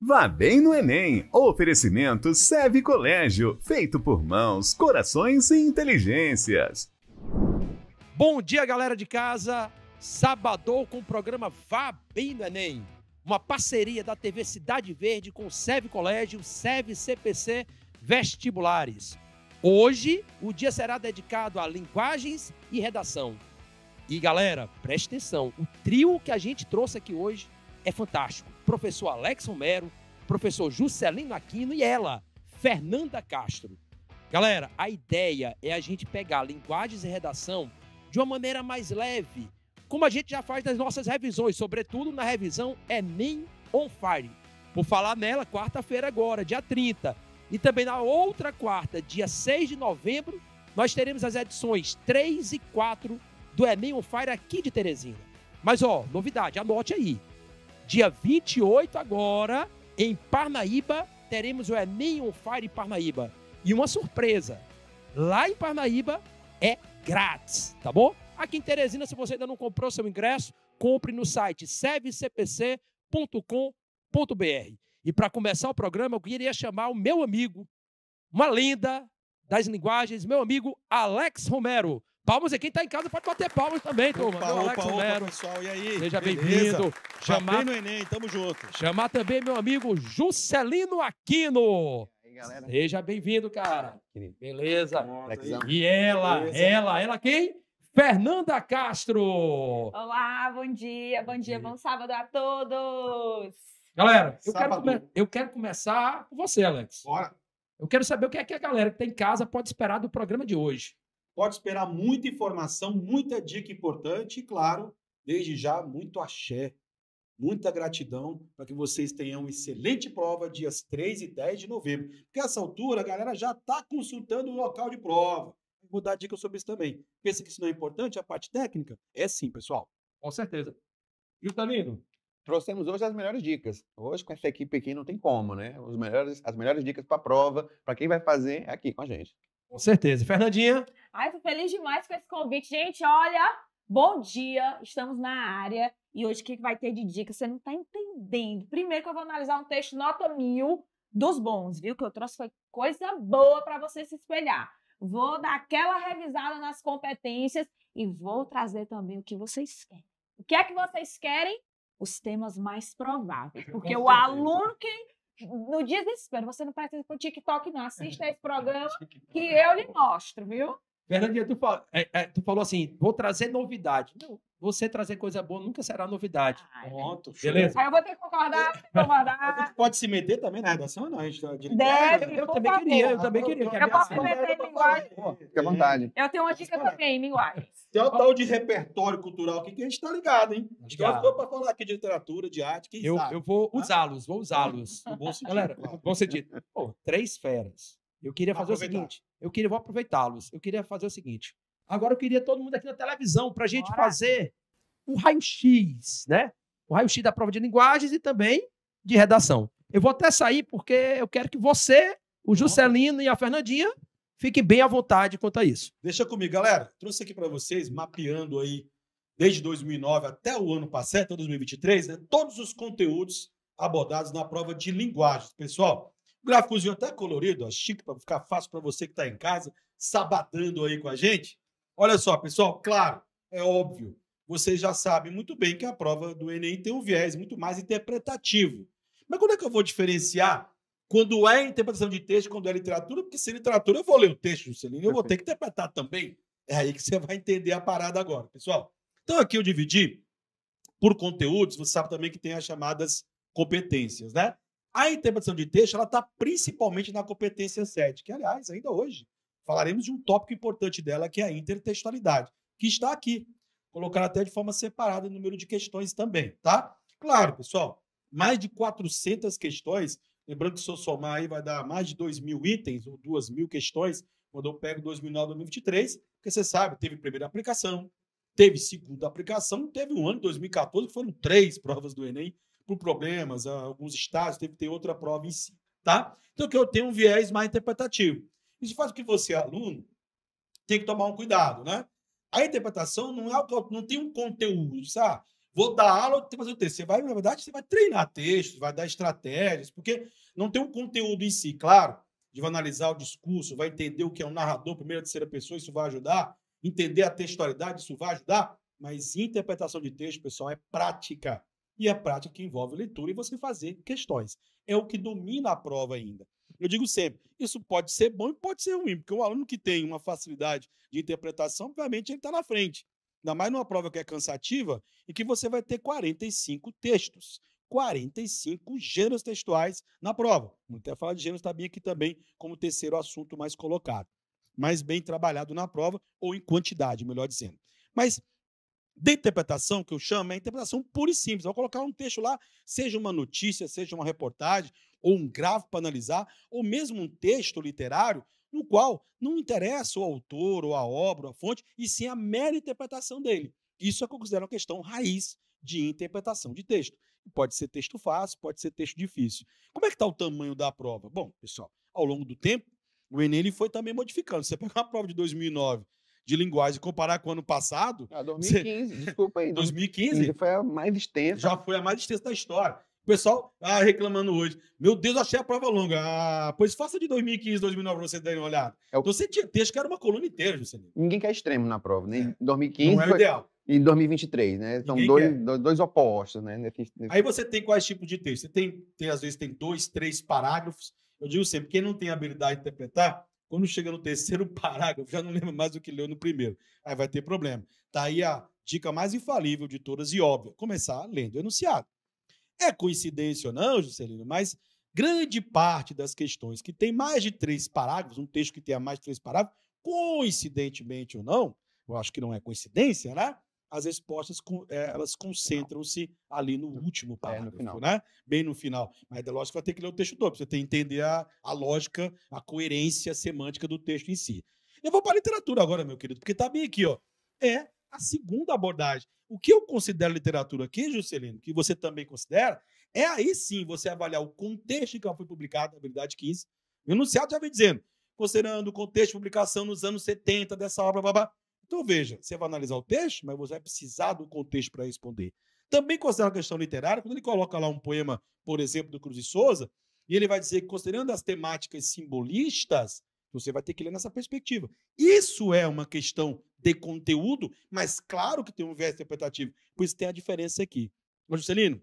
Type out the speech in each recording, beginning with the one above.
Vá bem no Enem. Oferecimento Seve Colégio, feito por mãos, corações e inteligências. Bom dia, galera de casa. Sabadou com o programa Vá Bem no Enem. Uma parceria da TV Cidade Verde com o Seve Colégio, Seve CPC Vestibulares. Hoje, o dia será dedicado a linguagens e redação. E galera, preste atenção, o trio que a gente trouxe aqui hoje é fantástico professor Alex Romero, professor Juscelino Aquino e ela, Fernanda Castro. Galera, a ideia é a gente pegar linguagens e redação de uma maneira mais leve, como a gente já faz nas nossas revisões, sobretudo na revisão Enem On Fire. Por falar nela, quarta-feira agora, dia 30. E também na outra quarta, dia 6 de novembro, nós teremos as edições 3 e 4 do Enem On Fire aqui de Teresina. Mas, ó, novidade, anote aí. Dia 28 agora, em Parnaíba, teremos o Enem On Fire Parnaíba. E uma surpresa, lá em Parnaíba é grátis, tá bom? Aqui em Teresina, se você ainda não comprou seu ingresso, compre no site sevcpc.com.br. E para começar o programa, eu queria chamar o meu amigo, uma lenda das linguagens, meu amigo Alex Romero. Palmas e quem está em casa pode bater palmas também, turma. Opa, Alex opa, pessoal, e aí? Seja bem-vindo. Chamar no Enem, tamo junto. Chamar também meu amigo Juscelino Aquino. E aí, galera? Seja bem-vindo, cara. Beleza. e ela, Beleza. ela, ela quem? Fernanda Castro. Olá, bom dia, bom dia, bom sábado a todos. Galera, eu, quero, come... eu quero, começar com você, Alex. Bora. Eu quero saber o que é que a galera que está em casa pode esperar do programa de hoje. Pode esperar muita informação, muita dica importante e, claro, desde já, muito axé. Muita gratidão para que vocês tenham uma excelente prova dias 3 e 10 de novembro. Porque essa altura a galera já está consultando o local de prova. Vou dar dicas sobre isso também. Pensa que isso não é importante, a parte técnica? É sim, pessoal. Com certeza. Justalino, trouxemos hoje as melhores dicas. Hoje, com essa equipe aqui, não tem como, né? Os melhores, as melhores dicas para a prova, para quem vai fazer, é aqui com a gente. Com certeza. Fernandinha? Ai, tô feliz demais com esse convite. Gente, olha, bom dia, estamos na área. E hoje o que vai ter de dica? Você não tá entendendo. Primeiro que eu vou analisar um texto nota mil dos bons, viu? Que eu trouxe foi coisa boa para você se espelhar. Vou dar aquela revisada nas competências e vou trazer também o que vocês querem. O que é que vocês querem? Os temas mais prováveis. Porque o aluno que no desespero, você não precisa ir para o TikTok, não. Assista é, esse programa que é eu lhe mostro, viu? Fernandinha, tu, fal... é, é, tu, falou assim, vou trazer novidade. Não, você trazer coisa boa nunca será novidade. Ai, ah, é Pronto, beleza. Aí eu vou ter que concordar, ter que concordar. pode se meter também na redação ou não? A gente tá Deve, eu, eu também favor. queria, eu também queria. Eu, eu posso me meter em linguagem. Fique à vontade. É, eu tenho uma dica também em linguagem. Tem um tal de repertório cultural aqui que a gente tá ligado, hein? Ligado. Então, eu é. para falar aqui de literatura, de arte, quem eu, sabe. Eu vou tá? usá-los, vou usá-los. Galera, bom sentido. Pô, três feras. Eu queria fazer o seguinte, eu queria vou aproveitá-los. Eu queria fazer o seguinte. Agora eu queria todo mundo aqui na televisão para a gente Bora. fazer o raio-x, né? O raio-x da prova de linguagens e também de redação. Eu vou até sair porque eu quero que você, o Juscelino e a Fernandinha fiquem bem à vontade quanto a isso. Deixa comigo, galera. Trouxe aqui para vocês, mapeando aí desde 2009 até o ano passado, 2023, né, todos os conteúdos abordados na prova de linguagens. Pessoal, gráficozinho até colorido, ó, chique para ficar fácil para você que está em casa, sabatando aí com a gente. Olha só, pessoal, claro, é óbvio, vocês já sabem muito bem que a prova do Enem tem um viés muito mais interpretativo. Mas quando é que eu vou diferenciar quando é interpretação de texto, quando é literatura? Porque se é literatura, eu vou ler o texto do eu vou ter que interpretar também. É aí que você vai entender a parada agora, pessoal. Então aqui eu dividi por conteúdos, você sabe também que tem as chamadas competências, né? A interpretação de texto ela está principalmente na competência 7, que, aliás, ainda hoje falaremos de um tópico importante dela, que é a intertextualidade, que está aqui, colocar até de forma separada o número de questões também, tá? Claro, pessoal, mais de 400 questões, lembrando que se eu somar aí vai dar mais de 2 mil itens, ou 2 mil questões, quando eu pego 2009 2023, porque você sabe, teve primeira aplicação, teve segunda aplicação, teve um ano, 2014, que foram três provas do Enem, por problemas, ah, alguns estados, teve que ter outra prova em si. Tá? Então, que eu tenho um viés mais interpretativo. Isso faz com que você, é aluno, tenha que tomar um cuidado, né? A interpretação não é não tem um conteúdo, sabe? Ah, vou dar aula, tem que fazer o texto. Você vai, na verdade, você vai treinar textos, vai dar estratégias, porque não tem um conteúdo em si, claro. De analisar o discurso, vai entender o que é um narrador, primeira, terceira pessoa, isso vai ajudar. Entender a textualidade, isso vai ajudar. Mas interpretação de texto, pessoal, é prática e a prática que envolve leitura e você fazer questões. É o que domina a prova ainda. Eu digo sempre, isso pode ser bom e pode ser ruim, porque o aluno que tem uma facilidade de interpretação, obviamente, ele está na frente. Ainda mais numa prova que é cansativa e que você vai ter 45 textos. 45 gêneros textuais na prova. Vou até falar de gêneros tá bem aqui também como terceiro assunto mais colocado. Mais bem trabalhado na prova ou em quantidade, melhor dizendo. Mas de interpretação, que eu chamo, é interpretação pura e simples. Eu vou colocar um texto lá, seja uma notícia, seja uma reportagem, ou um gráfico para analisar, ou mesmo um texto literário, no qual não interessa o autor, ou a obra, ou a fonte, e sim a mera interpretação dele. Isso é o que eu considero uma questão raiz de interpretação de texto. Pode ser texto fácil, pode ser texto difícil. Como é que está o tamanho da prova? Bom, pessoal, ao longo do tempo, o Enem ele foi também modificando. Você pega uma prova de 2009 de linguagem comparar com o ano passado. Ah, 2015, você... desculpa aí. 2015? Foi a mais extensa. Já foi a mais extensa da história. O pessoal ah, reclamando hoje. Meu Deus, achei a prova longa. Ah, pois faça de 2015, 2009 você dar uma olhada. É o... Então você tinha texto que era uma coluna inteira, Juscelino. Ninguém quer extremo na prova, né? 2015 é. Não é foi... ideal. E 2023, né? São dois, dois, dois, opostos, né? Aí você tem quais tipos de texto? Você tem, tem, às vezes, tem dois, três parágrafos. Eu digo sempre, quem não tem habilidade de interpretar, quando chega no terceiro parágrafo, já não lembra mais o que leu no primeiro. Aí vai ter problema. Está aí a dica mais infalível de todas e óbvia: começar lendo o enunciado. É coincidência ou não, Juscelino, mas grande parte das questões que tem mais de três parágrafos, um texto que tenha mais de três parágrafos, coincidentemente ou não, eu acho que não é coincidência, né? as respostas eh, elas concentram-se ali no último parágrafo, é, no né? Bem no final. Mas é lógico que vai ter que ler o texto todo, para você tem que entender a, a lógica, a coerência semântica do texto em si. Eu vou para a literatura agora, meu querido, porque está bem aqui, ó. É a segunda abordagem. O que eu considero literatura aqui, Juscelino, que você também considera, é aí sim você avaliar o contexto em que ela foi publicada, na habilidade 15. O enunciado já vem dizendo, considerando o contexto de publicação nos anos 70 dessa obra, blá, blá, então, veja, você vai analisar o texto, mas você vai precisar do contexto para responder. Também considera uma questão literária, quando ele coloca lá um poema, por exemplo, do Cruz de Souza, e ele vai dizer que, considerando as temáticas simbolistas, você vai ter que ler nessa perspectiva. Isso é uma questão de conteúdo, mas claro que tem um viés interpretativo. Por isso tem a diferença aqui. Mas, Juscelino,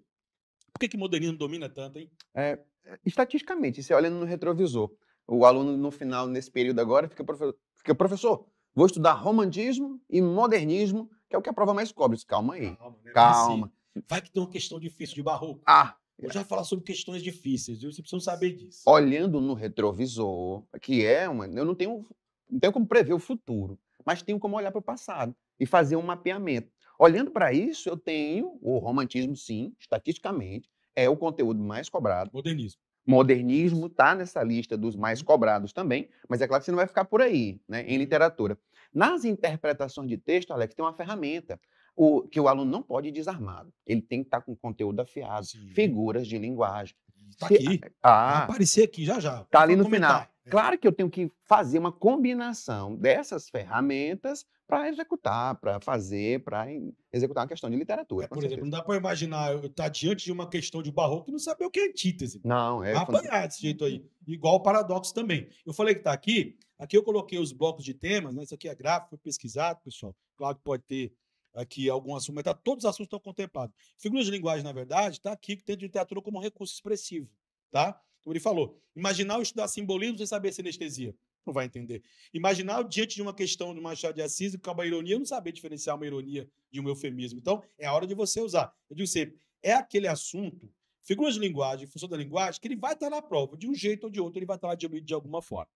por que, que modernismo domina tanto, hein? É, estatisticamente, você olhando no retrovisor, o aluno no final, nesse período agora, fica, profe fica professor. Vou estudar romantismo e modernismo, que é o que a prova mais cobre. Calma aí. Né? Assim, calma. Vai que tem uma questão difícil de barroco. Ah, eu já vou falar sobre questões difíceis, viu? você precisa saber disso. Olhando no retrovisor, que é uma. Eu não tenho, não tenho como prever o futuro, mas tenho como olhar para o passado e fazer um mapeamento. Olhando para isso, eu tenho o romantismo, sim, estatisticamente, é o conteúdo mais cobrado. Modernismo. Modernismo está nessa lista dos mais uhum. cobrados também, mas é claro que você não vai ficar por aí, né, em uhum. literatura. Nas interpretações de texto, Alex, tem uma ferramenta o, que o aluno não pode ir desarmado. Ele tem que estar tá com conteúdo afiado, figuras de linguagem, Tá aqui. Ah, vai aparecer aqui já já. Tá ali no comentar. final. É. Claro que eu tenho que fazer uma combinação dessas ferramentas para executar, para fazer, para executar uma questão de literatura. É, por certeza. exemplo, não dá para imaginar eu estar tá diante de uma questão de barroco e não saber o que é antítese. Não, é. Vai apanhar desse jeito aí. Igual o paradoxo também. Eu falei que está aqui, aqui eu coloquei os blocos de temas, né? isso aqui é gráfico, foi pesquisado, pessoal. Claro que pode ter aqui algum assunto, mas tá, todos os assuntos estão contemplados. Figuras de linguagem, na verdade, está aqui que tem de literatura como um recurso expressivo, tá? Como ele falou, imaginar eu estudar simbolismo sem saber sinestesia. Não vai entender. Imaginar diante de uma questão de Machado de Assis, que é uma ironia, eu não saber diferenciar uma ironia de um eufemismo. Então, é a hora de você usar. Eu digo sempre, é aquele assunto, figuras de linguagem, função da linguagem, que ele vai estar na prova. De um jeito ou de outro, ele vai estar lá diluído de alguma forma.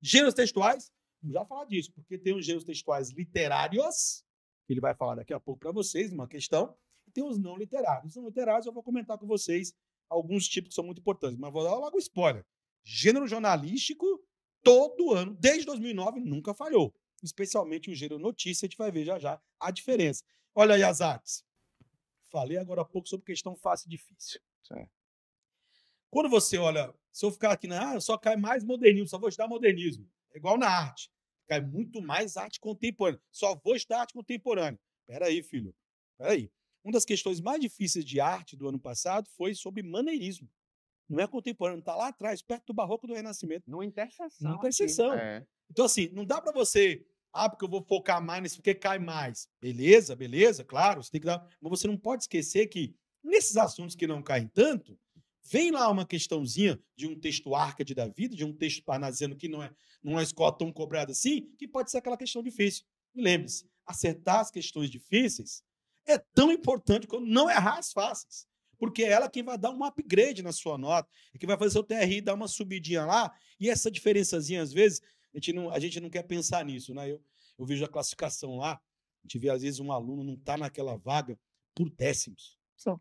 Gêneros textuais, já falar disso, porque tem os gêneros textuais literários ele vai falar daqui a pouco para vocês, uma questão. E tem os não literários. Os não literários eu vou comentar com vocês alguns tipos que são muito importantes, mas vou dar logo um spoiler. Gênero jornalístico, todo ano, desde 2009, nunca falhou. Especialmente o gênero notícia, a gente vai ver já já a diferença. Olha aí as artes. Falei agora há pouco sobre questão fácil e difícil. Quando você olha, se eu ficar aqui na ah, só cai mais modernismo, só vou estudar modernismo. É igual na arte. Cai muito mais arte contemporânea. Só vou estudar arte contemporânea. Peraí, filho. Peraí. Uma das questões mais difíceis de arte do ano passado foi sobre maneirismo. Não é contemporâneo, está lá atrás, perto do barroco do Renascimento. Numa interseção. Numa interseção. É. Então, assim, não dá para você. Ah, porque eu vou focar mais nisso, porque cai mais. Beleza, beleza, claro, você tem que dar. Mas você não pode esquecer que nesses assuntos que não caem tanto, Vem lá uma questãozinha de um texto arca de Davi, de um texto parnasiano que não é, não é escola tão cobrada assim, que pode ser aquela questão difícil. E lembre-se, acertar as questões difíceis é tão importante quanto não errar as fáceis. Porque é ela quem vai dar um upgrade na sua nota, é que vai fazer seu TRI dar uma subidinha lá, e essa diferençazinha, às vezes, a gente não, a gente não quer pensar nisso, né? Eu, eu vejo a classificação lá, a gente vê, às vezes, um aluno não está naquela vaga por décimos. Só.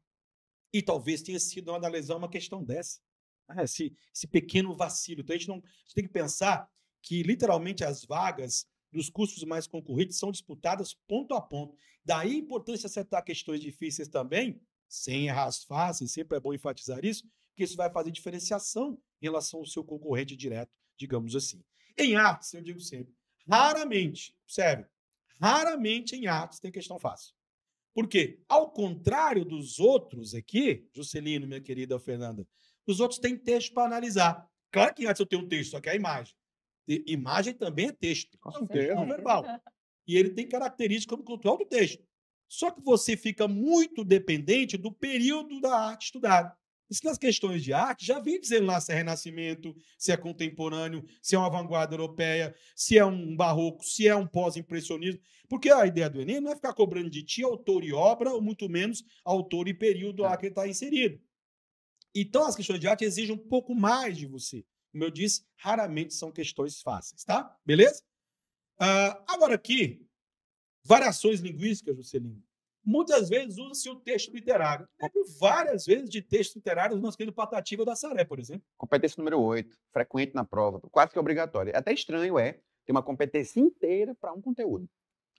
E talvez tenha sido uma lesão uma questão dessa. Né, esse, esse pequeno vacilo. Então a gente, não, a gente tem que pensar que literalmente as vagas dos cursos mais concorridos são disputadas ponto a ponto. Daí a importância de acertar questões difíceis também, sem errar as fáceis, sempre é bom enfatizar isso, porque isso vai fazer diferenciação em relação ao seu concorrente direto, digamos assim. Em artes, eu digo sempre, raramente, observe, raramente em artes tem questão fácil. Porque, ao contrário dos outros aqui, Juscelino, minha querida Fernanda, os outros têm texto para analisar. Claro que antes eu tenho um texto, só que é a imagem. Imagem também é texto. É um então, texto não verbal. E ele tem características como cultural do texto. Só que você fica muito dependente do período da arte estudada. Isso nas questões de arte já vem dizendo lá se é renascimento, se é contemporâneo, se é uma vanguarda europeia, se é um barroco, se é um pós-impressionismo. Porque a ideia do Enem não é ficar cobrando de ti autor e obra, ou muito menos autor e período lá é. que ele está inserido. Então, as questões de arte exigem um pouco mais de você. Como eu disse, raramente são questões fáceis, tá? Beleza? Uh, agora aqui, variações linguísticas, Juscelino. Muitas vezes usa-se o texto literário. Lembro várias vezes de textos literários do nosso querido Patativa da Saré, por exemplo. Competência número 8, frequente na prova, quase que obrigatória. É até estranho é ter uma competência inteira para um conteúdo.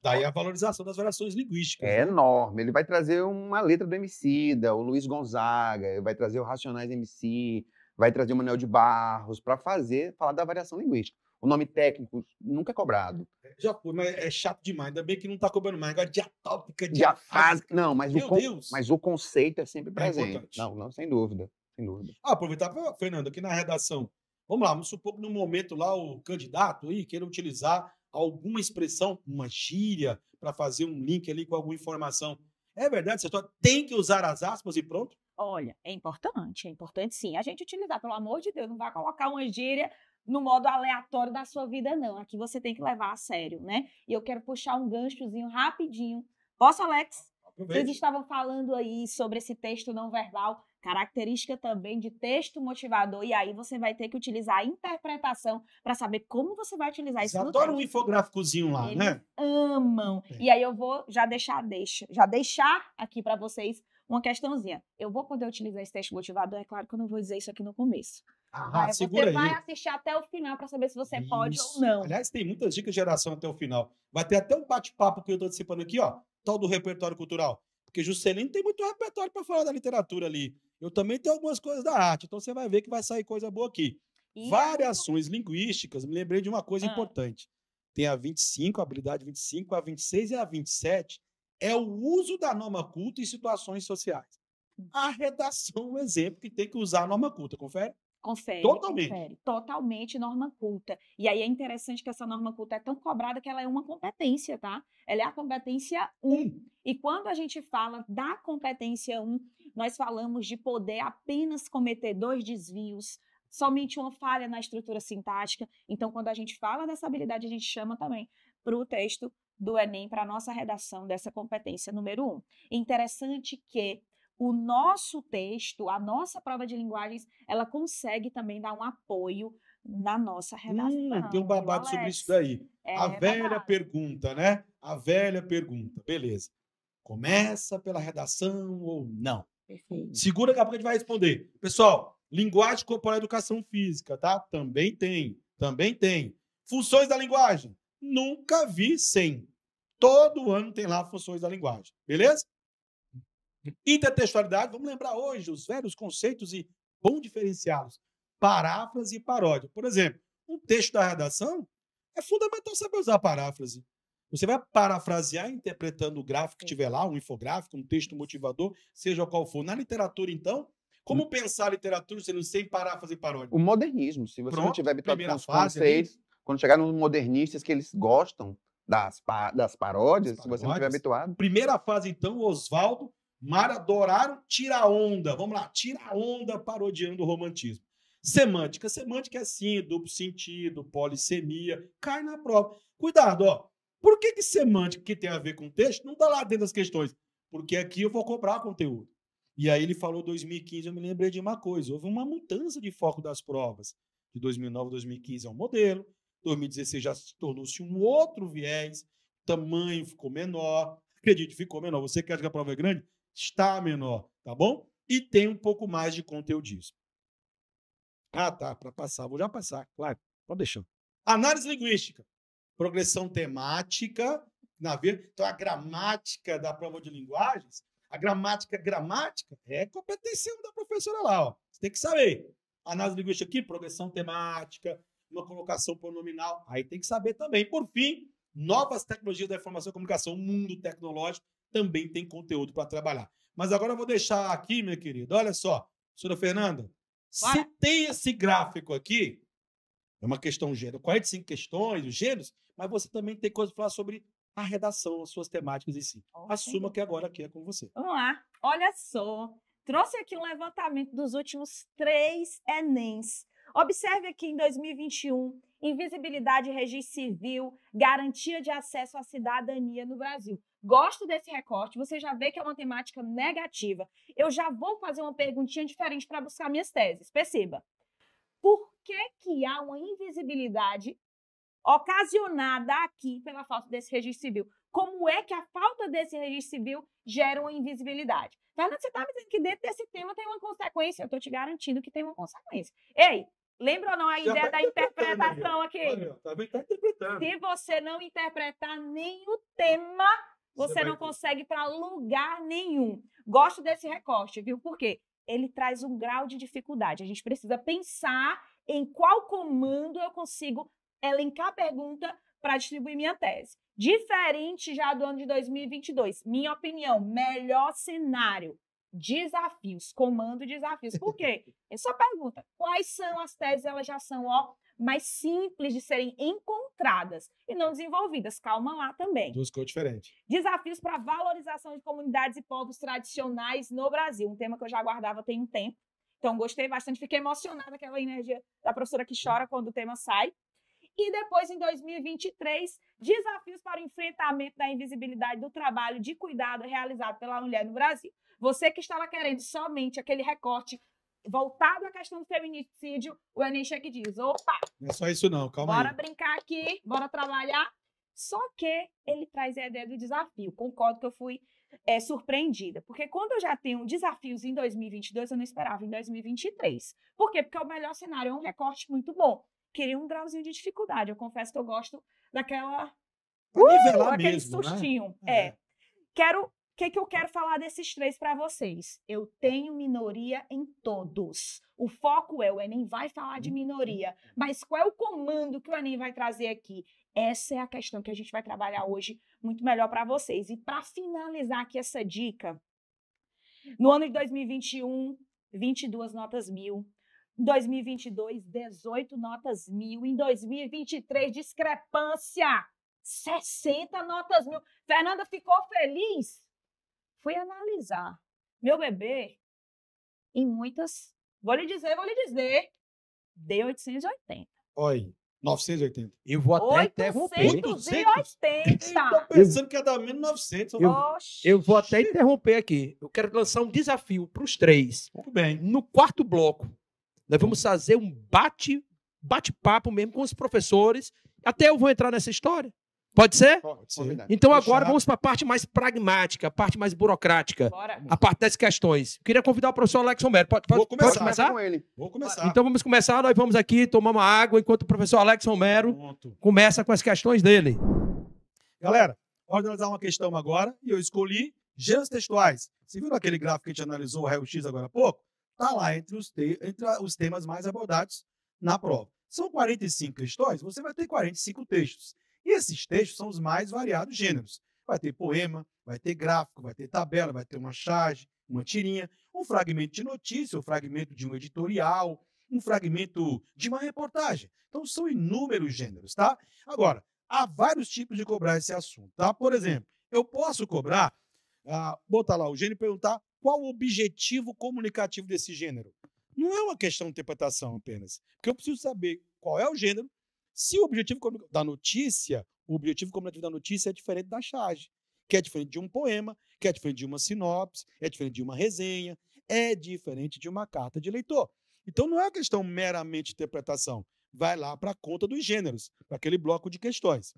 Daí a valorização das variações linguísticas. É né? enorme. Ele vai trazer uma letra do Emicida, o Luiz Gonzaga, vai trazer o Racionais MC, vai trazer o Manuel de Barros para fazer, falar da variação linguística o nome técnico nunca é cobrado. É, já foi, mas é chato demais. Ainda bem que não está cobrando mais. Agora, diatópica, diafásica. Não, mas, Meu o, Deus. mas o conceito é sempre é presente. É não, não, sem dúvida. Sem dúvida. Ah, aproveitar, Fernando, aqui na redação. Vamos lá, vamos supor que no momento lá o candidato aí queira utilizar alguma expressão, uma gíria, para fazer um link ali com alguma informação. É verdade, você tem que usar as aspas e pronto? Olha, é importante, é importante sim. A gente utilizar, pelo amor de Deus, não vai colocar uma gíria no modo aleatório da sua vida, não. Aqui você tem que levar a sério, né? E eu quero puxar um ganchozinho rapidinho. Posso, Alex? Aproveite. Vocês estavam falando aí sobre esse texto não verbal, característica também de texto motivador, e aí você vai ter que utilizar a interpretação para saber como você vai utilizar isso. Eles adoram um infográficozinho lá, Eles né? Amam. É. E aí eu vou já deixar, deixa, já deixar aqui para vocês uma questãozinha. Eu vou poder utilizar esse teste motivador? É claro que eu não vou dizer isso aqui no começo. Ah, aí segura você aí. vai assistir até o final para saber se você isso. pode ou não. Aliás, tem muitas dicas de geração até o final. Vai ter até um bate-papo que eu estou antecipando aqui, ó, tal do repertório cultural. Porque Juscelino tem muito repertório para falar da literatura ali. Eu também tenho algumas coisas da arte, então você vai ver que vai sair coisa boa aqui. E Variações eu... linguísticas, me lembrei de uma coisa ah. importante. Tem a 25, a habilidade 25, a 26 e a 27 é o uso da norma culta em situações sociais. A redação é um exemplo que tem que usar a norma culta, confere? Confere. Totalmente. Confere, totalmente norma culta. E aí é interessante que essa norma culta é tão cobrada que ela é uma competência, tá? Ela é a competência 1. Um. E quando a gente fala da competência 1, um, nós falamos de poder apenas cometer dois desvios, somente uma falha na estrutura sintática. Então, quando a gente fala dessa habilidade, a gente chama também para o texto do Enem para a nossa redação dessa competência número um. Interessante que o nosso texto, a nossa prova de linguagens, ela consegue também dar um apoio na nossa hum, redação. Hum, tem um babado então é sobre isso daí. É a é velha babado. pergunta, né? A velha pergunta. Beleza. Começa pela redação ou não? Perfeito. Segura que a gente vai responder. Pessoal, linguagem corporal educação física, tá? Também tem. Também tem. Funções da linguagem. Nunca vi sem. Todo ano tem lá funções da linguagem. Beleza? Intertextualidade, vamos lembrar hoje os velhos conceitos e bom diferenciá-los. Paráfrase e paródia. Por exemplo, um texto da redação é fundamental saber usar paráfrase. Você vai parafrasear interpretando o gráfico que tiver lá, um infográfico, um texto motivador, seja qual for. Na literatura, então, como hum. pensar literatura sem paráfrase e paródia? O modernismo, se você Pronto, não tiver habituado com os quando chegar nos modernistas que eles gostam das, pa das paródias, se você não estiver habituado. Primeira fase, então, Oswaldo, Mara adoraram tira onda. Vamos lá, tira onda parodiando o romantismo. Semântica. Semântica é assim, duplo sentido, polissemia, cai na prova. Cuidado, ó. Por que, que semântica que tem a ver com texto não está lá dentro das questões? Porque aqui eu vou cobrar conteúdo. E aí ele falou 2015, eu me lembrei de uma coisa, houve uma mudança de foco das provas de 2009 a 2015 é um modelo, 2016 já se tornou-se um outro viés, o tamanho ficou menor, acredite, ficou menor. Você quer que a prova é grande? Está menor, tá bom? E tem um pouco mais de conteudismo. Ah, tá, para passar, vou já passar, claro, pode deixar. Análise linguística, progressão temática, na ver, então a gramática da prova de linguagens, a gramática gramática é competência da professora lá, ó. Você tem que saber. Análise linguística aqui, progressão temática, uma colocação pronominal. Aí tem que saber também. Por fim, novas tecnologias da informação e comunicação, mundo tecnológico, também tem conteúdo para trabalhar. Mas agora eu vou deixar aqui, minha querida, olha só, senhora Fernanda, Vai. se tem esse gráfico aqui, é uma questão gênero, 45 questões, os gêneros, mas você também tem coisa para falar sobre a redação, as suas temáticas em si. Okay. Assuma que agora aqui é com você. Vamos lá, olha só, trouxe aqui um levantamento dos últimos três Enems Observe aqui em 2021, invisibilidade, registro civil, garantia de acesso à cidadania no Brasil. Gosto desse recorte, você já vê que é uma temática negativa. Eu já vou fazer uma perguntinha diferente para buscar minhas teses. Perceba. Por que, que há uma invisibilidade ocasionada aqui pela falta desse registro civil? Como é que a falta desse registro civil gera uma invisibilidade? Fernando, você está me dizendo que dentro desse tema tem uma consequência. Eu estou te garantindo que tem uma consequência. Ei, Lembra ou não a Já tá ideia tá da interpretação aqui? Olha, tá, tá interpretando. Se você não interpretar nem o tema, você, você não vai... consegue para lugar nenhum. Gosto desse recorte, viu? Porque Ele traz um grau de dificuldade. A gente precisa pensar em qual comando eu consigo elencar a pergunta para distribuir minha tese. Diferente já do ano de 2022, minha opinião, melhor cenário desafios, comando desafios. Por quê? Eu é só pergunta, quais são as teses, elas já são ó, mais simples de serem encontradas e não desenvolvidas. Calma lá também. Buscou diferente. Desafios para valorização de comunidades e povos tradicionais no Brasil, um tema que eu já aguardava tem um tempo. Então, gostei bastante, fiquei emocionada aquela energia da professora que chora quando o tema sai. E depois, em 2023, desafios para o enfrentamento da invisibilidade do trabalho de cuidado realizado pela mulher no Brasil. Você que estava querendo somente aquele recorte voltado à questão do feminicídio, o Enem Cheque diz: opa! Não é só isso, não, calma bora aí. Bora brincar aqui, bora trabalhar. Só que ele traz a ideia do desafio. Concordo que eu fui é, surpreendida, porque quando eu já tenho desafios em 2022, eu não esperava em 2023. Por quê? Porque o melhor cenário é um recorte muito bom. Queria um grauzinho de dificuldade. Eu confesso que eu gosto daquela. Pra uh, aquele mesmo, né? sustinho. Né? É. é. Quero que, que eu quero falar desses três para vocês? Eu tenho minoria em todos. O foco é o Enem vai falar de minoria, mas qual é o comando que o Enem vai trazer aqui? Essa é a questão que a gente vai trabalhar hoje muito melhor para vocês. E para finalizar aqui essa dica, no ano de 2021, 22 notas mil. Em 2022, 18 notas mil. Em 2023, discrepância, 60 notas mil. Fernanda ficou feliz? fui analisar meu bebê em muitas. Vou lhe dizer, vou lhe dizer. Deu 880. Oi. 980. Eu vou até interromper. 880. Eu tô pensando que ia dar menos 900. Eu, eu vou até interromper aqui. Eu quero lançar um desafio para os três. Muito bem. No quarto bloco, nós vamos fazer um bate bate-papo mesmo com os professores. Até eu vou entrar nessa história. Pode ser? Pode ser. Então agora vamos para a parte mais pragmática, a parte mais burocrática, Bora. a parte das questões. Queria convidar o professor Alex Romero. Pode, pode, Vou começar. pode começar? Com ele. Vou começar. Então vamos começar, nós vamos aqui tomar uma água enquanto o professor Alex Romero Pronto. começa com as questões dele. Galera, vamos analisar uma questão agora e eu escolhi gêneros textuais. Você viu aquele gráfico que a gente analisou, o raio-x agora há pouco? Está lá entre os, te... entre os temas mais abordados na prova. São 45 questões, você vai ter 45 textos. E esses textos são os mais variados gêneros. Vai ter poema, vai ter gráfico, vai ter tabela, vai ter uma charge, uma tirinha, um fragmento de notícia, um fragmento de um editorial, um fragmento de uma reportagem. Então são inúmeros gêneros, tá? Agora, há vários tipos de cobrar esse assunto, tá? Por exemplo, eu posso cobrar, ah, botar lá o gênero e perguntar qual o objetivo comunicativo desse gênero. Não é uma questão de interpretação apenas, porque eu preciso saber qual é o gênero se o objetivo da notícia, o objetivo comunicativo da notícia é diferente da charge, que é diferente de um poema, que é diferente de uma sinopse, é diferente de uma resenha, é diferente de uma carta de leitor. Então não é uma questão meramente de interpretação. Vai lá para a conta dos gêneros, para aquele bloco de questões.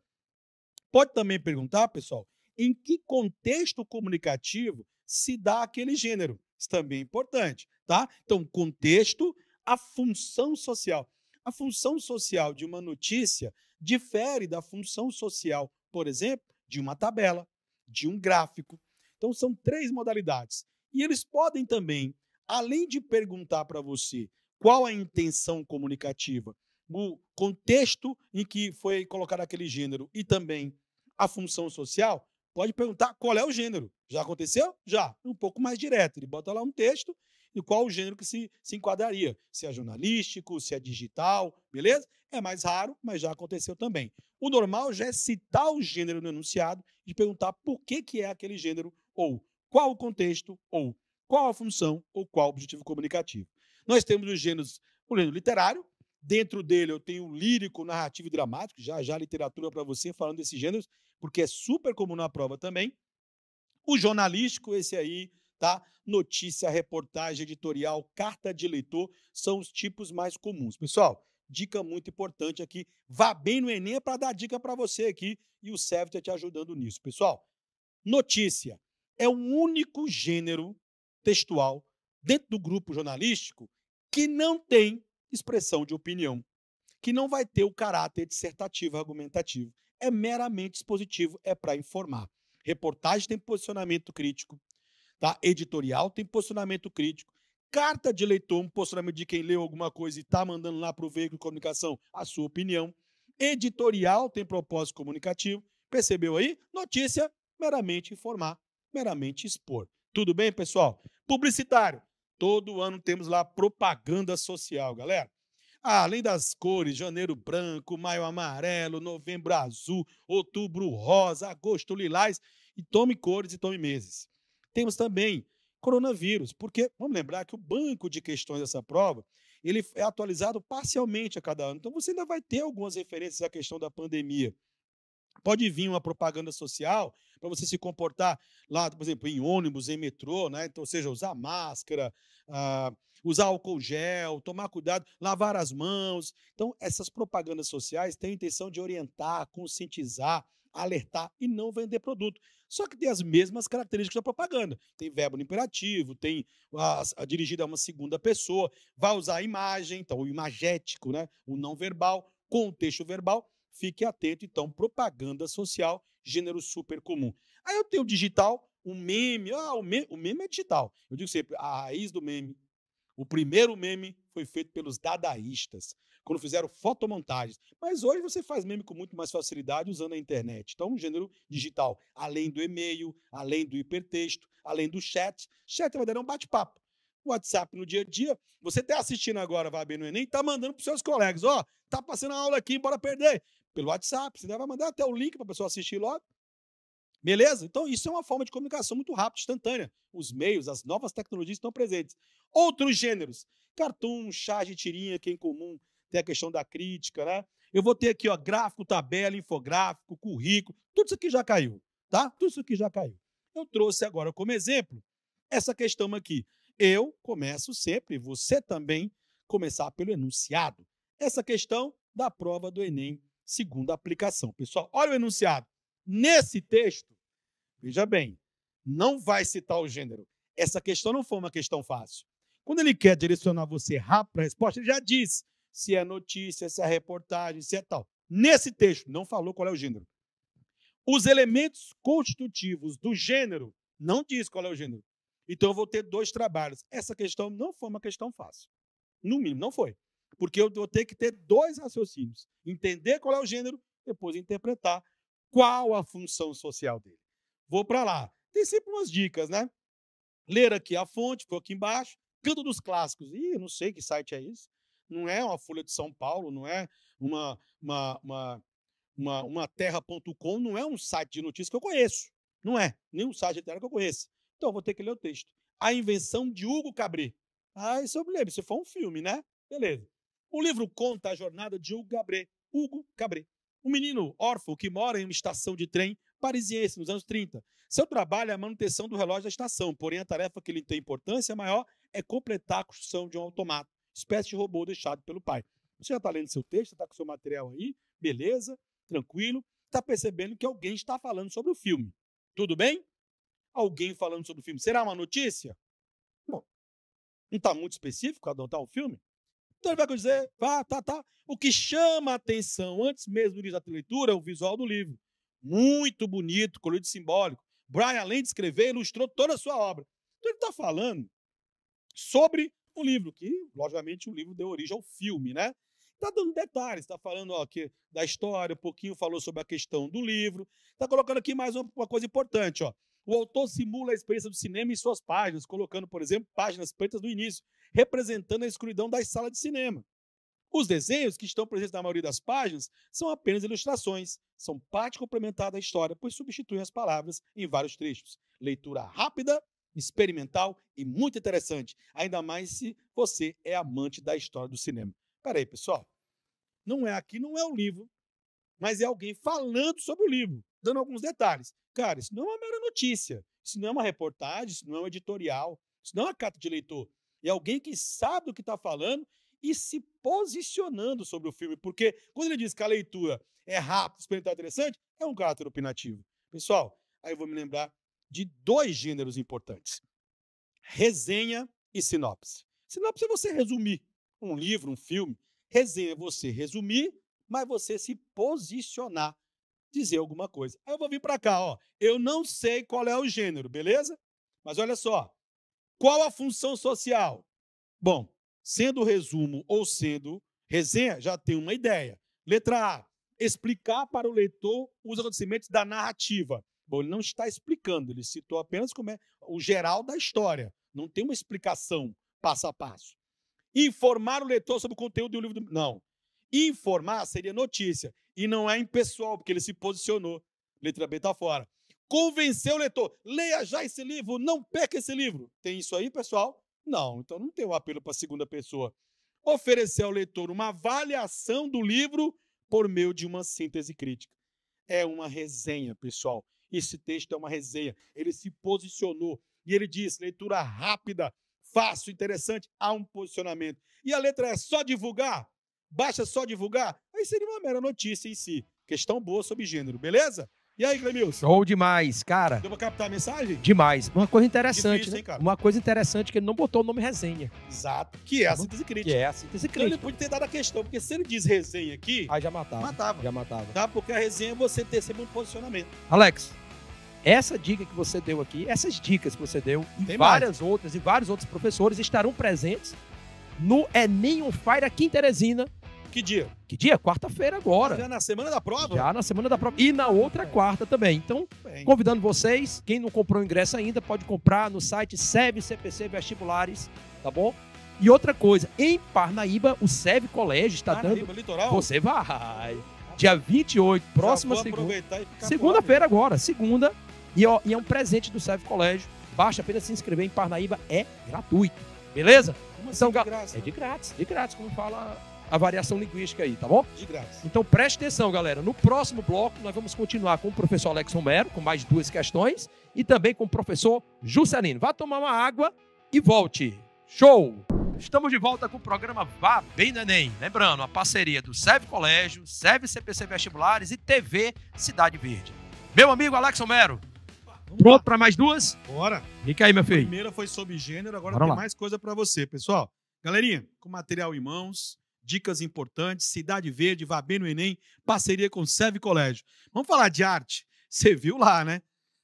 Pode também perguntar, pessoal, em que contexto comunicativo se dá aquele gênero. Isso também é importante, tá? Então, contexto, a função social. A função social de uma notícia difere da função social, por exemplo, de uma tabela, de um gráfico. Então, são três modalidades. E eles podem também, além de perguntar para você qual a intenção comunicativa, o contexto em que foi colocado aquele gênero e também a função social, pode perguntar qual é o gênero. Já aconteceu? Já. Um pouco mais direto. Ele bota lá um texto e qual o gênero que se, se enquadraria. Se é jornalístico, se é digital, beleza? É mais raro, mas já aconteceu também. O normal já é citar o gênero no enunciado e perguntar por que, que é aquele gênero, ou qual o contexto, ou qual a função, ou qual o objetivo comunicativo. Nós temos os gêneros, o gênero literário, Dentro dele eu tenho lírico, narrativo e dramático, já já literatura para você falando desses gêneros, porque é super comum na prova também. O jornalístico, esse aí tá? Notícia, reportagem, editorial, carta de leitor são os tipos mais comuns. Pessoal, dica muito importante aqui. Vá bem no Enem é para dar dica para você aqui e o está te ajudando nisso. Pessoal, notícia é o único gênero textual dentro do grupo jornalístico que não tem expressão de opinião, que não vai ter o caráter dissertativo, argumentativo. É meramente expositivo, é para informar. Reportagem tem posicionamento crítico, tá? editorial, tem posicionamento crítico. Carta de leitor, um posicionamento de quem leu alguma coisa e está mandando lá para o veículo de comunicação a sua opinião. Editorial tem propósito comunicativo. Percebeu aí? Notícia, meramente informar, meramente expor. Tudo bem, pessoal? Publicitário. Todo ano temos lá propaganda social, galera. Ah, além das cores, janeiro branco, maio amarelo, novembro azul, outubro rosa, agosto lilás, e tome cores e tome meses. Temos também coronavírus, porque vamos lembrar que o banco de questões dessa prova ele é atualizado parcialmente a cada ano. Então você ainda vai ter algumas referências à questão da pandemia. Pode vir uma propaganda social para você se comportar lá, por exemplo, em ônibus, em metrô, né? Então, ou seja, usar máscara, uh, usar álcool gel, tomar cuidado, lavar as mãos. Então, essas propagandas sociais têm a intenção de orientar, conscientizar alertar e não vender produto. Só que tem as mesmas características da propaganda. Tem verbo no imperativo, tem a, a dirigida a uma segunda pessoa, vai usar a imagem, então o imagético, né? o não verbal, contexto verbal. Fique atento, então, propaganda social, gênero super comum. Aí eu tenho digital, o meme, ah, o meme, o meme é digital. Eu digo sempre, a raiz do meme o primeiro meme foi feito pelos dadaístas, quando fizeram fotomontagens. Mas hoje você faz meme com muito mais facilidade usando a internet. Então, um gênero digital, além do e-mail, além do hipertexto, além do chat, chat é, é um bate-papo. WhatsApp no dia a dia. Você está assistindo agora, vai bem no Enem, tá mandando para seus colegas, ó, oh, tá passando a aula aqui, bora perder. Pelo WhatsApp, você vai mandar até o link para a pessoa assistir logo Beleza? Então, isso é uma forma de comunicação muito rápida, instantânea. Os meios, as novas tecnologias estão presentes. Outros gêneros, cartoon, chá de tirinha, que é em comum tem a questão da crítica, né? Eu vou ter aqui, ó, gráfico, tabela, infográfico, currículo, tudo isso aqui já caiu, tá? Tudo isso aqui já caiu. Eu trouxe agora como exemplo essa questão aqui. Eu começo sempre, você também, começar pelo enunciado. Essa questão da prova do Enem, segunda aplicação. Pessoal, olha o enunciado. Nesse texto, Veja bem, não vai citar o gênero. Essa questão não foi uma questão fácil. Quando ele quer direcionar você rápido para a resposta, ele já diz se é notícia, se é reportagem, se é tal. Nesse texto, não falou qual é o gênero. Os elementos constitutivos do gênero não diz qual é o gênero. Então eu vou ter dois trabalhos. Essa questão não foi uma questão fácil. No mínimo, não foi. Porque eu vou ter que ter dois raciocínios: entender qual é o gênero, depois interpretar qual a função social dele vou para lá. Tem sempre umas dicas, né? Ler aqui a fonte, ficou aqui embaixo. Canto dos clássicos. Ih, não sei que site é isso. Não é uma Folha de São Paulo, não é uma, uma, uma, uma, uma terra.com, não é um site de notícias que eu conheço. Não é. Nenhum site de terra que eu conheço. Então, eu vou ter que ler o texto. A invenção de Hugo Cabret. Ah, isso eu me lembro. Isso foi um filme, né? Beleza. O livro conta a jornada de Hugo Cabret. Hugo Cabret. Um menino órfão que mora em uma estação de trem parisiense, nos anos 30. Seu trabalho é a manutenção do relógio da estação, porém a tarefa que lhe tem importância maior é completar a construção de um automato, espécie de robô deixado pelo pai. Você já está lendo seu texto, está com seu material aí, beleza, tranquilo, está percebendo que alguém está falando sobre o filme. Tudo bem? Alguém falando sobre o filme. Será uma notícia? Bom, não está muito específico adotar o um filme? Então ele vai dizer, "Ah, tá, tá. O que chama a atenção, antes mesmo do início da leitura, é o visual do livro muito bonito, colorido simbólico. Brian, além de escrever, ilustrou toda a sua obra. Então ele está falando sobre um livro, que, logicamente, o um livro deu origem ao filme, né? Está dando detalhes, está falando ó, da história, um pouquinho falou sobre a questão do livro. Está colocando aqui mais uma, uma coisa importante. Ó. O autor simula a experiência do cinema em suas páginas, colocando, por exemplo, páginas pretas do início, representando a escuridão das salas de cinema. Os desenhos que estão presentes na maioria das páginas são apenas ilustrações, são parte complementar da história, pois substituem as palavras em vários trechos. Leitura rápida, experimental e muito interessante, ainda mais se você é amante da história do cinema. Peraí, pessoal, não é aqui, não é o livro, mas é alguém falando sobre o livro, dando alguns detalhes. Cara, isso não é uma mera notícia, isso não é uma reportagem, isso não é um editorial, isso não é uma carta de leitor. É alguém que sabe do que está falando e se posicionando sobre o filme, porque quando ele diz que a leitura é rápida, experimental interessante, é um caráter opinativo. Pessoal, aí eu vou me lembrar de dois gêneros importantes: resenha e sinopse. Sinopse é você resumir um livro, um filme. Resenha é você resumir, mas você se posicionar, dizer alguma coisa. Aí eu vou vir para cá, ó. Eu não sei qual é o gênero, beleza? Mas olha só. Qual a função social? Bom, sendo resumo ou sendo resenha, já tem uma ideia. Letra A, explicar para o leitor os acontecimentos da narrativa. Bom, ele não está explicando, ele citou apenas como é o geral da história. Não tem uma explicação passo a passo. Informar o leitor sobre o conteúdo do livro. Do... Não. Informar seria notícia. E não é impessoal, porque ele se posicionou. Letra B está fora. Convencer o leitor. Leia já esse livro, não perca esse livro. Tem isso aí, pessoal? Não, então não tem o um apelo para a segunda pessoa. Oferecer ao leitor uma avaliação do livro por meio de uma síntese crítica. É uma resenha, pessoal. Esse texto é uma resenha. Ele se posicionou e ele diz: leitura rápida, fácil, interessante, há um posicionamento. E a letra é só divulgar? Basta só divulgar? Aí seria uma mera notícia em si. Questão boa sobre gênero, beleza? E aí, Clemilson? Ou demais, cara. Deu pra captar a mensagem? Demais. Uma coisa interessante. Difícil, né? hein, cara? Uma coisa interessante é que ele não botou o nome resenha. Exato. Que é a síntese crítica. Que é a síntese crítica. Então ele pode ter dado a questão, porque se ele diz resenha aqui. Aí já matava. Matava. Já matava. Tá? Porque a resenha é você ter sempre um posicionamento. Alex, essa dica que você deu aqui, essas dicas que você deu, Tem várias mais. outras, e vários outros professores estarão presentes no É Nenhum Fire aqui em Teresina que dia? Que dia? Quarta-feira agora. Já na semana da prova? Já na semana da prova. E na outra é. quarta também. Então, Bem. convidando vocês, quem não comprou o ingresso ainda, pode comprar no site SEV CPC Vestibulares, tá bom? E outra coisa, em Parnaíba, o SEV Colégio está Parnaíba, dando. Litoral? Você vai. Dia 28, próxima segunda. Segunda-feira agora, segunda. E, ó, e é um presente do SEV Colégio. Basta apenas se inscrever em Parnaíba, é gratuito. Beleza? Como assim, então, de graça? É de grátis, de grátis, como fala a variação linguística aí, tá bom? De graça. Então preste atenção, galera. No próximo bloco, nós vamos continuar com o professor Alex Romero, com mais duas questões, e também com o professor Juscelino. Vá tomar uma água e volte. Show! Estamos de volta com o programa Vá Bem Neném. Lembrando, a parceria do SEV Colégio, SEV CPC Vestibulares e TV Cidade Verde. Meu amigo Alex Romero pronto para mais duas? Bora. Fica aí, meu filho. A primeira foi sobre gênero, agora Bora tem lá. mais coisa para você, pessoal. Galerinha, com material em mãos, dicas importantes, Cidade Verde, Vá Bem no Enem, parceria com o Serve Colégio. Vamos falar de arte? Você viu lá, né?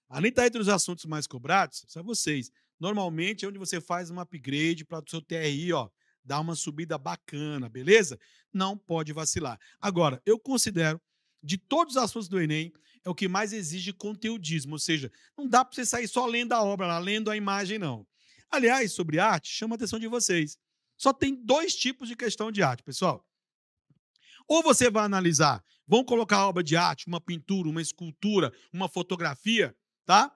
Além de estar tá entre os assuntos mais cobrados, são vocês. Normalmente é onde você faz um upgrade para o seu TRI, ó, dar uma subida bacana, beleza? Não pode vacilar. Agora, eu considero, de todos os assuntos do Enem, é o que mais exige conteudismo, ou seja, não dá para você sair só lendo a obra lá, lendo a imagem, não. Aliás, sobre arte, chama a atenção de vocês. Só tem dois tipos de questão de arte, pessoal. Ou você vai analisar, vão colocar obra de arte, uma pintura, uma escultura, uma fotografia, tá?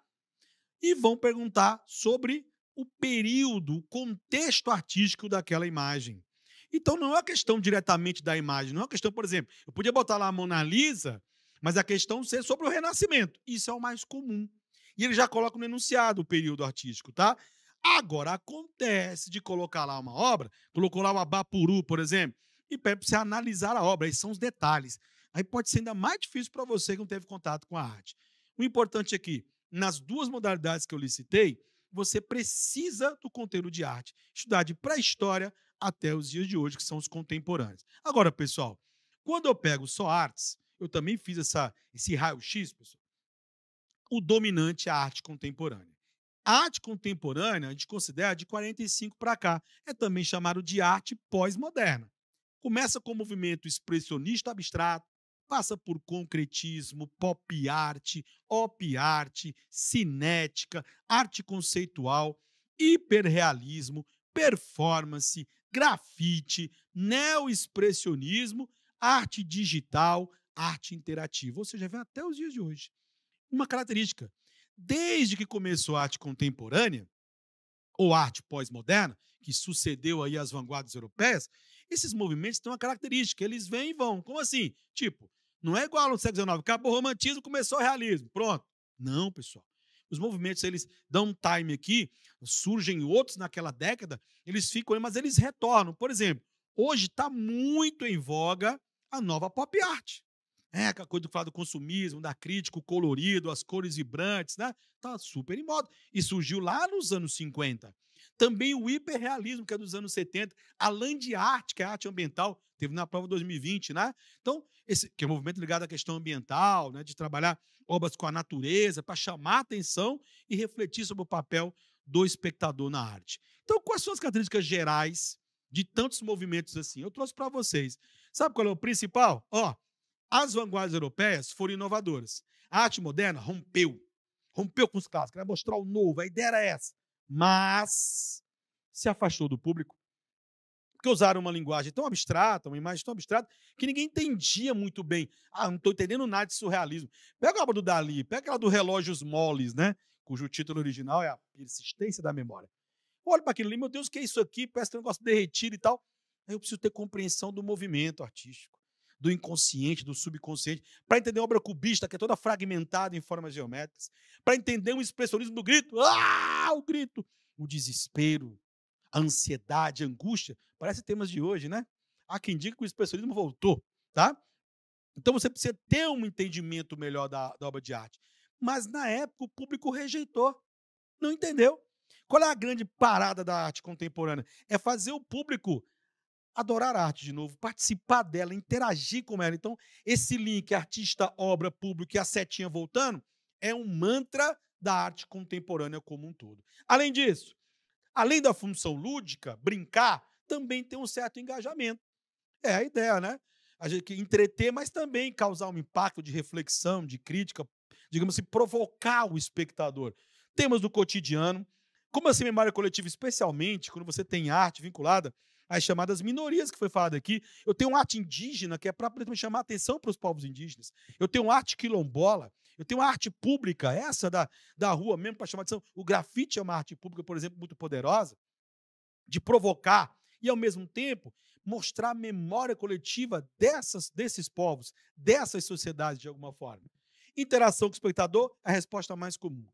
E vão perguntar sobre o período, o contexto artístico daquela imagem. Então não é uma questão diretamente da imagem, não é uma questão, por exemplo, eu podia botar lá a Mona Lisa, mas a questão ser sobre o Renascimento. Isso é o mais comum. E ele já coloca no enunciado o período artístico, tá? Agora, acontece de colocar lá uma obra, colocou lá o Abapuru, por exemplo, e pede para você analisar a obra, aí são os detalhes. Aí pode ser ainda mais difícil para você que não teve contato com a arte. O importante aqui, é que, nas duas modalidades que eu lhe citei, você precisa do conteúdo de arte. Estudar de pré-história até os dias de hoje, que são os contemporâneos. Agora, pessoal, quando eu pego só artes, eu também fiz essa, esse raio-x, pessoal. O dominante é a arte contemporânea. A arte contemporânea a gente considera de 45 para cá. É também chamado de arte pós-moderna. Começa com o movimento expressionista abstrato, passa por concretismo, pop art, op art, cinética, arte conceitual, hiperrealismo, performance, grafite, neo-expressionismo, arte digital, arte interativa. Ou seja, vem até os dias de hoje. Uma característica desde que começou a arte contemporânea, ou arte pós-moderna, que sucedeu aí as vanguardas europeias, esses movimentos têm uma característica, eles vêm e vão. Como assim? Tipo, não é igual no século XIX, acabou o romantismo, começou o realismo, pronto. Não, pessoal. Os movimentos, eles dão um time aqui, surgem outros naquela década, eles ficam aí, mas eles retornam. Por exemplo, hoje está muito em voga a nova pop art. É, aquela coisa do falar do consumismo, da crítica, o colorido, as cores vibrantes, né? Tá super em moda. E surgiu lá nos anos 50. Também o hiperrealismo, que é dos anos 70. A land art que é a arte ambiental, teve na prova 2020, né? Então, esse que é um movimento ligado à questão ambiental, né? De trabalhar obras com a natureza, para chamar atenção e refletir sobre o papel do espectador na arte. Então, quais são as características gerais de tantos movimentos assim? Eu trouxe para vocês. Sabe qual é o principal? Ó, as vanguardas europeias foram inovadoras. A arte moderna rompeu. Rompeu com os clássicos, vai mostrar o novo, a ideia era essa. Mas se afastou do público. Porque usaram uma linguagem tão abstrata, uma imagem tão abstrata, que ninguém entendia muito bem. Ah, não estou entendendo nada de surrealismo. Pega a obra do Dali, pega aquela do Relógios Moles, né? cujo título original é A Persistência da Memória. Olha para aquilo ali, meu Deus, o que é isso aqui? Parece um negócio derretido e tal. Aí eu preciso ter compreensão do movimento artístico do inconsciente, do subconsciente, para entender a obra cubista, que é toda fragmentada em formas geométricas, para entender o expressionismo do grito, ah, o grito, o desespero, a ansiedade, a angústia, parece temas de hoje, né? Há quem diga que o expressionismo voltou, tá? Então você precisa ter um entendimento melhor da, da obra de arte. Mas na época o público rejeitou, não entendeu. Qual é a grande parada da arte contemporânea? É fazer o público adorar a arte de novo, participar dela, interagir com ela. Então, esse link artista, obra, público e a setinha voltando é um mantra da arte contemporânea como um todo. Além disso, além da função lúdica, brincar também tem um certo engajamento. É a ideia, né? A gente entreter, mas também causar um impacto de reflexão, de crítica, digamos assim, provocar o espectador. Temas do cotidiano, como assim memória coletiva, especialmente quando você tem arte vinculada as chamadas minorias que foi falado aqui. Eu tenho um arte indígena que é para chamar atenção para os povos indígenas. Eu tenho arte quilombola, eu tenho arte pública, essa da, da rua mesmo para chamar atenção. O grafite é uma arte pública, por exemplo, muito poderosa, de provocar e, ao mesmo tempo, mostrar a memória coletiva dessas, desses povos, dessas sociedades, de alguma forma. Interação com o espectador é a resposta mais comum.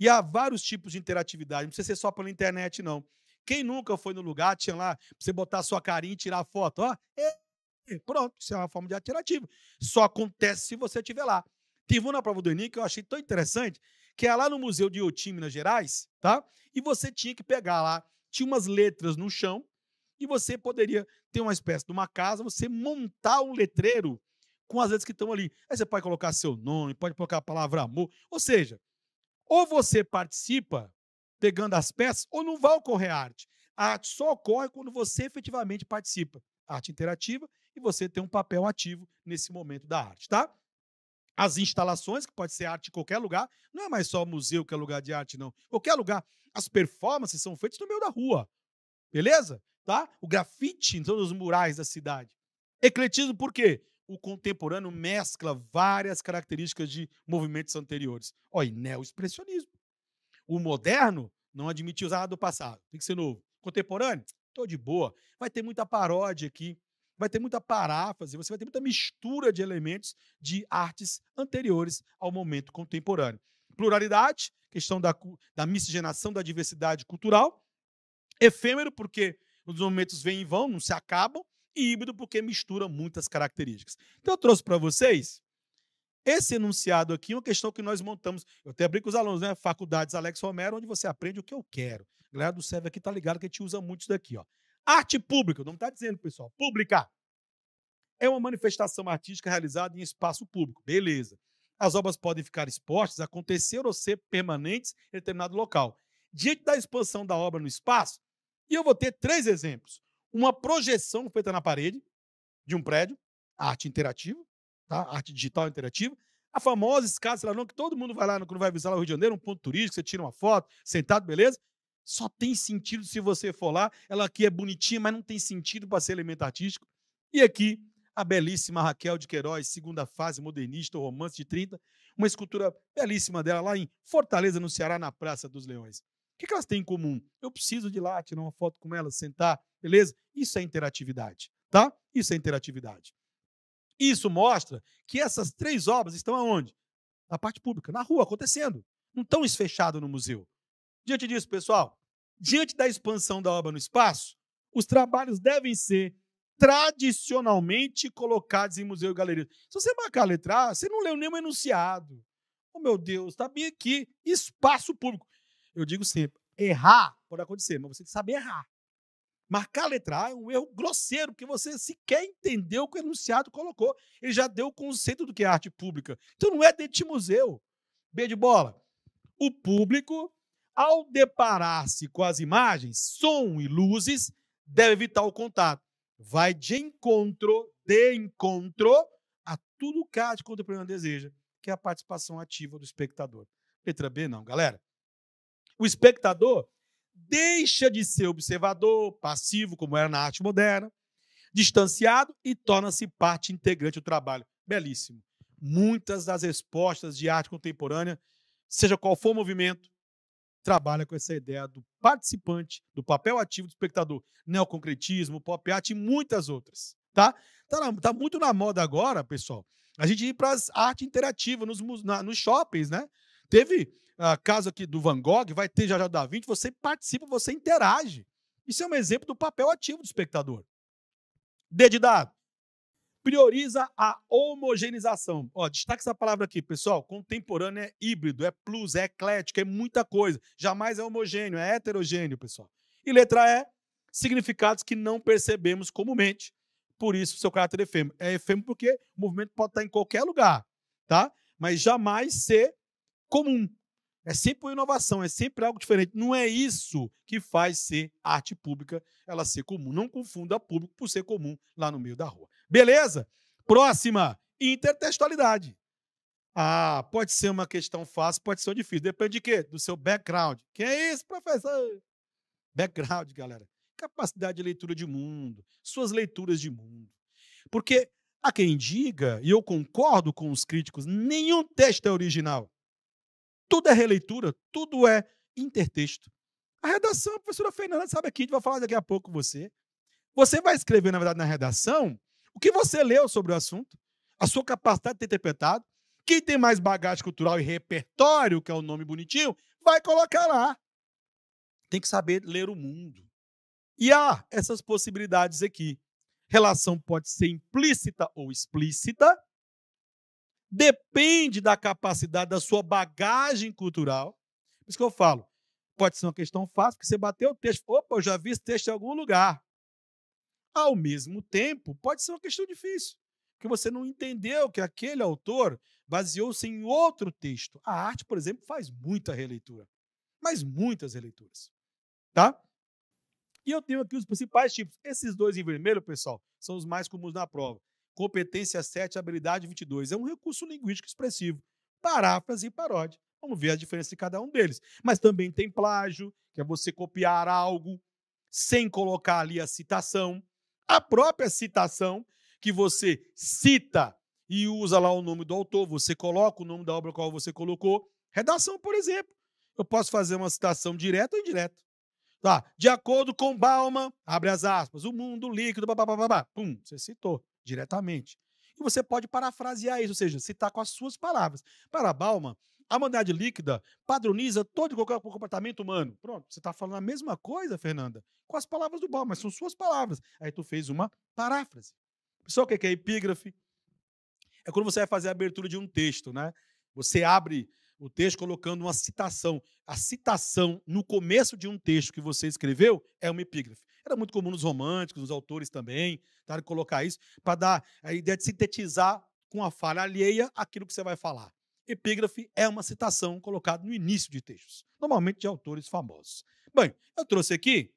E há vários tipos de interatividade, não precisa ser só pela internet, não. Quem nunca foi no lugar, tinha lá, pra você botar a sua carinha e tirar a foto, ó. E pronto, isso é uma forma de atirativo. Só acontece se você estiver lá. Tive uma prova do Enem que eu achei tão interessante, que é lá no Museu de Iotim, Minas Gerais, tá? E você tinha que pegar lá, tinha umas letras no chão, e você poderia ter uma espécie de uma casa, você montar um letreiro com as letras que estão ali. Aí você pode colocar seu nome, pode colocar a palavra amor. Ou seja, ou você participa pegando as peças, ou não vai ocorrer arte. A arte só ocorre quando você efetivamente participa. Arte interativa e você tem um papel ativo nesse momento da arte, tá? As instalações, que pode ser arte em qualquer lugar, não é mais só museu que é lugar de arte, não. Qualquer lugar. As performances são feitas no meio da rua, beleza? Tá? O grafite, em todos os murais da cidade. Ecletismo por quê? O contemporâneo mescla várias características de movimentos anteriores. Olha, e neo-expressionismo. O moderno não admite usar do passado. Tem que ser novo. Contemporâneo? Tô de boa. Vai ter muita paródia aqui. Vai ter muita paráfase, Você vai ter muita mistura de elementos de artes anteriores ao momento contemporâneo. Pluralidade, questão da, da miscigenação da diversidade cultural. Efêmero, porque os momentos vêm e vão, não se acabam. E híbrido, porque mistura muitas características. Então, eu trouxe para vocês esse enunciado aqui é uma questão que nós montamos. Eu até brinco com os alunos, né? Faculdades Alex Romero, onde você aprende o que eu quero. A galera do SEV aqui tá ligado que a gente usa muito isso daqui, ó. Arte pública, não está dizendo, pessoal, pública. É uma manifestação artística realizada em espaço público. Beleza. As obras podem ficar expostas, acontecer ou ser permanentes em determinado local. Diante da expansão da obra no espaço, e eu vou ter três exemplos: uma projeção feita na parede de um prédio, arte interativa, tá? Arte digital interativa. A famosa escada, sei lá, não, que todo mundo vai lá quando vai visitar o Rio de Janeiro, um ponto turístico, você tira uma foto, sentado, beleza? Só tem sentido se você for lá. Ela aqui é bonitinha, mas não tem sentido para ser elemento artístico. E aqui, a belíssima Raquel de Queiroz, segunda fase modernista, o romance de 30, uma escultura belíssima dela lá em Fortaleza, no Ceará, na Praça dos Leões. O que elas têm em comum? Eu preciso de lá, tirar uma foto com ela sentar, beleza? Isso é interatividade, tá? Isso é interatividade. Isso mostra que essas três obras estão aonde? Na parte pública, na rua, acontecendo. Não estão fechadas no museu. Diante disso, pessoal, diante da expansão da obra no espaço, os trabalhos devem ser tradicionalmente colocados em museu e galeria. Se você marcar a letra A, você não leu nenhum enunciado. Oh, meu Deus, está bem aqui, espaço público. Eu digo sempre, errar pode acontecer, mas você tem que saber errar. Marcar a letra A é um erro grosseiro, porque você sequer entendeu o que o enunciado colocou. Ele já deu o conceito do que é arte pública. Então não é dentro de museu. B de bola. O público, ao deparar-se com as imagens, som e luzes, deve evitar o contato. Vai de encontro, de encontro, a tudo o que a arte contemporânea deseja, que é a participação ativa do espectador. Letra B, não, galera. O espectador deixa de ser observador, passivo, como era na arte moderna, distanciado e torna-se parte integrante do trabalho. Belíssimo. Muitas das respostas de arte contemporânea, seja qual for o movimento, trabalha com essa ideia do participante, do papel ativo do espectador. Neoconcretismo, pop art e muitas outras. Tá? Tá, na, tá muito na moda agora, pessoal, a gente ir para as artes interativas nos, na, nos shoppings, né? Teve a caso aqui do Van Gogh, vai ter já já Da Vinci, você participa, você interage. Isso é um exemplo do papel ativo do espectador. dedidado Prioriza a homogeneização. Ó, destaque essa palavra aqui, pessoal. Contemporâneo é híbrido, é plus, é eclético, é muita coisa. Jamais é homogêneo, é heterogêneo, pessoal. E letra E, significados que não percebemos comumente. Por isso, seu caráter é efêmero. É efêmero porque o movimento pode estar em qualquer lugar, tá? Mas jamais ser comum. É sempre uma inovação, é sempre algo diferente. Não é isso que faz ser arte pública, ela ser comum. Não confunda público por ser comum lá no meio da rua. Beleza? Próxima, intertextualidade. Ah, pode ser uma questão fácil, pode ser difícil. Depende de quê? Do seu background. Quem é isso, professor? Background, galera. Capacidade de leitura de mundo, suas leituras de mundo. Porque há quem diga, e eu concordo com os críticos, nenhum texto é original tudo é releitura, tudo é intertexto. A redação, a professora Fernanda sabe aqui, a gente vai falar daqui a pouco com você. Você vai escrever, na verdade, na redação, o que você leu sobre o assunto, a sua capacidade de ter interpretado. Quem tem mais bagagem cultural e repertório, que é o nome bonitinho, vai colocar lá. Tem que saber ler o mundo. E há essas possibilidades aqui. Relação pode ser implícita ou explícita, depende da capacidade da sua bagagem cultural. Por isso que eu falo, pode ser uma questão fácil, porque você bateu o texto, opa, eu já vi esse texto em algum lugar. Ao mesmo tempo, pode ser uma questão difícil, porque você não entendeu que aquele autor baseou-se em outro texto. A arte, por exemplo, faz muita releitura, mas muitas releituras, tá? E eu tenho aqui os principais tipos. Esses dois em vermelho, pessoal, são os mais comuns na prova. Competência 7, habilidade 22. É um recurso linguístico expressivo. Paráfrase e paródia. Vamos ver a diferença de cada um deles. Mas também tem plágio, que é você copiar algo sem colocar ali a citação. A própria citação, que você cita e usa lá o nome do autor, você coloca o nome da obra a qual você colocou. Redação, por exemplo. Eu posso fazer uma citação direta ou indireta. Tá. De acordo com Bauman, abre as aspas, o mundo líquido, babá, babá, pum, você citou diretamente. E você pode parafrasear isso, ou seja, citar com as suas palavras. Para Bauman, a humanidade líquida padroniza todo qualquer comportamento humano. Pronto, você está falando a mesma coisa, Fernanda, com as palavras do Bauman, mas são suas palavras. Aí tu fez uma paráfrase. Pessoal, o que é epígrafe? É quando você vai fazer a abertura de um texto, né? Você abre o texto colocando uma citação. A citação no começo de um texto que você escreveu é uma epígrafe. Era muito comum nos românticos, nos autores também, tentaram tá, colocar isso para dar a ideia de sintetizar com a falha alheia aquilo que você vai falar. Epígrafe é uma citação colocada no início de textos, normalmente de autores famosos. Bem, eu trouxe aqui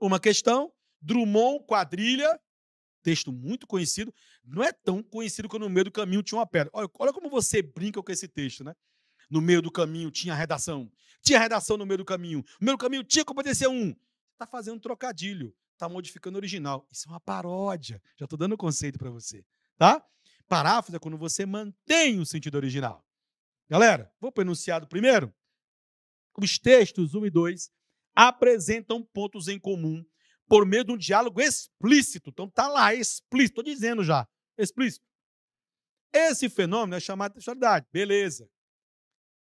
uma questão, Drummond Quadrilha, texto muito conhecido, não é tão conhecido que no meio do caminho tinha uma pedra. Olha, olha como você brinca com esse texto, né? No meio do caminho tinha redação, tinha redação no meio do caminho, no meio do caminho tinha competência 1, tá fazendo trocadilho, tá modificando o original. Isso é uma paródia. Já estou dando o conceito para você, tá? Paráfrase é quando você mantém o sentido original. Galera, vou pronunciar enunciado primeiro. Os textos 1 e 2 apresentam pontos em comum por meio de um diálogo explícito. Então tá lá, explícito, estou dizendo já, explícito. Esse fenômeno é chamado de textualidade, beleza.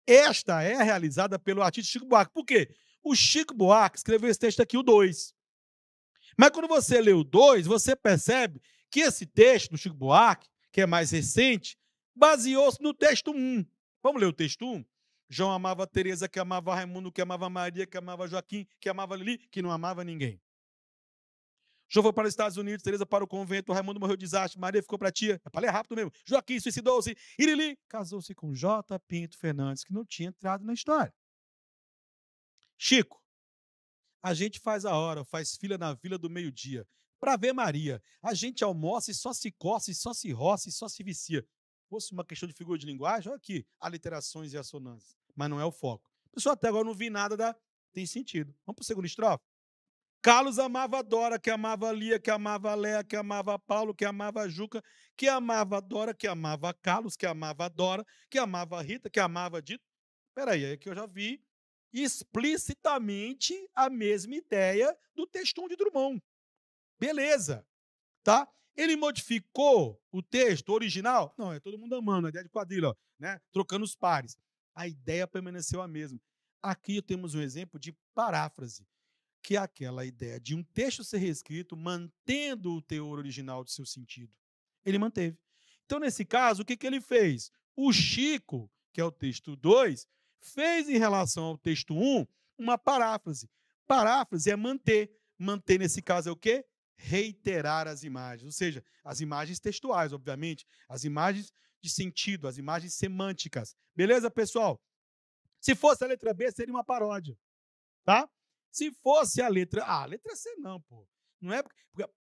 Esta é realizada pelo artista Chico Buarque. Por quê? O Chico Buarque escreveu esse texto aqui, o 2. Mas quando você lê o 2, você percebe que esse texto do Chico Buarque, que é mais recente, baseou-se no texto 1. Um. Vamos ler o texto 1? Um? João amava Teresa, que amava Raimundo, que amava Maria, que amava Joaquim, que amava Lili, que não amava ninguém. João foi para os Estados Unidos, Teresa para o convento, Raimundo morreu de desastre, Maria ficou para a tia, é para ler rápido mesmo. Joaquim suicidou-se, e Lili casou-se com J. Pinto Fernandes, que não tinha entrado na história. Chico, a gente faz a hora, faz fila na vila do meio-dia para ver Maria. A gente almoça e só se coça, e só se roça, e só se vicia. Fosse uma questão de figura de linguagem, olha aqui, aliterações e assonâncias. Mas não é o foco. Pessoal, até agora não vi nada da. Tem sentido. Vamos para segundo estrofe? Carlos amava Dora, que amava Lia, que amava Léa, que amava Paulo, que amava Juca, que amava Dora, que amava Carlos, que amava Dora, que amava Rita, que amava Dito. Peraí, aí é que eu já vi explicitamente a mesma ideia do texto de Drummond. Beleza, tá? Ele modificou o texto original? Não, é todo mundo amando, a ideia de quadrilha, ó, né? trocando os pares. A ideia permaneceu a mesma. Aqui temos um exemplo de paráfrase, que é aquela ideia de um texto ser reescrito mantendo o teor original de seu sentido. Ele manteve. Então, nesse caso, o que, que ele fez? O Chico, que é o texto 2, fez em relação ao texto 1 uma paráfrase. Paráfrase é manter. Manter, nesse caso, é o quê? Reiterar as imagens. Ou seja, as imagens textuais, obviamente. As imagens de sentido, as imagens semânticas. Beleza, pessoal? Se fosse a letra B, seria uma paródia. Tá? Se fosse a letra A, letra C não, pô. Não é porque,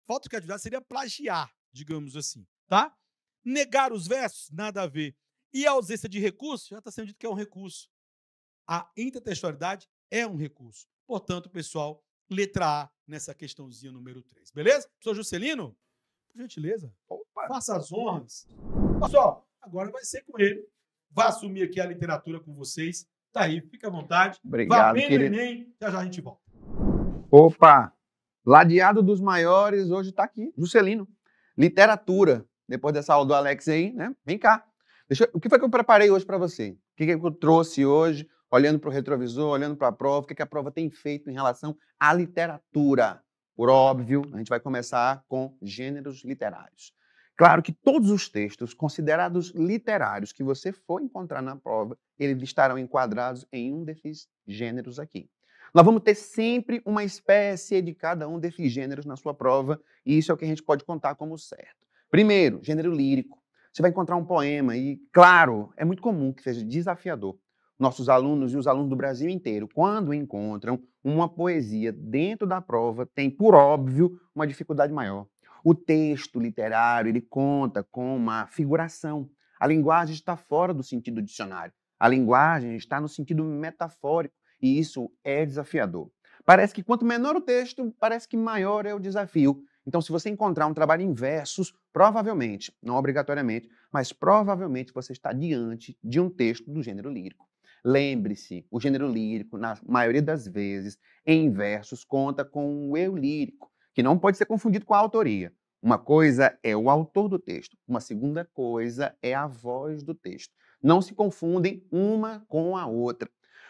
falta de criatividade seria plagiar, digamos assim, tá? Negar os versos, nada a ver. E a ausência de recurso, já está sendo dito que é um recurso. A intertextualidade é um recurso. Portanto, pessoal, letra A nessa questãozinha número 3. Beleza? Professor Juscelino, por gentileza, Opa. faça as honras. Pessoal, agora vai ser com ele. Vai assumir aqui a literatura com vocês. Tá aí, fica à vontade. Obrigado, Vá bem e nem já já a gente volta. Opa! Ladeado dos maiores, hoje está aqui, Juscelino. Literatura, depois dessa aula do Alex aí, né? Vem cá. Deixa, o que foi que eu preparei hoje para você? O que, que eu trouxe hoje? olhando para o retrovisor, olhando para a prova, o que, que a prova tem feito em relação à literatura. Por óbvio, a gente vai começar com gêneros literários. Claro que todos os textos considerados literários que você for encontrar na prova, eles estarão enquadrados em um desses gêneros aqui. Nós vamos ter sempre uma espécie de cada um desses gêneros na sua prova, e isso é o que a gente pode contar como certo. Primeiro, gênero lírico. Você vai encontrar um poema, e claro, é muito comum que seja desafiador nossos alunos e os alunos do Brasil inteiro, quando encontram uma poesia dentro da prova, tem, por óbvio, uma dificuldade maior. O texto literário, ele conta com uma figuração. A linguagem está fora do sentido dicionário. A linguagem está no sentido metafórico e isso é desafiador. Parece que quanto menor o texto, parece que maior é o desafio. Então, se você encontrar um trabalho em versos, provavelmente, não obrigatoriamente, mas provavelmente você está diante de um texto do gênero lírico. Lembre-se, o gênero lírico, na maioria das vezes, em versos, conta com o eu lírico, que não pode ser confundido com a autoria. Uma coisa é o autor do texto, uma segunda coisa é a voz do texto. Não se confundem uma com a outra.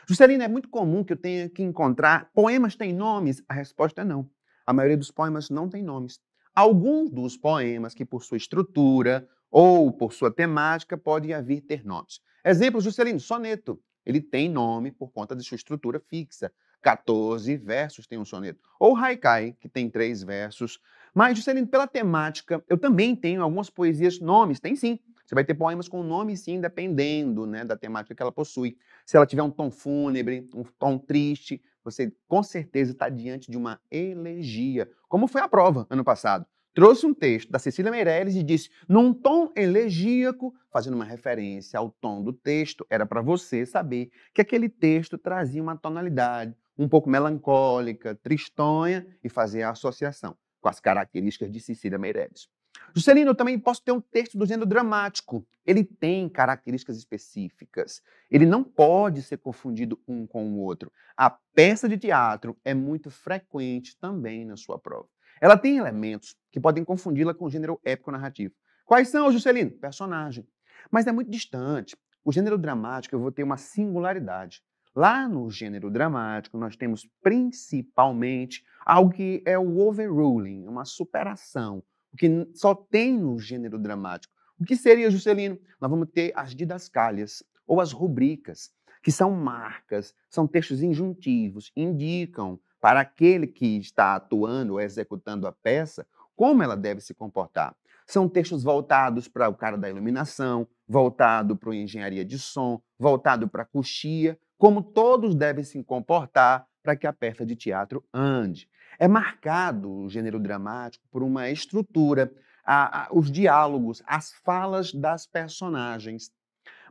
Juscelino, é muito comum que eu tenha que encontrar poemas têm nomes? A resposta é não. A maioria dos poemas não tem nomes. Alguns dos poemas que, por sua estrutura ou por sua temática, podem vir ter nomes. Exemplo, Juscelino, soneto. Ele tem nome por conta de sua estrutura fixa. 14 versos tem um soneto. Ou haikai, que tem três versos. Mas, Juscelino, pela temática, eu também tenho algumas poesias nomes, tem sim. Você vai ter poemas com nome, sim, dependendo né, da temática que ela possui. Se ela tiver um tom fúnebre, um tom triste, você com certeza está diante de uma elegia, como foi a prova ano passado trouxe um texto da Cecília Meirelles e disse, num tom elegíaco, fazendo uma referência ao tom do texto, era para você saber que aquele texto trazia uma tonalidade um pouco melancólica, tristonha, e fazer a associação com as características de Cecília Meirelles. Juscelino, eu também posso ter um texto do gênero dramático. Ele tem características específicas. Ele não pode ser confundido um com o outro. A peça de teatro é muito frequente também na sua prova. Ela tem elementos que podem confundi-la com o gênero épico-narrativo. Quais são, Juscelino? Personagem. Mas é muito distante. O gênero dramático eu vou ter uma singularidade. Lá no gênero dramático, nós temos principalmente algo que é o overruling, uma superação, o que só tem no gênero dramático. O que seria, Juscelino? Nós vamos ter as didascalias ou as rubricas, que são marcas, são textos injuntivos, indicam para aquele que está atuando ou executando a peça como ela deve se comportar. São textos voltados para o cara da iluminação, voltado para a engenharia de som, voltado para a coxia, como todos devem se comportar para que a peça de teatro ande. É marcado o gênero dramático por uma estrutura, a, a, os diálogos, as falas das personagens.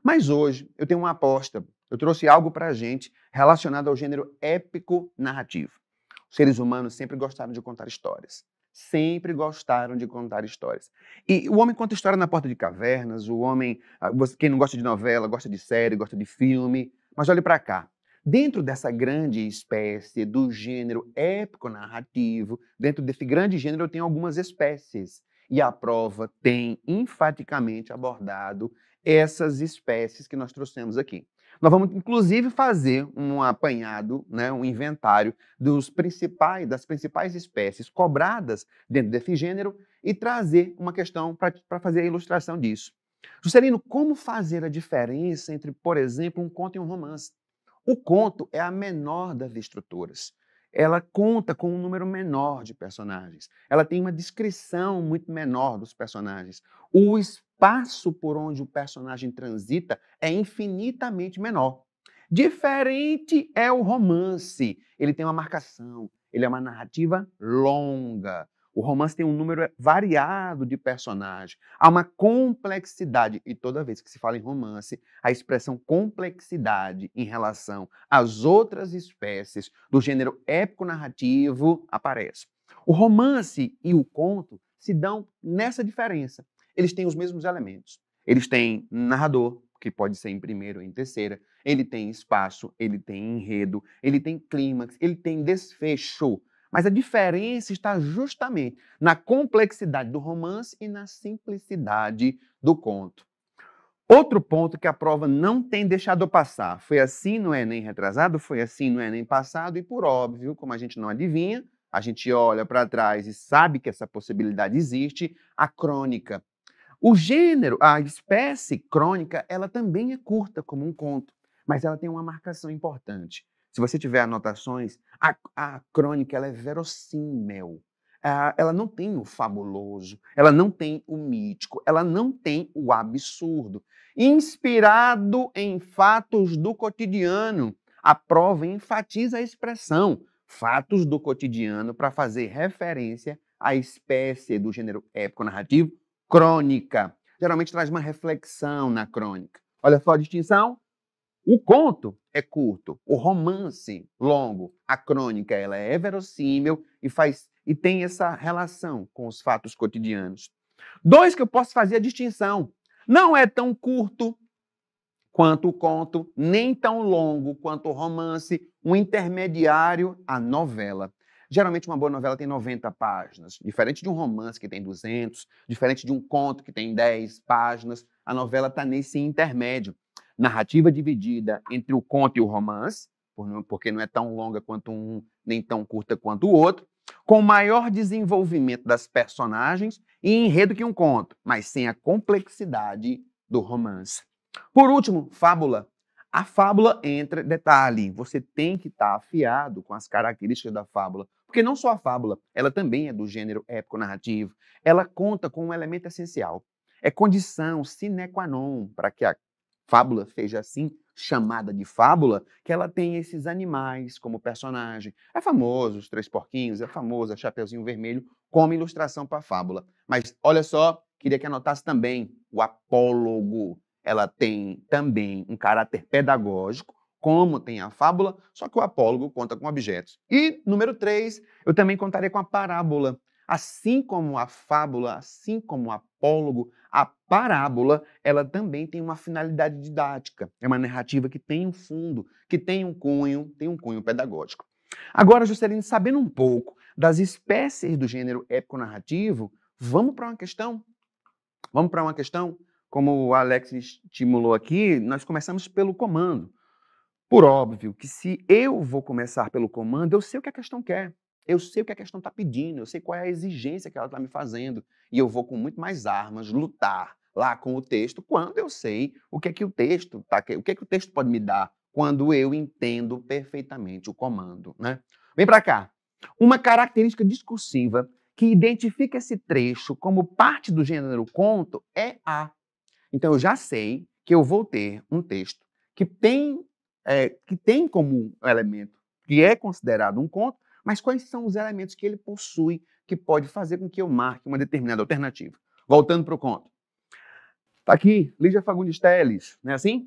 Mas hoje eu tenho uma aposta, eu trouxe algo para a gente relacionado ao gênero épico narrativo. Os seres humanos sempre gostaram de contar histórias sempre gostaram de contar histórias. E o homem conta história na porta de cavernas, o homem, ah, quem não gosta de novela, gosta de série, gosta de filme, mas olhe para cá. Dentro dessa grande espécie do gênero épico-narrativo, dentro desse grande gênero eu tenho algumas espécies. E a prova tem enfaticamente abordado essas espécies que nós trouxemos aqui. Nós vamos, inclusive, fazer um apanhado, né, um inventário dos principais, das principais espécies cobradas dentro desse gênero e trazer uma questão para fazer a ilustração disso. Juscelino, como fazer a diferença entre, por exemplo, um conto e um romance? O conto é a menor das estruturas. Ela conta com um número menor de personagens. Ela tem uma descrição muito menor dos personagens. O espaço por onde o personagem transita é infinitamente menor. Diferente é o romance. Ele tem uma marcação, ele é uma narrativa longa. O romance tem um número é, variado de personagens, há uma complexidade. E toda vez que se fala em romance, a expressão complexidade em relação às outras espécies do gênero épico-narrativo aparece. O romance e o conto se dão nessa diferença eles têm os mesmos elementos. Eles têm narrador, que pode ser em primeiro ou em terceira, ele tem espaço, ele tem enredo, ele tem clímax, ele tem desfecho. Mas a diferença está justamente na complexidade do romance e na simplicidade do conto. Outro ponto que a prova não tem deixado passar, foi assim no Enem retrasado, foi assim no Enem passado, e por óbvio, como a gente não adivinha, a gente olha para trás e sabe que essa possibilidade existe, a crônica. O gênero, a espécie crônica, ela também é curta como um conto, mas ela tem uma marcação importante. Se você tiver anotações, a, a crônica ela é verossímil. Ela não tem o fabuloso, ela não tem o mítico, ela não tem o absurdo. Inspirado em fatos do cotidiano, a prova enfatiza a expressão fatos do cotidiano para fazer referência à espécie do gênero épico narrativo crônica. Geralmente traz uma reflexão na crônica. Olha só a distinção. O conto é curto, o romance longo, a crônica ela é verossímil e faz e tem essa relação com os fatos cotidianos. Dois que eu posso fazer a distinção. Não é tão curto quanto o conto, nem tão longo quanto o romance, um intermediário à novela. Geralmente, uma boa novela tem 90 páginas, diferente de um romance que tem 200, diferente de um conto que tem 10 páginas. A novela está nesse intermédio. Narrativa dividida entre o conto e o romance, porque não é tão longa quanto um, nem tão curta quanto o outro, com maior desenvolvimento das personagens e enredo que um conto, mas sem a complexidade do romance. Por último, fábula. A fábula entra, detalhe, você tem que estar tá afiado com as características da fábula, porque não só a fábula, ela também é do gênero épico-narrativo. Ela conta com um elemento essencial. É condição sine qua non para que a fábula seja assim chamada de fábula, que ela tem esses animais como personagem. É famoso os três porquinhos, é famoso a é Chapeuzinho Vermelho como ilustração para a fábula. Mas olha só, queria que anotasse também o apólogo. Ela tem também um caráter pedagógico, como tem a fábula, só que o apólogo conta com objetos. E, número 3, eu também contarei com a parábola. Assim como a fábula, assim como o apólogo, a parábola, ela também tem uma finalidade didática. É uma narrativa que tem um fundo, que tem um cunho, tem um cunho pedagógico. Agora, Juscelino, sabendo um pouco das espécies do gênero épico-narrativo, vamos para uma questão? Vamos para uma questão? Como o Alex estimulou aqui, nós começamos pelo comando. Por óbvio que se eu vou começar pelo comando, eu sei o que a questão quer. Eu sei o que a questão está pedindo, eu sei qual é a exigência que ela está me fazendo. E eu vou com muito mais armas lutar lá com o texto quando eu sei o que é que o texto tá, o que é que o texto pode me dar quando eu entendo perfeitamente o comando, né? Vem para cá. Uma característica discursiva que identifica esse trecho como parte do gênero conto é a. Então eu já sei que eu vou ter um texto que tem é, que tem como elemento, que é considerado um conto, mas quais são os elementos que ele possui que pode fazer com que eu marque uma determinada alternativa. Voltando para o conto. Está aqui, Lígia Fagundes Teles, não é assim?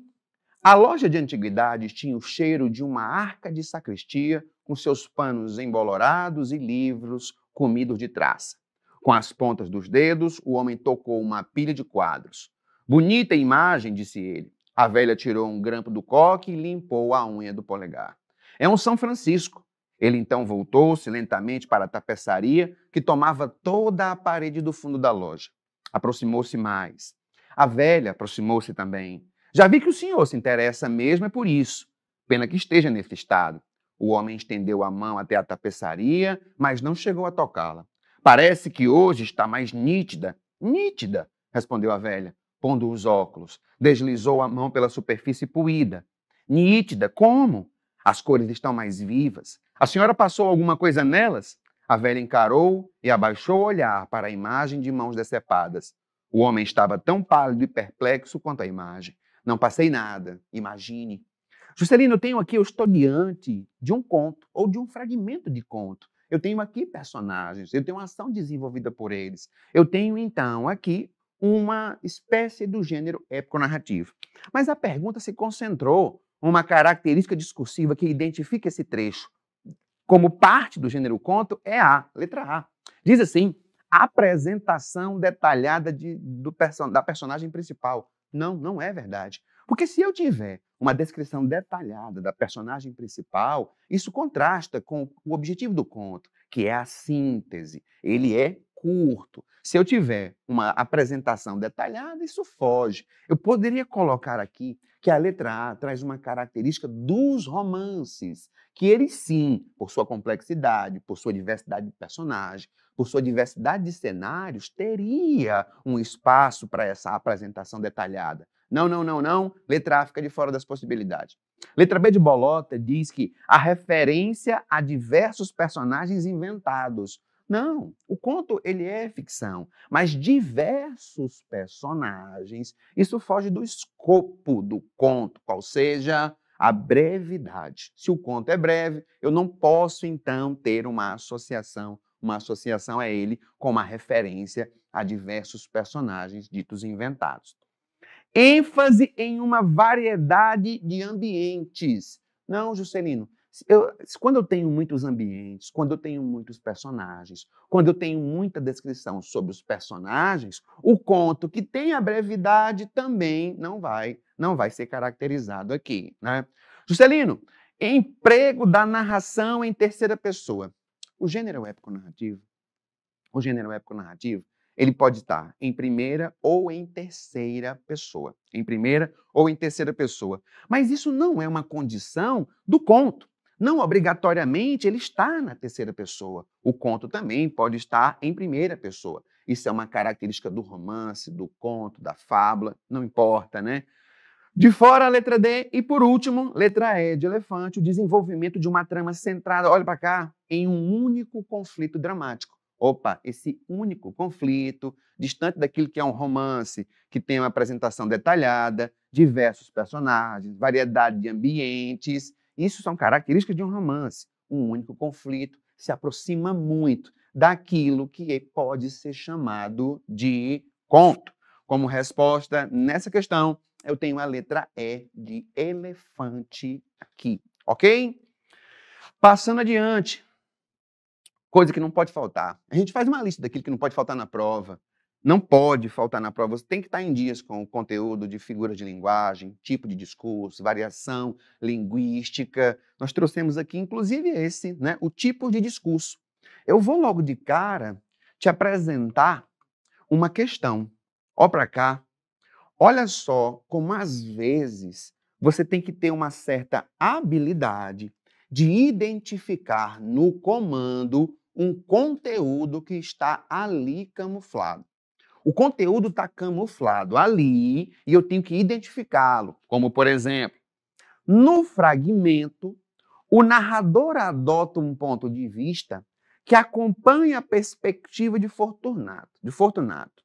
A loja de antiguidades tinha o cheiro de uma arca de sacristia com seus panos embolorados e livros comidos de traça. Com as pontas dos dedos, o homem tocou uma pilha de quadros. Bonita imagem, disse ele. A velha tirou um grampo do coque e limpou a unha do polegar. É um São Francisco. Ele então voltou-se lentamente para a tapeçaria que tomava toda a parede do fundo da loja. Aproximou-se mais. A velha aproximou-se também. Já vi que o senhor se interessa mesmo, é por isso. Pena que esteja nesse estado. O homem estendeu a mão até a tapeçaria, mas não chegou a tocá-la. Parece que hoje está mais nítida. Nítida, respondeu a velha pondo os óculos. Deslizou a mão pela superfície poída. Nítida, como? As cores estão mais vivas. A senhora passou alguma coisa nelas? A velha encarou e abaixou o olhar para a imagem de mãos decepadas. O homem estava tão pálido e perplexo quanto a imagem. Não passei nada, imagine. Juscelino, eu tenho aqui, eu estou diante de um conto ou de um fragmento de conto. Eu tenho aqui personagens, eu tenho ação desenvolvida por eles. Eu tenho então aqui uma espécie do gênero épico-narrativo. Mas a pergunta se concentrou uma característica discursiva que identifica esse trecho como parte do gênero conto é a letra A. Diz assim: a apresentação detalhada de, do da personagem principal. Não, não é verdade. Porque se eu tiver uma descrição detalhada da personagem principal, isso contrasta com o objetivo do conto, que é a síntese. Ele é curto. Se eu tiver uma apresentação detalhada, isso foge. Eu poderia colocar aqui que a letra A traz uma característica dos romances, que eles sim, por sua complexidade, por sua diversidade de personagem, por sua diversidade de cenários, teria um espaço para essa apresentação detalhada. Não, não, não, não. Letra A fica de fora das possibilidades. Letra B de Bolota diz que a referência a diversos personagens inventados não, o conto ele é ficção, mas diversos personagens, isso foge do escopo do conto, qual seja a brevidade. Se o conto é breve, eu não posso então ter uma associação, uma associação é ele com uma referência a diversos personagens ditos inventados. ênfase em uma variedade de ambientes. Não, Juscelino, eu, quando eu tenho muitos ambientes, quando eu tenho muitos personagens, quando eu tenho muita descrição sobre os personagens, o conto que tem a brevidade também não vai, não vai ser caracterizado aqui, né? Juscelino, emprego da narração em terceira pessoa. O gênero épico narrativo, o gênero épico narrativo, ele pode estar em primeira ou em terceira pessoa, em primeira ou em terceira pessoa. Mas isso não é uma condição do conto. Não obrigatoriamente ele está na terceira pessoa. O conto também pode estar em primeira pessoa. Isso é uma característica do romance, do conto, da fábula, não importa, né? De fora, a letra D. E por último, letra E de elefante, o desenvolvimento de uma trama centrada, olha para cá, em um único conflito dramático. Opa, esse único conflito, distante daquilo que é um romance, que tem uma apresentação detalhada, diversos personagens, variedade de ambientes, isso são características de um romance. Um único conflito se aproxima muito daquilo que pode ser chamado de conto. Como resposta nessa questão, eu tenho a letra E de elefante aqui, ok? Passando adiante, coisa que não pode faltar. A gente faz uma lista daquilo que não pode faltar na prova. Não pode faltar na prova, você tem que estar em dias com o conteúdo de figuras de linguagem, tipo de discurso, variação linguística. Nós trouxemos aqui, inclusive, esse, né, o tipo de discurso. Eu vou logo de cara te apresentar uma questão. Ó para cá. Olha só como às vezes você tem que ter uma certa habilidade de identificar no comando um conteúdo que está ali camuflado. O conteúdo está camuflado ali e eu tenho que identificá-lo. Como, por exemplo, no fragmento, o narrador adota um ponto de vista que acompanha a perspectiva de Fortunato. De Fortunato.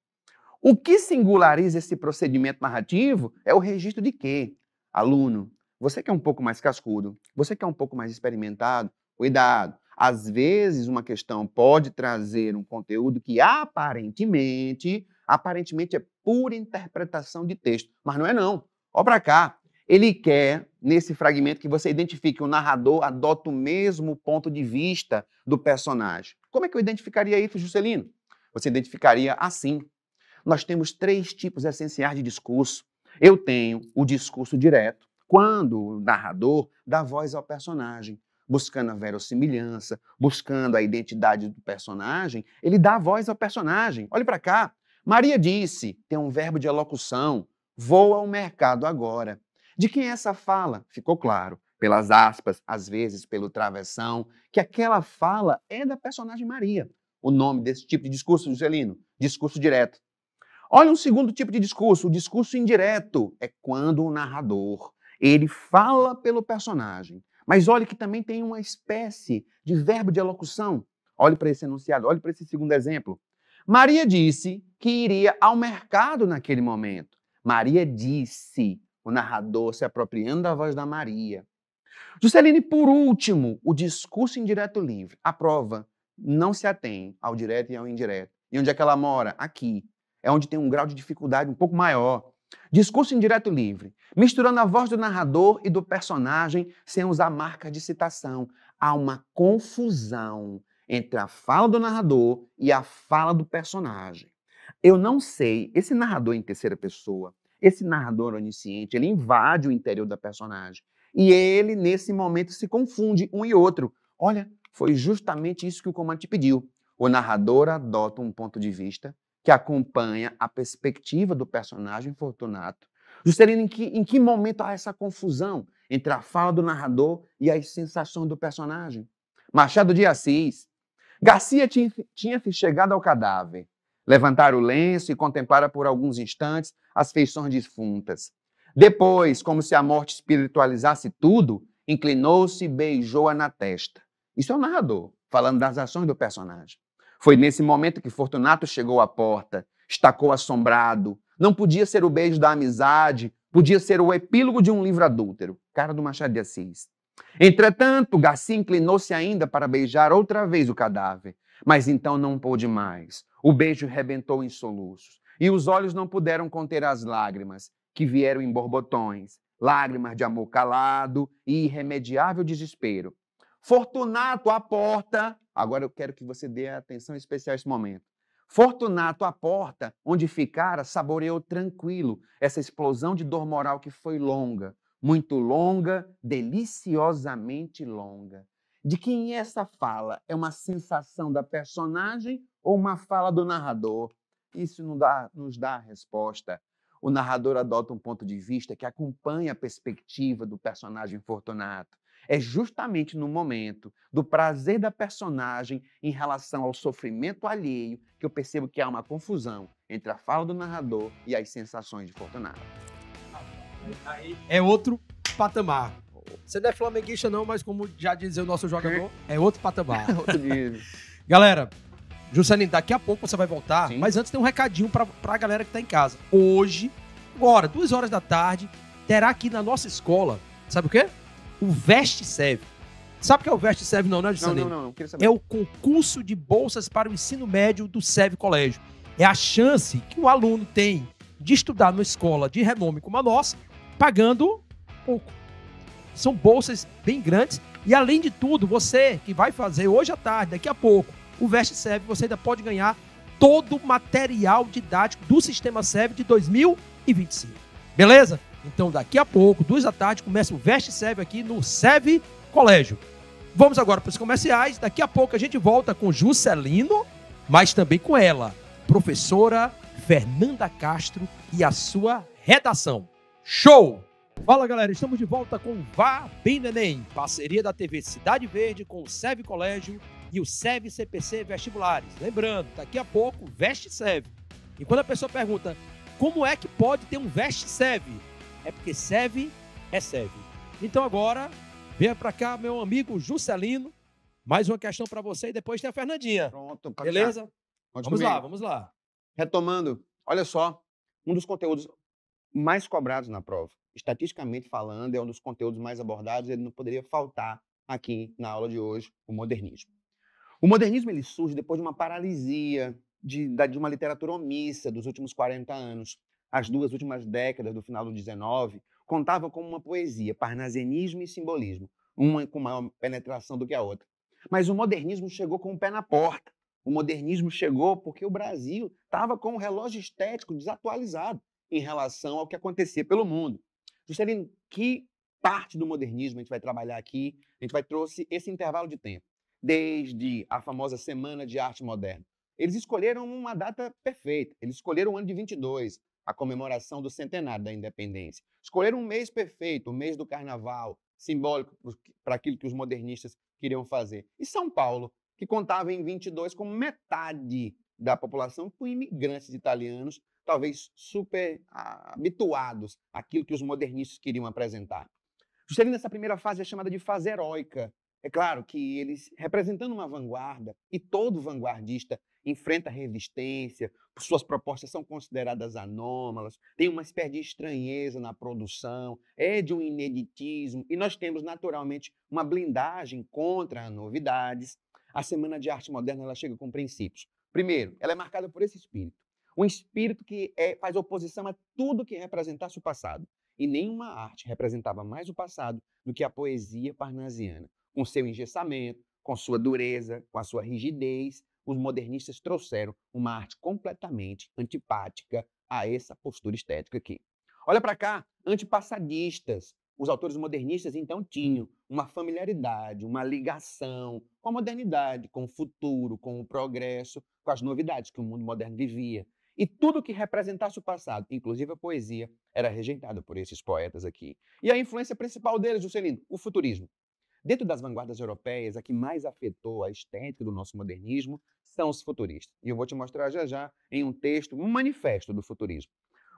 O que singulariza esse procedimento narrativo é o registro de quê? Aluno, você que é um pouco mais cascudo, você que é um pouco mais experimentado, cuidado. Às vezes, uma questão pode trazer um conteúdo que aparentemente, aparentemente é pura interpretação de texto, mas não é não. Ó para cá. Ele quer, nesse fragmento, que você identifique que o narrador adota o mesmo ponto de vista do personagem. Como é que eu identificaria isso, Juscelino? Você identificaria assim. Nós temos três tipos essenciais de discurso. Eu tenho o discurso direto, quando o narrador dá voz ao personagem buscando a verossimilhança, buscando a identidade do personagem, ele dá voz ao personagem. Olhe para cá. Maria disse, tem um verbo de elocução, vou ao mercado agora. De quem é essa fala? Ficou claro, pelas aspas, às vezes pelo travessão, que aquela fala é da personagem Maria. O nome desse tipo de discurso, Juscelino, discurso direto. Olha um segundo tipo de discurso, o discurso indireto, é quando o narrador, ele fala pelo personagem, mas olhe que também tem uma espécie de verbo de elocução. Olhe para esse enunciado, olhe para esse segundo exemplo. Maria disse que iria ao mercado naquele momento. Maria disse, o narrador se apropriando da voz da Maria. Juscelino, por último, o discurso indireto livre. A prova não se atém ao direto e ao indireto. E onde é que ela mora? Aqui. É onde tem um grau de dificuldade um pouco maior. Discurso indireto livre, misturando a voz do narrador e do personagem sem usar marcas de citação. Há uma confusão entre a fala do narrador e a fala do personagem. Eu não sei, esse narrador em terceira pessoa, esse narrador onisciente, ele invade o interior da personagem. E ele, nesse momento, se confunde um e outro. Olha, foi justamente isso que o comandante pediu. O narrador adota um ponto de vista que acompanha a perspectiva do personagem Fortunato. Juscelino, em que, em que momento há essa confusão entre a fala do narrador e as sensações do personagem? Machado de Assis. Garcia tinha, se chegado ao cadáver, levantar o lenço e contemplara por alguns instantes as feições defuntas. Depois, como se a morte espiritualizasse tudo, inclinou-se e beijou-a na testa. Isso é o narrador, falando das ações do personagem. Foi nesse momento que Fortunato chegou à porta, estacou assombrado. Não podia ser o beijo da amizade, podia ser o epílogo de um livro adúltero. Cara do Machado de Assis. Entretanto, Garcia inclinou-se ainda para beijar outra vez o cadáver, mas então não pôde mais. O beijo rebentou em soluços, e os olhos não puderam conter as lágrimas, que vieram em borbotões, lágrimas de amor calado e irremediável desespero. Fortunato à porta Agora eu quero que você dê atenção especial a esse momento. Fortunato, à porta onde ficara, saboreou tranquilo essa explosão de dor moral que foi longa, muito longa, deliciosamente longa. De quem é essa fala? É uma sensação da personagem ou uma fala do narrador? Isso não dá, nos dá a resposta. O narrador adota um ponto de vista que acompanha a perspectiva do personagem Fortunato é justamente no momento do prazer da personagem em relação ao sofrimento alheio que eu percebo que há uma confusão entre a fala do narrador e as sensações de Fortunato. É outro patamar. Você não é flamenguista não, mas como já dizia o nosso jogador, é outro patamar. É outro Galera, Juscelino, daqui a pouco você vai voltar, Sim. mas antes tem um recadinho para a galera que está em casa. Hoje, agora, duas horas da tarde, terá aqui na nossa escola, sabe o quê? O VestSev. Sabe o que é o VestSev? Não, né, não, não, é não, não, não É o concurso de bolsas para o ensino médio do SEV Colégio. É a chance que o aluno tem de estudar numa escola de renome como a nossa, pagando pouco. São bolsas bem grandes. E além de tudo, você que vai fazer hoje à tarde, daqui a pouco, o VestSev, você ainda pode ganhar todo o material didático do Sistema SEV de 2025. Beleza? Então, daqui a pouco, duas da tarde, começa o Veste Seve aqui no Seve Colégio. Vamos agora para os comerciais. Daqui a pouco a gente volta com Juscelino, mas também com ela, professora Fernanda Castro e a sua redação. Show! Fala galera, estamos de volta com Vá Bem Neném, parceria da TV Cidade Verde com o SEV Colégio e o SEV CPC Vestibulares. Lembrando, daqui a pouco, Veste SEV. E quando a pessoa pergunta como é que pode ter um Veste SEV, é porque serve, recebe. Então agora, venha para cá, meu amigo Juscelino. Mais uma questão para você e depois tem a Fernandinha. Pronto, pra Beleza? Vamos lá, vamos lá. Retomando, olha só, um dos conteúdos mais cobrados na prova, estatisticamente falando, é um dos conteúdos mais abordados, ele não poderia faltar aqui na aula de hoje, o modernismo. O modernismo ele surge depois de uma paralisia de, de uma literatura omissa dos últimos 40 anos as duas últimas décadas do final do 19, contava como uma poesia, parnasianismo e simbolismo, uma com maior penetração do que a outra. Mas o modernismo chegou com o pé na porta. O modernismo chegou porque o Brasil estava com o um relógio estético desatualizado em relação ao que acontecia pelo mundo. Juscelino, que parte do modernismo a gente vai trabalhar aqui? A gente vai trouxe esse intervalo de tempo, desde a famosa Semana de Arte Moderna. Eles escolheram uma data perfeita, eles escolheram o ano de 22, a comemoração do centenário da independência. Escolher um mês perfeito, o mês do carnaval, simbólico para aquilo que os modernistas queriam fazer. E São Paulo, que contava em 22 com metade da população com imigrantes italianos, talvez super ah, habituados àquilo que os modernistas queriam apresentar. Juscelino, nessa primeira fase, é chamada de fase heróica, é claro que eles, representando uma vanguarda, e todo vanguardista enfrenta resistência, suas propostas são consideradas anômalas, tem uma espécie de estranheza na produção, é de um ineditismo, e nós temos naturalmente uma blindagem contra novidades. A Semana de Arte Moderna ela chega com princípios. Primeiro, ela é marcada por esse espírito, um espírito que é, faz oposição a tudo que representasse o passado. E nenhuma arte representava mais o passado do que a poesia parnasiana com seu engessamento, com sua dureza, com a sua rigidez, os modernistas trouxeram uma arte completamente antipática a essa postura estética aqui. Olha para cá, antipassadistas. Os autores modernistas então tinham uma familiaridade, uma ligação com a modernidade, com o futuro, com o progresso, com as novidades que o mundo moderno vivia. E tudo que representasse o passado, inclusive a poesia, era rejeitado por esses poetas aqui. E a influência principal deles, Juscelino, o futurismo. Dentro das vanguardas europeias, a que mais afetou a estética do nosso modernismo são os futuristas. E eu vou te mostrar já já em um texto, um manifesto do futurismo.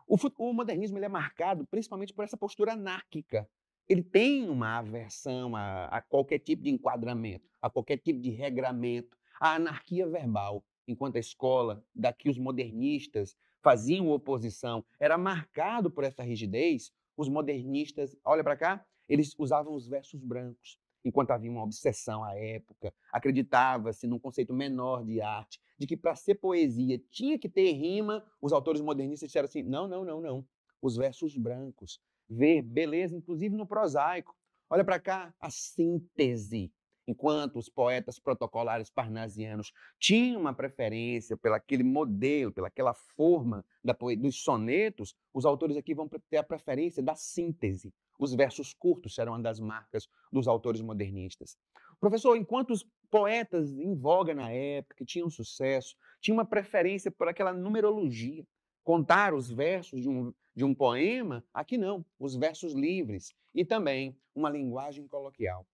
O, fut o modernismo é marcado principalmente por essa postura anárquica. Ele tem uma aversão a, a qualquer tipo de enquadramento, a qualquer tipo de regramento, a anarquia verbal. Enquanto a escola, daqui os modernistas faziam oposição, era marcado por essa rigidez, os modernistas, olha para cá, eles usavam os versos brancos enquanto havia uma obsessão à época, acreditava-se num conceito menor de arte, de que para ser poesia tinha que ter rima, os autores modernistas disseram assim: não, não, não, não. Os versos brancos, ver beleza, inclusive no prosaico. Olha para cá, a síntese Enquanto os poetas protocolares parnasianos tinham uma preferência aquele modelo, aquela forma da, dos sonetos, os autores aqui vão ter a preferência da síntese. Os versos curtos serão uma das marcas dos autores modernistas. Professor, enquanto os poetas em voga na época, que tinham sucesso, tinham uma preferência por aquela numerologia, contar os versos de um, de um poema, aqui não, os versos livres e também uma linguagem coloquial.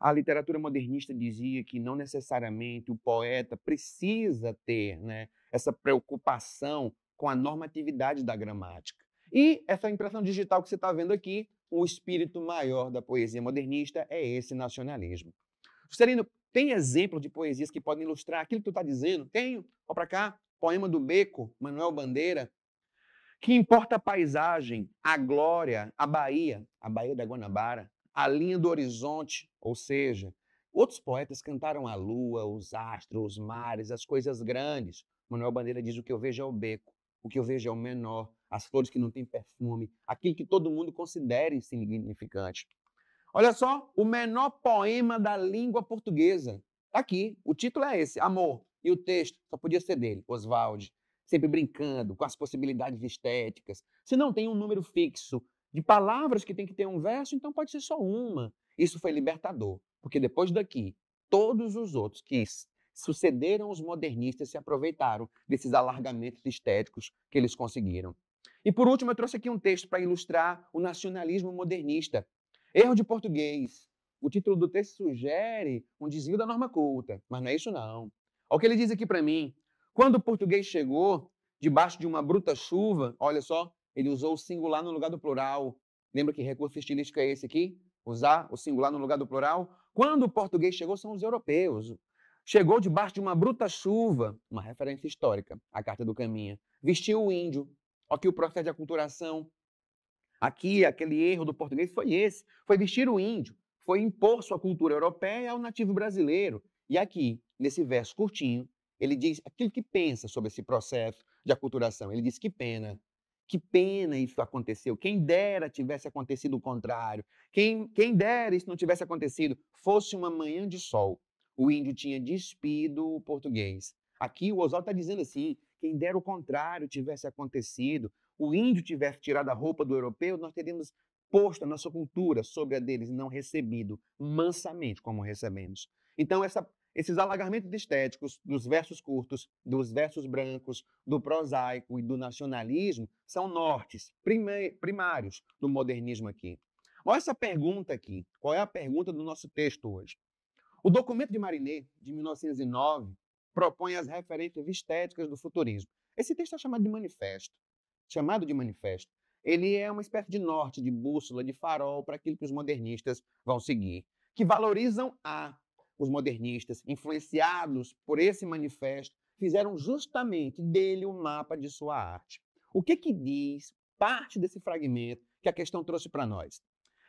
A literatura modernista dizia que não necessariamente o poeta precisa ter né, essa preocupação com a normatividade da gramática. E essa impressão digital que você está vendo aqui, o espírito maior da poesia modernista é esse nacionalismo. Celino, tem exemplos de poesias que podem ilustrar aquilo que tu está dizendo? Tenho, olha para cá, Poema do Beco, Manuel Bandeira. Que importa a paisagem, a glória, a Bahia, a Bahia da Guanabara, a linha do horizonte, ou seja, outros poetas cantaram a lua, os astros, os mares, as coisas grandes. Manuel Bandeira diz: o que eu vejo é o beco, o que eu vejo é o menor, as flores que não têm perfume, aquilo que todo mundo considera insignificante. Olha só, o menor poema da língua portuguesa. está aqui, o título é esse, Amor. E o texto só podia ser dele, Oswald. Sempre brincando com as possibilidades estéticas. Se não tem um número fixo, de palavras que tem que ter um verso, então pode ser só uma. Isso foi libertador, porque depois daqui, todos os outros que sucederam os modernistas se aproveitaram desses alargamentos estéticos que eles conseguiram. E por último, eu trouxe aqui um texto para ilustrar o nacionalismo modernista. Erro de português. O título do texto sugere um desvio da norma culta, mas não é isso não. Olha o que ele diz aqui para mim. Quando o português chegou, debaixo de uma bruta chuva, olha só, ele usou o singular no lugar do plural. Lembra que recurso estilístico é esse aqui? Usar o singular no lugar do plural. Quando o português chegou, são os europeus. Chegou debaixo de uma bruta chuva, uma referência histórica, a Carta do Caminha. Vestiu o índio. Aqui o processo de aculturação. Aqui, aquele erro do português foi esse. Foi vestir o índio. Foi impor sua cultura europeia ao nativo brasileiro. E aqui, nesse verso curtinho, ele diz aquilo que pensa sobre esse processo de aculturação. Ele diz que pena que pena isso aconteceu. Quem dera tivesse acontecido o contrário. Quem, quem dera isso não tivesse acontecido. Fosse uma manhã de sol. O índio tinha despido o português. Aqui o Oswaldo está dizendo assim: quem dera o contrário tivesse acontecido. O índio tivesse tirado a roupa do europeu, nós teríamos posto a nossa cultura sobre a deles e não recebido mansamente como recebemos. Então, essa esses alagamentos estéticos dos versos curtos, dos versos brancos, do prosaico e do nacionalismo são nortes primários do modernismo aqui. Olha essa pergunta aqui. Qual é a pergunta do nosso texto hoje? O documento de Marinet, de 1909, propõe as referências estéticas do futurismo. Esse texto é chamado de manifesto. Chamado de manifesto. Ele é uma espécie de norte, de bússola, de farol para aquilo que os modernistas vão seguir, que valorizam a os modernistas, influenciados por esse manifesto, fizeram justamente dele um mapa de sua arte. O que que diz parte desse fragmento que a questão trouxe para nós?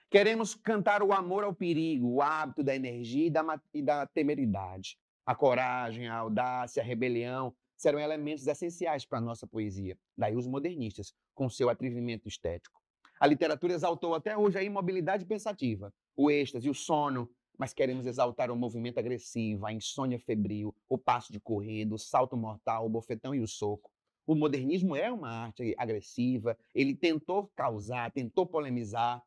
Queremos cantar o amor ao perigo, o hábito da energia e da, e da temeridade. A coragem, a audácia, a rebelião serão elementos essenciais para a nossa poesia. Daí os modernistas, com seu atrevimento estético. A literatura exaltou até hoje a imobilidade pensativa, o êxtase, o sono, mas queremos exaltar o movimento agressivo, a insônia febril, o passo de corrida, o salto mortal, o bofetão e o soco. O modernismo é uma arte agressiva, ele tentou causar, tentou polemizar.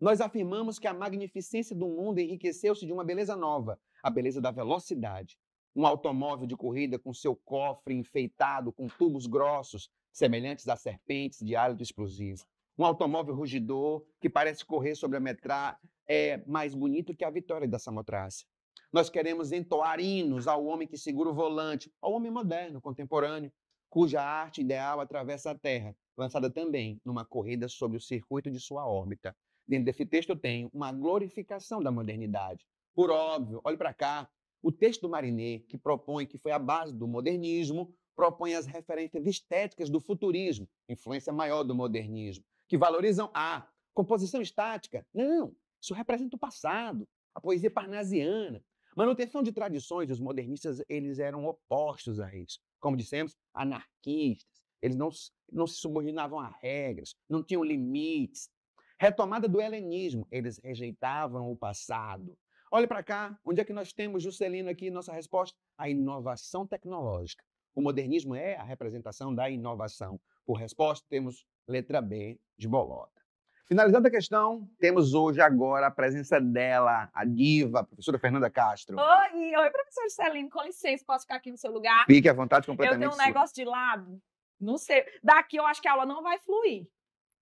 Nós afirmamos que a magnificência do mundo enriqueceu-se de uma beleza nova, a beleza da velocidade. Um automóvel de corrida com seu cofre enfeitado com tubos grossos, semelhantes a serpentes de hálito explosivo. Um automóvel rugidor que parece correr sobre a, metra é mais bonito que a vitória da Samotrácia. Nós queremos entoar hinos ao homem que segura o volante, ao homem moderno, contemporâneo, cuja arte ideal atravessa a Terra, lançada também numa corrida sobre o circuito de sua órbita. Dentro desse texto eu tenho uma glorificação da modernidade. Por óbvio, olhe para cá, o texto do Marinê, que propõe que foi a base do modernismo, propõe as referências estéticas do futurismo, influência maior do modernismo, que valorizam a composição estática. Não, isso representa o passado, a poesia parnasiana. Manutenção de tradições, os modernistas eles eram opostos a isso. Como dissemos, anarquistas. Eles não, não se subordinavam a regras, não tinham limites. Retomada do helenismo, eles rejeitavam o passado. Olha para cá, onde é que nós temos, Juscelino, aqui nossa resposta? A inovação tecnológica. O modernismo é a representação da inovação. Por resposta, temos letra B de Bolota. Finalizando a questão, temos hoje agora a presença dela, a diva, a professora Fernanda Castro. Oi, oi, professor Celino, com licença, posso ficar aqui no seu lugar? Fique à vontade completamente. Eu tenho um negócio de lado, não sei. Daqui eu acho que a aula não vai fluir.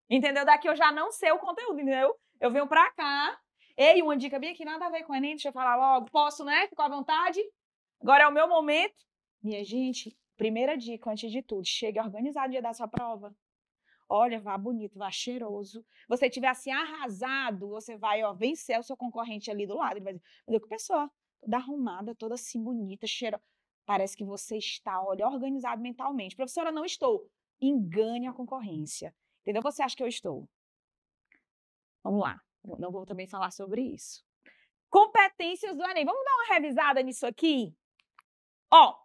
Entendeu? Daqui eu já não sei o conteúdo, entendeu? Eu venho pra cá. Ei, uma dica bem aqui, nada a ver com a Enem, deixa eu falar logo. Posso, né? Fico à vontade. Agora é o meu momento. Minha gente, primeira dica, antes de tudo, chegue organizado o dia da sua prova. Olha, vá bonito, vá cheiroso. Você tiver assim arrasado, você vai ó, vencer o seu concorrente ali do lado. Ele vai dizer, meu que pessoa toda arrumada, toda assim bonita, cheirosa. Parece que você está, olha, organizado mentalmente. Professora, não estou. Engane a concorrência. Entendeu? Você acha que eu estou? Vamos lá. Não vou também falar sobre isso. Competências do Enem. Vamos dar uma revisada nisso aqui? Ó,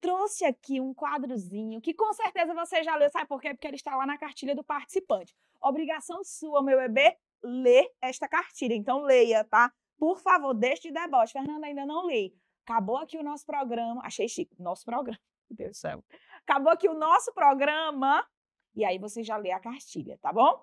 trouxe aqui um quadrozinho que com certeza você já leu, sabe por quê? Porque ele está lá na cartilha do participante. Obrigação sua, meu bebê, ler esta cartilha. Então leia, tá? Por favor, deixe de deboche. Fernanda, ainda não li. Acabou aqui o nosso programa. Achei chique. Nosso programa. Meu Deus do céu. Acabou aqui o nosso programa. E aí você já lê a cartilha, tá bom?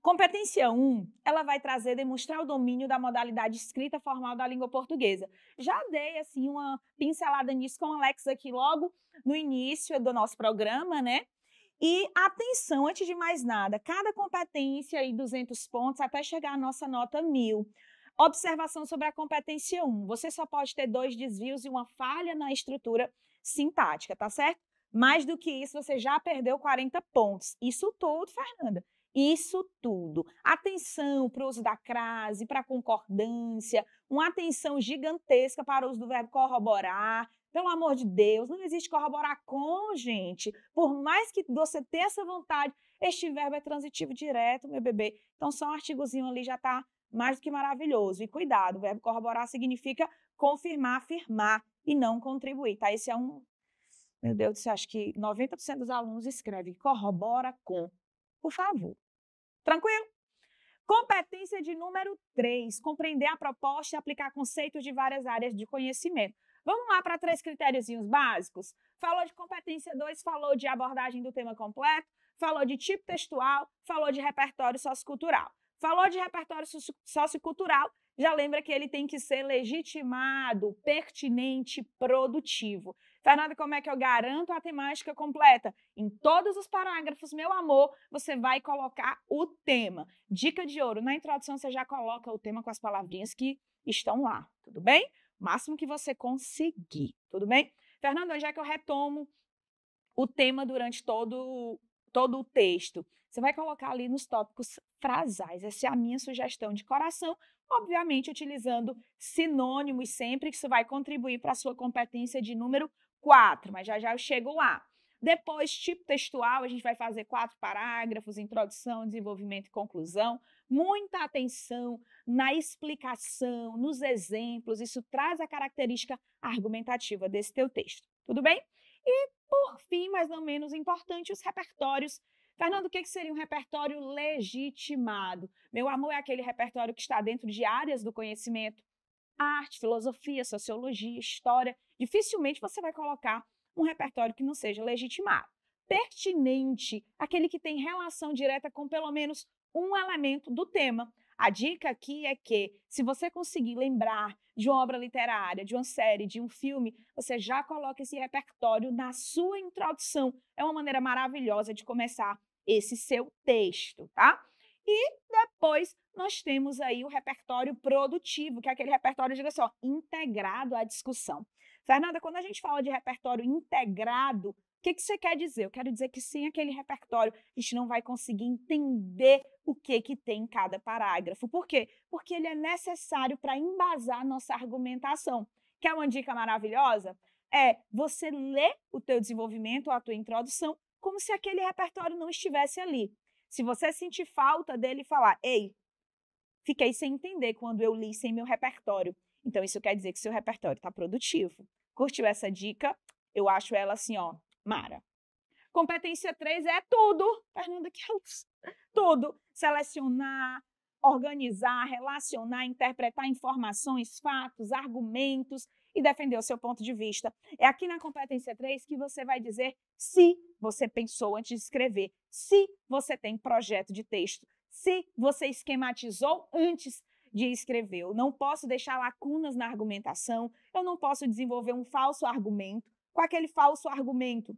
Competência 1, ela vai trazer, demonstrar o domínio da modalidade escrita formal da língua portuguesa. Já dei, assim, uma pincelada nisso com o Alex aqui logo no início do nosso programa, né? E atenção, antes de mais nada, cada competência aí 200 pontos até chegar à nossa nota 1000. Observação sobre a competência 1. Você só pode ter dois desvios e uma falha na estrutura sintática, tá certo? Mais do que isso, você já perdeu 40 pontos. Isso tudo, Fernanda. Isso tudo. Atenção para o uso da crase, para a concordância, uma atenção gigantesca para o uso do verbo corroborar. Pelo amor de Deus, não existe corroborar com, gente. Por mais que você tenha essa vontade, este verbo é transitivo direto, meu bebê. Então, só um artigozinho ali já está mais do que maravilhoso. E cuidado, o verbo corroborar significa confirmar, afirmar e não contribuir, tá? Esse é um. Meu Deus do céu, acho que 90% dos alunos escrevem corrobora com. Por favor, Tranquilo? Competência de número 3, compreender a proposta e aplicar conceitos de várias áreas de conhecimento. Vamos lá para três critérios básicos? Falou de competência 2, falou de abordagem do tema completo, falou de tipo textual, falou de repertório sociocultural. Falou de repertório sociocultural, já lembra que ele tem que ser legitimado, pertinente, produtivo. Fernanda, como é que eu garanto a temática completa? Em todos os parágrafos, meu amor, você vai colocar o tema. Dica de ouro: na introdução você já coloca o tema com as palavrinhas que estão lá, tudo bem? Máximo que você conseguir, tudo bem? Fernanda, onde é que eu retomo o tema durante todo, todo o texto? Você vai colocar ali nos tópicos frasais. Essa é a minha sugestão de coração, obviamente utilizando sinônimos sempre, que isso vai contribuir para a sua competência de número quatro, mas já já eu chego lá. Depois, tipo textual, a gente vai fazer quatro parágrafos: introdução, desenvolvimento e conclusão. Muita atenção na explicação, nos exemplos. Isso traz a característica argumentativa desse teu texto. Tudo bem? E, por fim, mas não menos importante, os repertórios. Fernando, o que seria um repertório legitimado? Meu amor é aquele repertório que está dentro de áreas do conhecimento arte, filosofia, sociologia, história, dificilmente você vai colocar um repertório que não seja legitimado. Pertinente, aquele que tem relação direta com pelo menos um elemento do tema. A dica aqui é que, se você conseguir lembrar de uma obra literária, de uma série, de um filme, você já coloca esse repertório na sua introdução. É uma maneira maravilhosa de começar esse seu texto, tá? E depois nós temos aí o repertório produtivo, que é aquele repertório, diga só, assim, integrado à discussão. Fernanda, quando a gente fala de repertório integrado, o que, que você quer dizer? Eu quero dizer que sem aquele repertório a gente não vai conseguir entender o que, que tem em cada parágrafo. Por quê? Porque ele é necessário para embasar nossa argumentação. Quer uma dica maravilhosa? É você ler o teu desenvolvimento, a tua introdução, como se aquele repertório não estivesse ali. Se você sentir falta dele falar, ei, fiquei sem entender quando eu li sem meu repertório. Então, isso quer dizer que seu repertório está produtivo. Curtiu essa dica? Eu acho ela assim, ó, mara. Competência 3 é tudo. Fernanda, que é Tudo. Selecionar, organizar, relacionar, interpretar informações, fatos, argumentos e defender o seu ponto de vista. É aqui na competência 3 que você vai dizer se você pensou antes de escrever, se você tem projeto de texto, se você esquematizou antes de escrever. Eu não posso deixar lacunas na argumentação, eu não posso desenvolver um falso argumento. Com aquele falso argumento,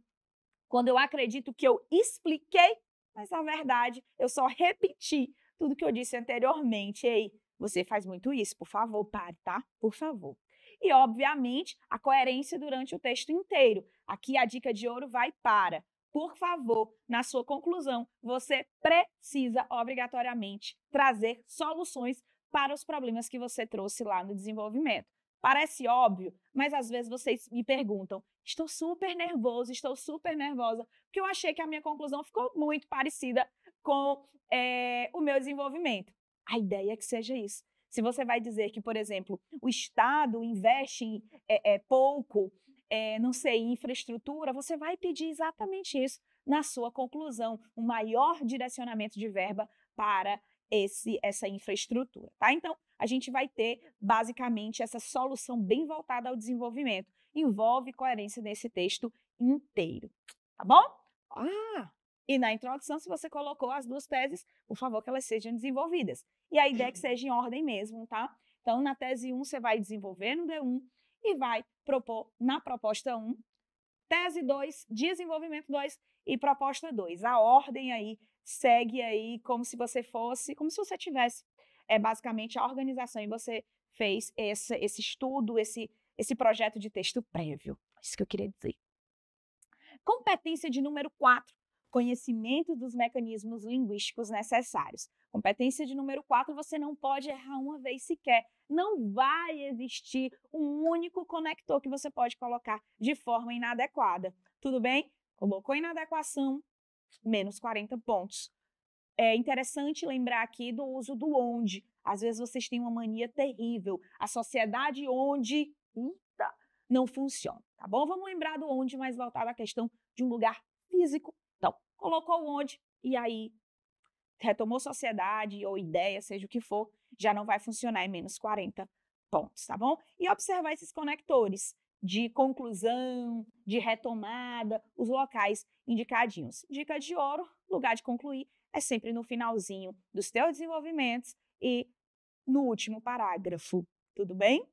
quando eu acredito que eu expliquei, mas na verdade eu só repeti tudo que eu disse anteriormente. Ei, você faz muito isso, por favor, pare, tá? Por favor e, obviamente, a coerência durante o texto inteiro. Aqui a dica de ouro vai para. Por favor, na sua conclusão, você precisa obrigatoriamente trazer soluções para os problemas que você trouxe lá no desenvolvimento. Parece óbvio, mas às vezes vocês me perguntam: estou super nervoso, estou super nervosa, porque eu achei que a minha conclusão ficou muito parecida com é, o meu desenvolvimento. A ideia é que seja isso. Se você vai dizer que, por exemplo, o Estado investe é, é pouco, é, não sei, em infraestrutura, você vai pedir exatamente isso na sua conclusão, um maior direcionamento de verba para esse essa infraestrutura, tá? Então, a gente vai ter basicamente essa solução bem voltada ao desenvolvimento. Envolve coerência nesse texto inteiro, tá bom? Ah, e na introdução, se você colocou as duas teses, por favor, que elas sejam desenvolvidas. E a ideia é que uhum. seja em ordem mesmo, tá? Então, na tese 1, você vai desenvolver no D1 e vai propor na proposta 1, tese 2, desenvolvimento 2 e proposta 2. A ordem aí segue aí como se você fosse, como se você tivesse é basicamente a organização e você fez esse, esse estudo, esse, esse projeto de texto prévio. É isso que eu queria dizer. Competência de número 4 conhecimento dos mecanismos linguísticos necessários. Competência de número 4, você não pode errar uma vez sequer. Não vai existir um único conector que você pode colocar de forma inadequada. Tudo bem? Colocou inadequação, menos 40 pontos. É interessante lembrar aqui do uso do onde. Às vezes vocês têm uma mania terrível. A sociedade onde não funciona, tá bom? Vamos lembrar do onde, mas voltar à questão de um lugar físico colocou onde, e aí retomou sociedade ou ideia, seja o que for, já não vai funcionar em menos 40 pontos, tá bom? E observar esses conectores de conclusão, de retomada, os locais indicadinhos. Dica de ouro, lugar de concluir é sempre no finalzinho dos teus desenvolvimentos e no último parágrafo, tudo bem?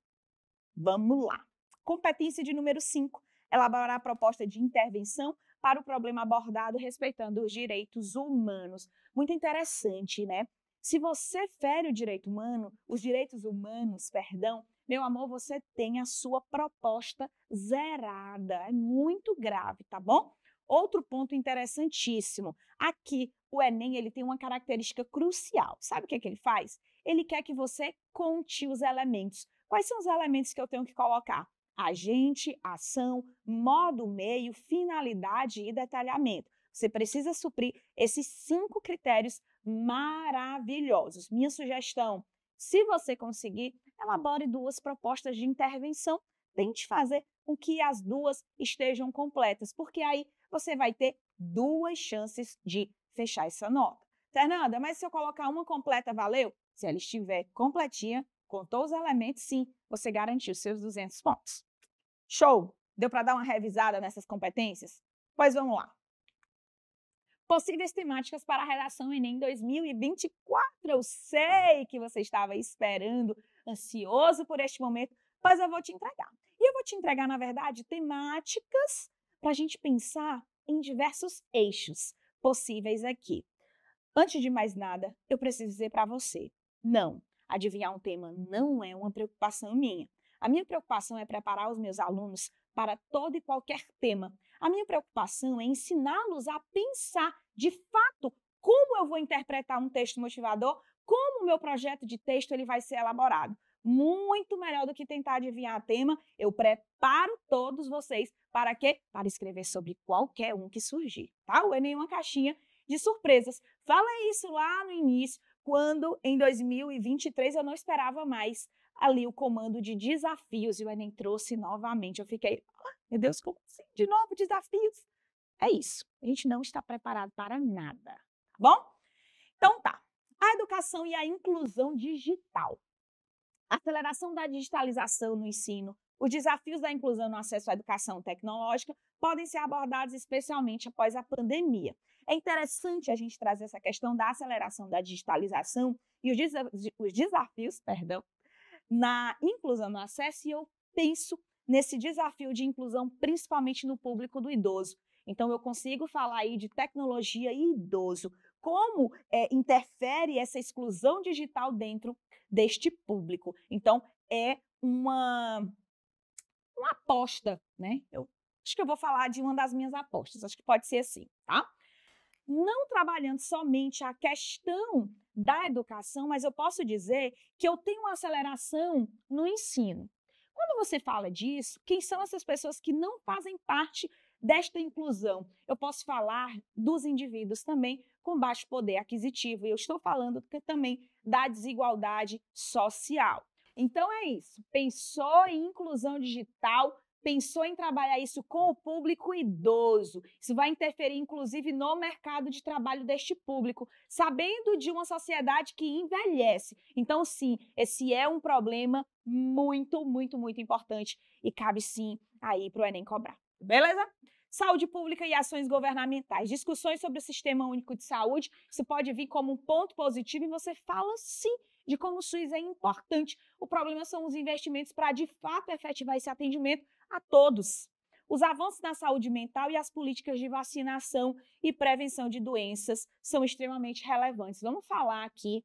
Vamos lá. Competência de número 5, elaborar a proposta de intervenção para o problema abordado respeitando os direitos humanos. Muito interessante, né? Se você fere o direito humano, os direitos humanos, perdão, meu amor, você tem a sua proposta zerada. É muito grave, tá bom? Outro ponto interessantíssimo. Aqui o Enem ele tem uma característica crucial. Sabe o que, é que ele faz? Ele quer que você conte os elementos. Quais são os elementos que eu tenho que colocar? agente, ação, modo, meio, finalidade e detalhamento. Você precisa suprir esses cinco critérios maravilhosos. Minha sugestão: se você conseguir, elabore duas propostas de intervenção. Tente fazer com que as duas estejam completas, porque aí você vai ter duas chances de fechar essa nota. Fernanda, mas se eu colocar uma completa, valeu? Se ela estiver completinha, com todos os elementos, sim, você garantiu seus 200 pontos. Show! Deu para dar uma revisada nessas competências? Pois vamos lá. Possíveis temáticas para a redação Enem 2024. Eu sei que você estava esperando, ansioso por este momento, mas eu vou te entregar. E eu vou te entregar, na verdade, temáticas para a gente pensar em diversos eixos possíveis aqui. Antes de mais nada, eu preciso dizer para você: não, Adivinhar um tema não é uma preocupação minha. A minha preocupação é preparar os meus alunos para todo e qualquer tema. A minha preocupação é ensiná-los a pensar, de fato, como eu vou interpretar um texto motivador, como o meu projeto de texto ele vai ser elaborado. Muito melhor do que tentar adivinhar tema, eu preparo todos vocês para quê? Para escrever sobre qualquer um que surgir, tá? O Enem é uma caixinha de surpresas. Fala isso lá no início, quando em 2023 eu não esperava mais ali o comando de desafios e o Enem trouxe novamente. Eu fiquei, ah, meu Deus, como assim? De novo, desafios? É isso. A gente não está preparado para nada, tá bom? Então tá. A educação e a inclusão digital. A aceleração da digitalização no ensino, os desafios da inclusão no acesso à educação tecnológica podem ser abordados especialmente após a pandemia. É interessante a gente trazer essa questão da aceleração da digitalização e os, os desafios, perdão, na inclusão no acesso, e eu penso nesse desafio de inclusão, principalmente no público do idoso. Então, eu consigo falar aí de tecnologia e idoso. Como é, interfere essa exclusão digital dentro deste público? Então, é uma, uma aposta, né? Eu acho que eu vou falar de uma das minhas apostas, acho que pode ser assim, tá? não trabalhando somente a questão da educação, mas eu posso dizer que eu tenho uma aceleração no ensino. Quando você fala disso, quem são essas pessoas que não fazem parte desta inclusão? Eu posso falar dos indivíduos também com baixo poder aquisitivo, e eu estou falando também da desigualdade social. Então é isso. Pensou em inclusão digital, pensou em trabalhar isso com o público idoso. Isso vai interferir, inclusive, no mercado de trabalho deste público, sabendo de uma sociedade que envelhece. Então, sim, esse é um problema muito, muito, muito importante e cabe, sim, aí para o Enem cobrar. Beleza? Saúde pública e ações governamentais. Discussões sobre o sistema único de saúde. Isso pode vir como um ponto positivo e você fala sim de como o SUS é importante. O problema são os investimentos para, de fato, efetivar esse atendimento a todos. Os avanços na saúde mental e as políticas de vacinação e prevenção de doenças são extremamente relevantes. Vamos falar aqui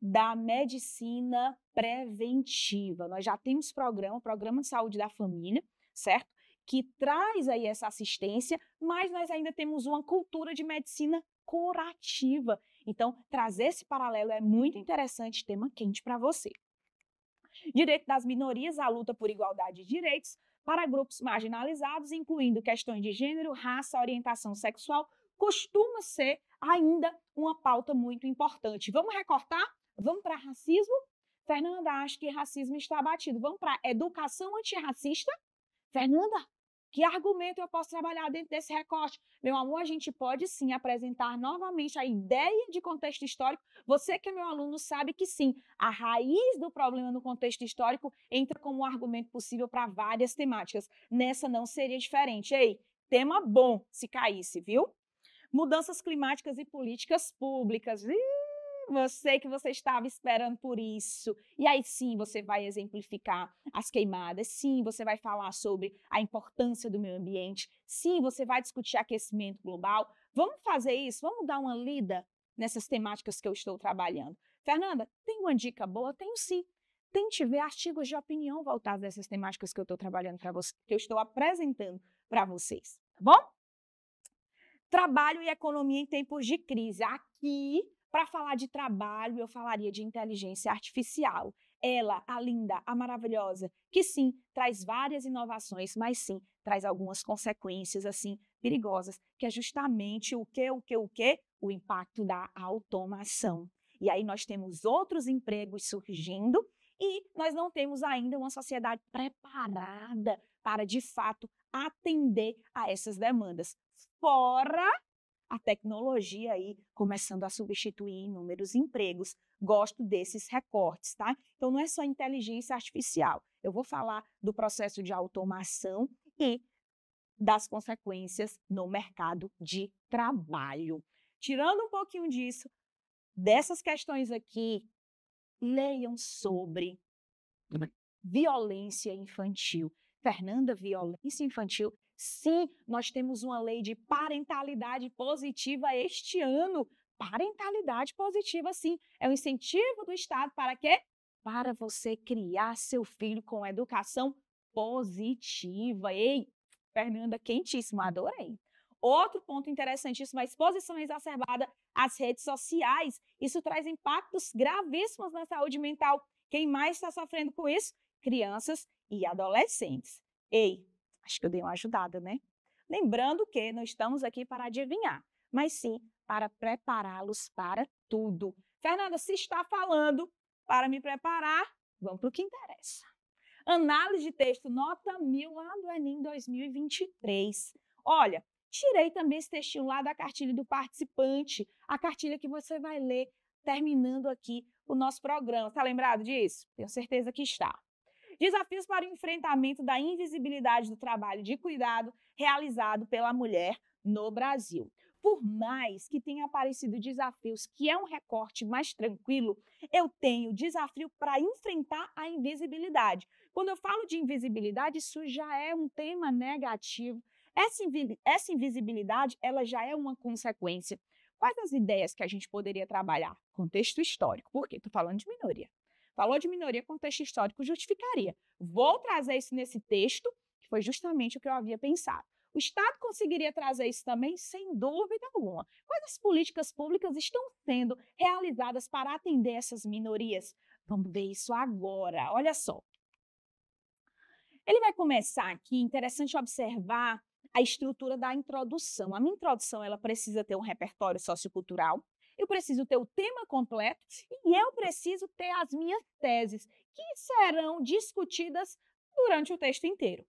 da medicina preventiva. Nós já temos programa, programa de saúde da família, certo? Que traz aí essa assistência, mas nós ainda temos uma cultura de medicina curativa então, trazer esse paralelo é muito interessante, tema quente para você. Direito das minorias à luta por igualdade de direitos para grupos marginalizados, incluindo questões de gênero, raça, orientação sexual, costuma ser ainda uma pauta muito importante. Vamos recortar? Vamos para racismo? Fernanda, acho que racismo está batido? Vamos para educação antirracista? Fernanda, que argumento eu posso trabalhar dentro desse recorte? Meu amor, a gente pode sim apresentar novamente a ideia de contexto histórico. Você que é meu aluno sabe que sim, a raiz do problema no contexto histórico entra como um argumento possível para várias temáticas. Nessa não seria diferente. Ei, tema bom se caísse, viu? Mudanças climáticas e políticas públicas. Ih! Você que você estava esperando por isso. E aí sim, você vai exemplificar as queimadas. Sim, você vai falar sobre a importância do meio ambiente. Sim, você vai discutir aquecimento global. Vamos fazer isso? Vamos dar uma lida nessas temáticas que eu estou trabalhando. Fernanda, tem uma dica boa? Tenho sim. Tente ver artigos de opinião voltados a essas temáticas que eu estou trabalhando para você, que eu estou apresentando para vocês. Tá bom? Trabalho e economia em tempos de crise. Aqui para falar de trabalho, eu falaria de inteligência artificial. Ela, a linda, a maravilhosa, que sim, traz várias inovações, mas sim, traz algumas consequências assim perigosas, que é justamente o que, o que, o que? O impacto da automação. E aí nós temos outros empregos surgindo e nós não temos ainda uma sociedade preparada para de fato atender a essas demandas. Fora a tecnologia aí começando a substituir inúmeros empregos. Gosto desses recortes, tá? Então não é só inteligência artificial. Eu vou falar do processo de automação e das consequências no mercado de trabalho. Tirando um pouquinho disso, dessas questões aqui, leiam sobre violência infantil. Fernanda, violência infantil Sim, nós temos uma lei de parentalidade positiva este ano. Parentalidade positiva, sim. É um incentivo do Estado para quê? Para você criar seu filho com educação positiva. Ei, Fernanda, quentíssimo, adorei. Outro ponto interessantíssimo, a exposição exacerbada às redes sociais. Isso traz impactos gravíssimos na saúde mental. Quem mais está sofrendo com isso? Crianças e adolescentes. Ei, Acho que eu dei uma ajudada, né? Lembrando que não estamos aqui para adivinhar, mas sim para prepará-los para tudo. Fernanda, se está falando para me preparar, vamos para o que interessa. Análise de texto, nota 1000 lá do Enem 2023. Olha, tirei também esse textinho lá da cartilha do participante, a cartilha que você vai ler terminando aqui o nosso programa. Está lembrado disso? Tenho certeza que está. Desafios para o enfrentamento da invisibilidade do trabalho de cuidado realizado pela mulher no Brasil. Por mais que tenha aparecido desafios que é um recorte mais tranquilo, eu tenho desafio para enfrentar a invisibilidade. Quando eu falo de invisibilidade, isso já é um tema negativo. Essa, essa invisibilidade, ela já é uma consequência. Quais as ideias que a gente poderia trabalhar? Contexto histórico, porque estou falando de minoria. Falou de minoria, contexto histórico justificaria. Vou trazer isso nesse texto, que foi justamente o que eu havia pensado. O Estado conseguiria trazer isso também, sem dúvida alguma. Quais as políticas públicas estão sendo realizadas para atender essas minorias? Vamos ver isso agora. Olha só. Ele vai começar aqui, interessante observar a estrutura da introdução. A minha introdução ela precisa ter um repertório sociocultural, eu preciso ter o tema completo e eu preciso ter as minhas teses, que serão discutidas durante o texto inteiro.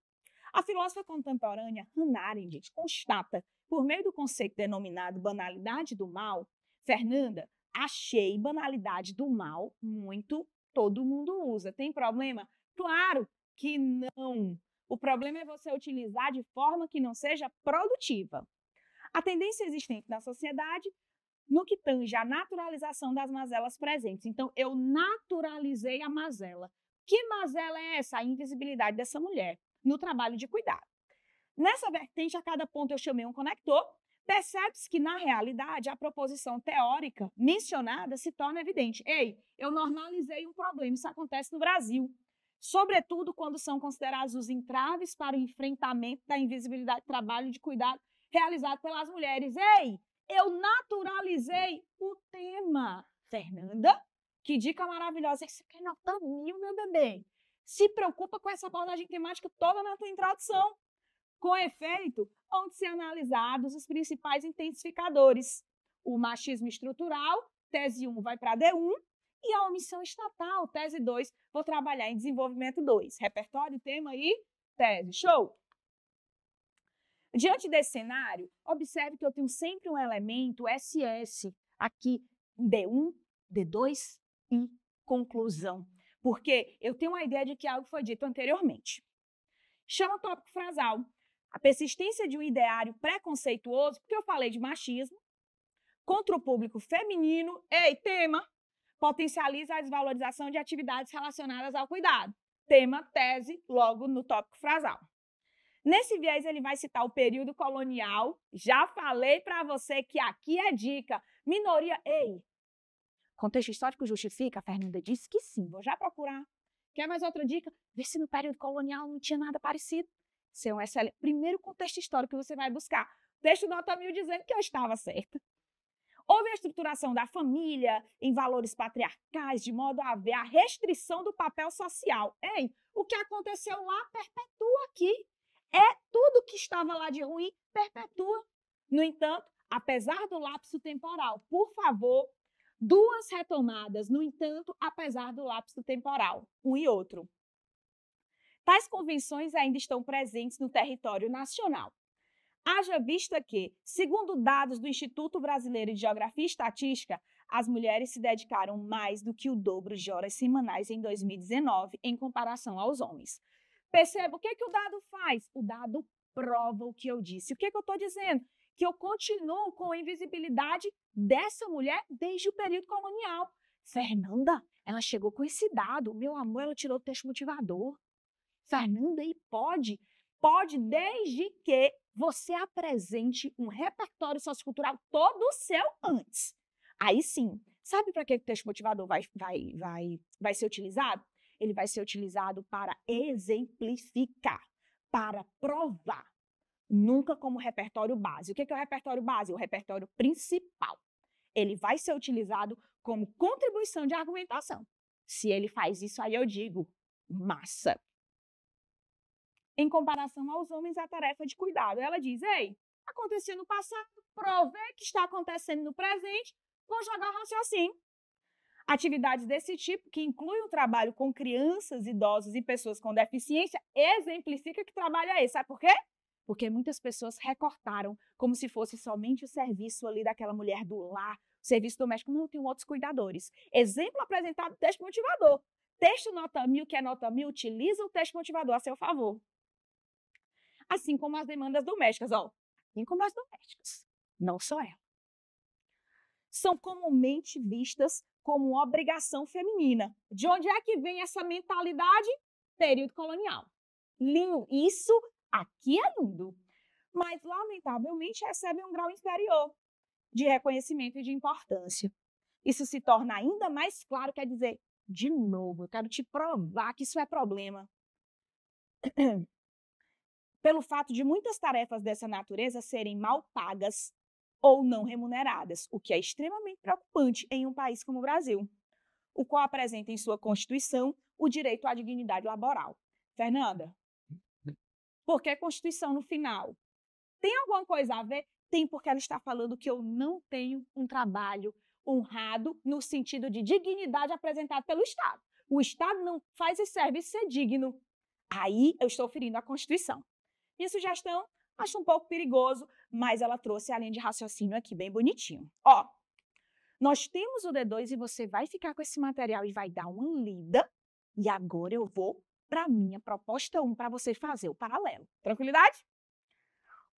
A filósofa contemporânea Hannah Arendt constata, por meio do conceito denominado banalidade do mal, Fernanda, achei banalidade do mal muito, todo mundo usa. Tem problema? Claro que não. O problema é você utilizar de forma que não seja produtiva. A tendência existente na sociedade no que tange à naturalização das mazelas presentes. Então, eu naturalizei a mazela. Que mazela é essa? A invisibilidade dessa mulher no trabalho de cuidado. Nessa vertente, a cada ponto eu chamei um conector. Percebe-se que, na realidade, a proposição teórica mencionada se torna evidente. Ei, eu normalizei um problema, isso acontece no Brasil. Sobretudo quando são considerados os entraves para o enfrentamento da invisibilidade do trabalho de cuidado realizado pelas mulheres. Ei, eu naturalizei o tema. Fernanda, que dica maravilhosa. Esse aqui é nota mil, meu bebê. Se preocupa com essa abordagem temática toda na tua introdução. Com efeito, onde ser analisados os principais intensificadores. O machismo estrutural, tese 1 vai para D1, e a omissão estatal, tese 2, vou trabalhar em desenvolvimento 2. Repertório, tema e tese. Show! Diante desse cenário, observe que eu tenho sempre um elemento SS aqui, D1, D2 e conclusão. Porque eu tenho uma ideia de que algo foi dito anteriormente. Chama tópico frasal. A persistência de um ideário preconceituoso, porque eu falei de machismo, contra o público feminino, ei, tema, potencializa a desvalorização de atividades relacionadas ao cuidado. Tema, tese, logo no tópico frasal. Nesse viés, ele vai citar o período colonial. Já falei para você que aqui é dica. Minoria. Ei! Contexto histórico justifica? A Fernanda disse que sim. Vou já procurar. Quer mais outra dica? Vê se no período colonial não tinha nada parecido. Seu é um excelente. Primeiro contexto histórico que você vai buscar. Texto nota mil dizendo que eu estava certa. Houve a estruturação da família em valores patriarcais, de modo a haver a restrição do papel social. Hein? o que aconteceu lá perpetua aqui é tudo que estava lá de ruim perpetua. No entanto, apesar do lapso temporal, por favor, duas retomadas, no entanto, apesar do lapso temporal, um e outro. Tais convenções ainda estão presentes no território nacional. Haja vista que, segundo dados do Instituto Brasileiro de Geografia e Estatística, as mulheres se dedicaram mais do que o dobro de horas semanais em 2019 em comparação aos homens. Perceba, o que, é que o dado faz? O dado prova o que eu disse. O que, é que eu estou dizendo? Que eu continuo com a invisibilidade dessa mulher desde o período colonial. Fernanda, ela chegou com esse dado. Meu amor, ela tirou o texto motivador. Fernanda, e pode? Pode, desde que você apresente um repertório sociocultural todo seu antes. Aí sim, sabe para que o texto motivador vai, vai, vai, vai ser utilizado? ele vai ser utilizado para exemplificar, para provar, nunca como repertório base. O que é, que é o repertório base? O repertório principal. Ele vai ser utilizado como contribuição de argumentação. Se ele faz isso, aí eu digo, massa. Em comparação aos homens, a tarefa de cuidado. Ela diz, ei, aconteceu no passado, provê que está acontecendo no presente, vou jogar o raciocínio Atividades desse tipo, que incluem o trabalho com crianças, idosos e pessoas com deficiência, exemplifica que trabalho é esse. Sabe por quê? Porque muitas pessoas recortaram como se fosse somente o serviço ali daquela mulher do lar, serviço doméstico. Não, tem outros cuidadores. Exemplo apresentado texto motivador. Texto nota mil, que é nota mil, utiliza o texto motivador a seu favor. Assim como as demandas domésticas, ó. Assim como as domésticas. Não só ela são comumente vistas como obrigação feminina. De onde é que vem essa mentalidade? Período colonial. Lindo. Isso aqui é lindo. Mas, lamentavelmente, recebe um grau inferior de reconhecimento e de importância. Isso se torna ainda mais claro, quer dizer, de novo, eu quero te provar que isso é problema. Pelo fato de muitas tarefas dessa natureza serem mal pagas ou não remuneradas, o que é extremamente preocupante em um país como o Brasil, o qual apresenta em sua Constituição o direito à dignidade laboral. Fernanda, por que Constituição no final? Tem alguma coisa a ver? Tem, porque ela está falando que eu não tenho um trabalho honrado no sentido de dignidade apresentado pelo Estado. O Estado não faz esse serviço ser digno. Aí eu estou ferindo a Constituição. Minha sugestão Acho um pouco perigoso, mas ela trouxe a linha de raciocínio aqui bem bonitinho. Ó, nós temos o D2 e você vai ficar com esse material e vai dar uma lida. E agora eu vou para minha proposta 1 para você fazer o paralelo. Tranquilidade?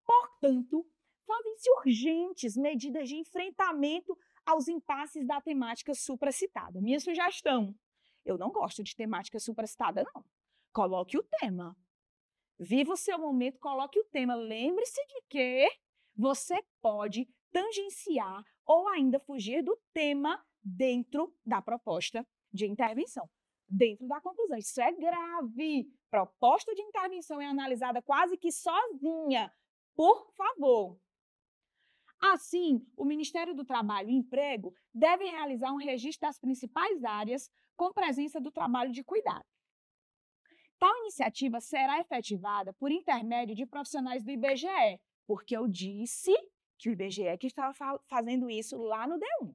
Portanto, fazem-se urgentes medidas de enfrentamento aos impasses da temática supracitada. Minha sugestão: eu não gosto de temática supracitada, não. Coloque o tema, Viva o seu momento, coloque o tema. Lembre-se de que você pode tangenciar ou ainda fugir do tema dentro da proposta de intervenção, dentro da conclusão. Isso é grave. Proposta de intervenção é analisada quase que sozinha. Por favor. Assim, o Ministério do Trabalho e Emprego deve realizar um registro das principais áreas com presença do trabalho de cuidado. Tal iniciativa será efetivada por intermédio de profissionais do IBGE, porque eu disse que o IBGE é que estava fazendo isso lá no D1.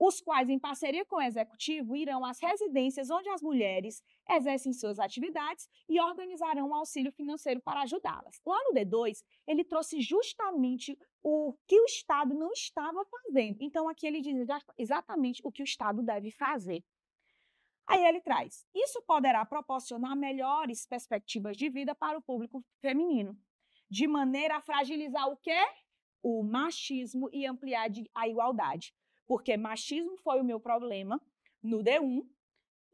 Os quais, em parceria com o executivo, irão às residências onde as mulheres exercem suas atividades e organizarão um auxílio financeiro para ajudá-las. Lá no D2, ele trouxe justamente o que o Estado não estava fazendo. Então, aqui ele diz exatamente o que o Estado deve fazer. Aí ele traz: isso poderá proporcionar melhores perspectivas de vida para o público feminino, de maneira a fragilizar o quê? O machismo e ampliar a igualdade. Porque machismo foi o meu problema no D1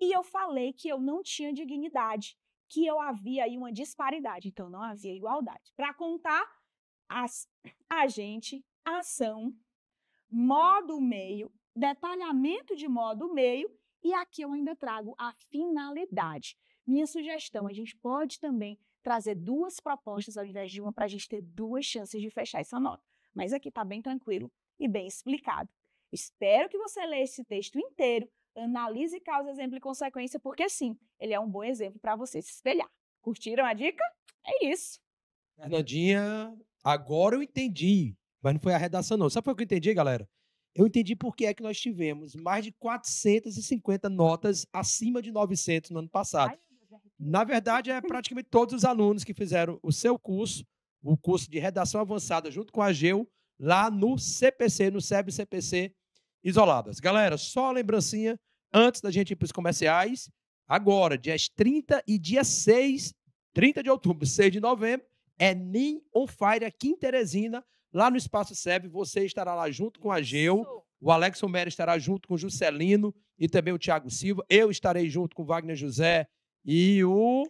e eu falei que eu não tinha dignidade, que eu havia aí uma disparidade, então não havia igualdade. Para contar, as, a gente, ação, modo meio, detalhamento de modo meio e aqui eu ainda trago a finalidade. Minha sugestão, a gente pode também trazer duas propostas ao invés de uma para a gente ter duas chances de fechar essa nota. Mas aqui está bem tranquilo e bem explicado. Espero que você leia esse texto inteiro, analise causa, exemplo e consequência, porque sim, ele é um bom exemplo para você se espelhar. Curtiram a dica? É isso. Fernandinha, agora eu entendi, mas não foi a redação não. Sabe o que eu entendi, galera? eu entendi por que é que nós tivemos mais de 450 notas acima de 900 no ano passado. É Na verdade, é praticamente todos os alunos que fizeram o seu curso, o curso de redação avançada junto com a GEU, lá no CPC, no SEB CPC Isoladas. Galera, só uma lembrancinha antes da gente ir para os comerciais. Agora, dias 30 e dia 6, 30 de outubro, 6 de novembro, é NIM on Fire aqui em Teresina, Lá no Espaço SEB, você estará lá junto com a Geu, o Alex Omer estará junto com o Juscelino e também o Tiago Silva. Eu estarei junto com o Wagner José e o,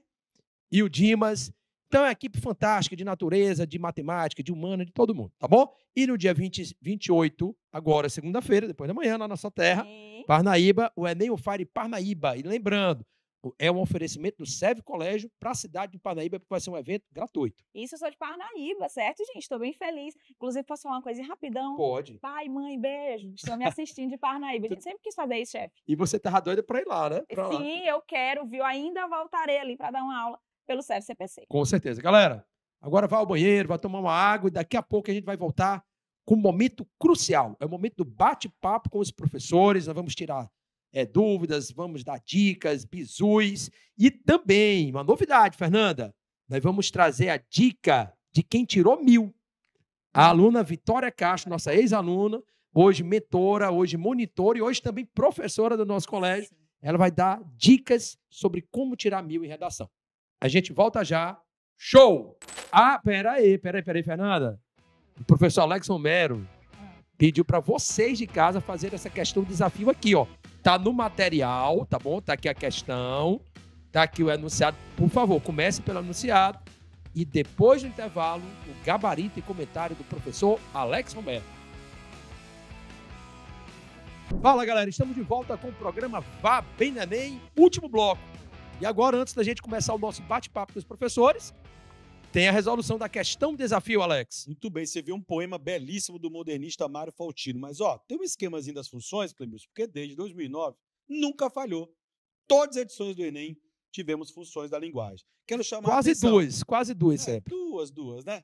e o Dimas. Então é uma equipe fantástica de natureza, de matemática, de humana, de todo mundo, tá bom? E no dia 20, 28, agora segunda-feira, depois da manhã, na nossa terra, Sim. Parnaíba, o Enem Fire Parnaíba. E lembrando, é um oferecimento do SEV Colégio para a cidade de Parnaíba, porque vai ser um evento gratuito. Isso, eu sou de Parnaíba, certo, gente? Estou bem feliz. Inclusive, posso falar uma coisa rapidão? Pode. Pai, mãe, beijo. Estão me assistindo de Parnaíba. A gente sempre quis fazer isso, chefe. E você estava doida para ir lá, né? Pra Sim, lá. eu quero, viu? Ainda voltarei ali para dar uma aula pelo SEV CPC. Com certeza. Galera, agora vá ao banheiro, vá tomar uma água e daqui a pouco a gente vai voltar com um momento crucial. É o momento do bate-papo com os professores. Nós vamos tirar é, dúvidas, vamos dar dicas, bisuis E também, uma novidade, Fernanda, nós vamos trazer a dica de quem tirou mil. A aluna Vitória Castro, nossa ex-aluna, hoje mentora, hoje monitora e hoje também professora do nosso colégio. Ela vai dar dicas sobre como tirar mil em redação. A gente volta já. Show! Ah, peraí, peraí, peraí, Fernanda. O professor Alex Romero pediu para vocês de casa fazer essa questão desafio aqui, ó. Tá no material, tá bom? Tá aqui a questão, tá aqui o enunciado. Por favor, comece pelo enunciado e depois do intervalo, o gabarito e comentário do professor Alex Romero. Fala galera, estamos de volta com o programa Vá Bem Neném, último bloco. E agora, antes da gente começar o nosso bate-papo com os professores, tem a resolução da questão desafio, Alex. Muito bem, você viu um poema belíssimo do modernista Mário Faltino. Mas, ó, tem um esquemazinho das funções, Clemilson, porque desde 2009 nunca falhou. Todas as edições do Enem tivemos funções da linguagem. Quero chamar Quase duas, quase duas é, sempre. Duas, duas, né?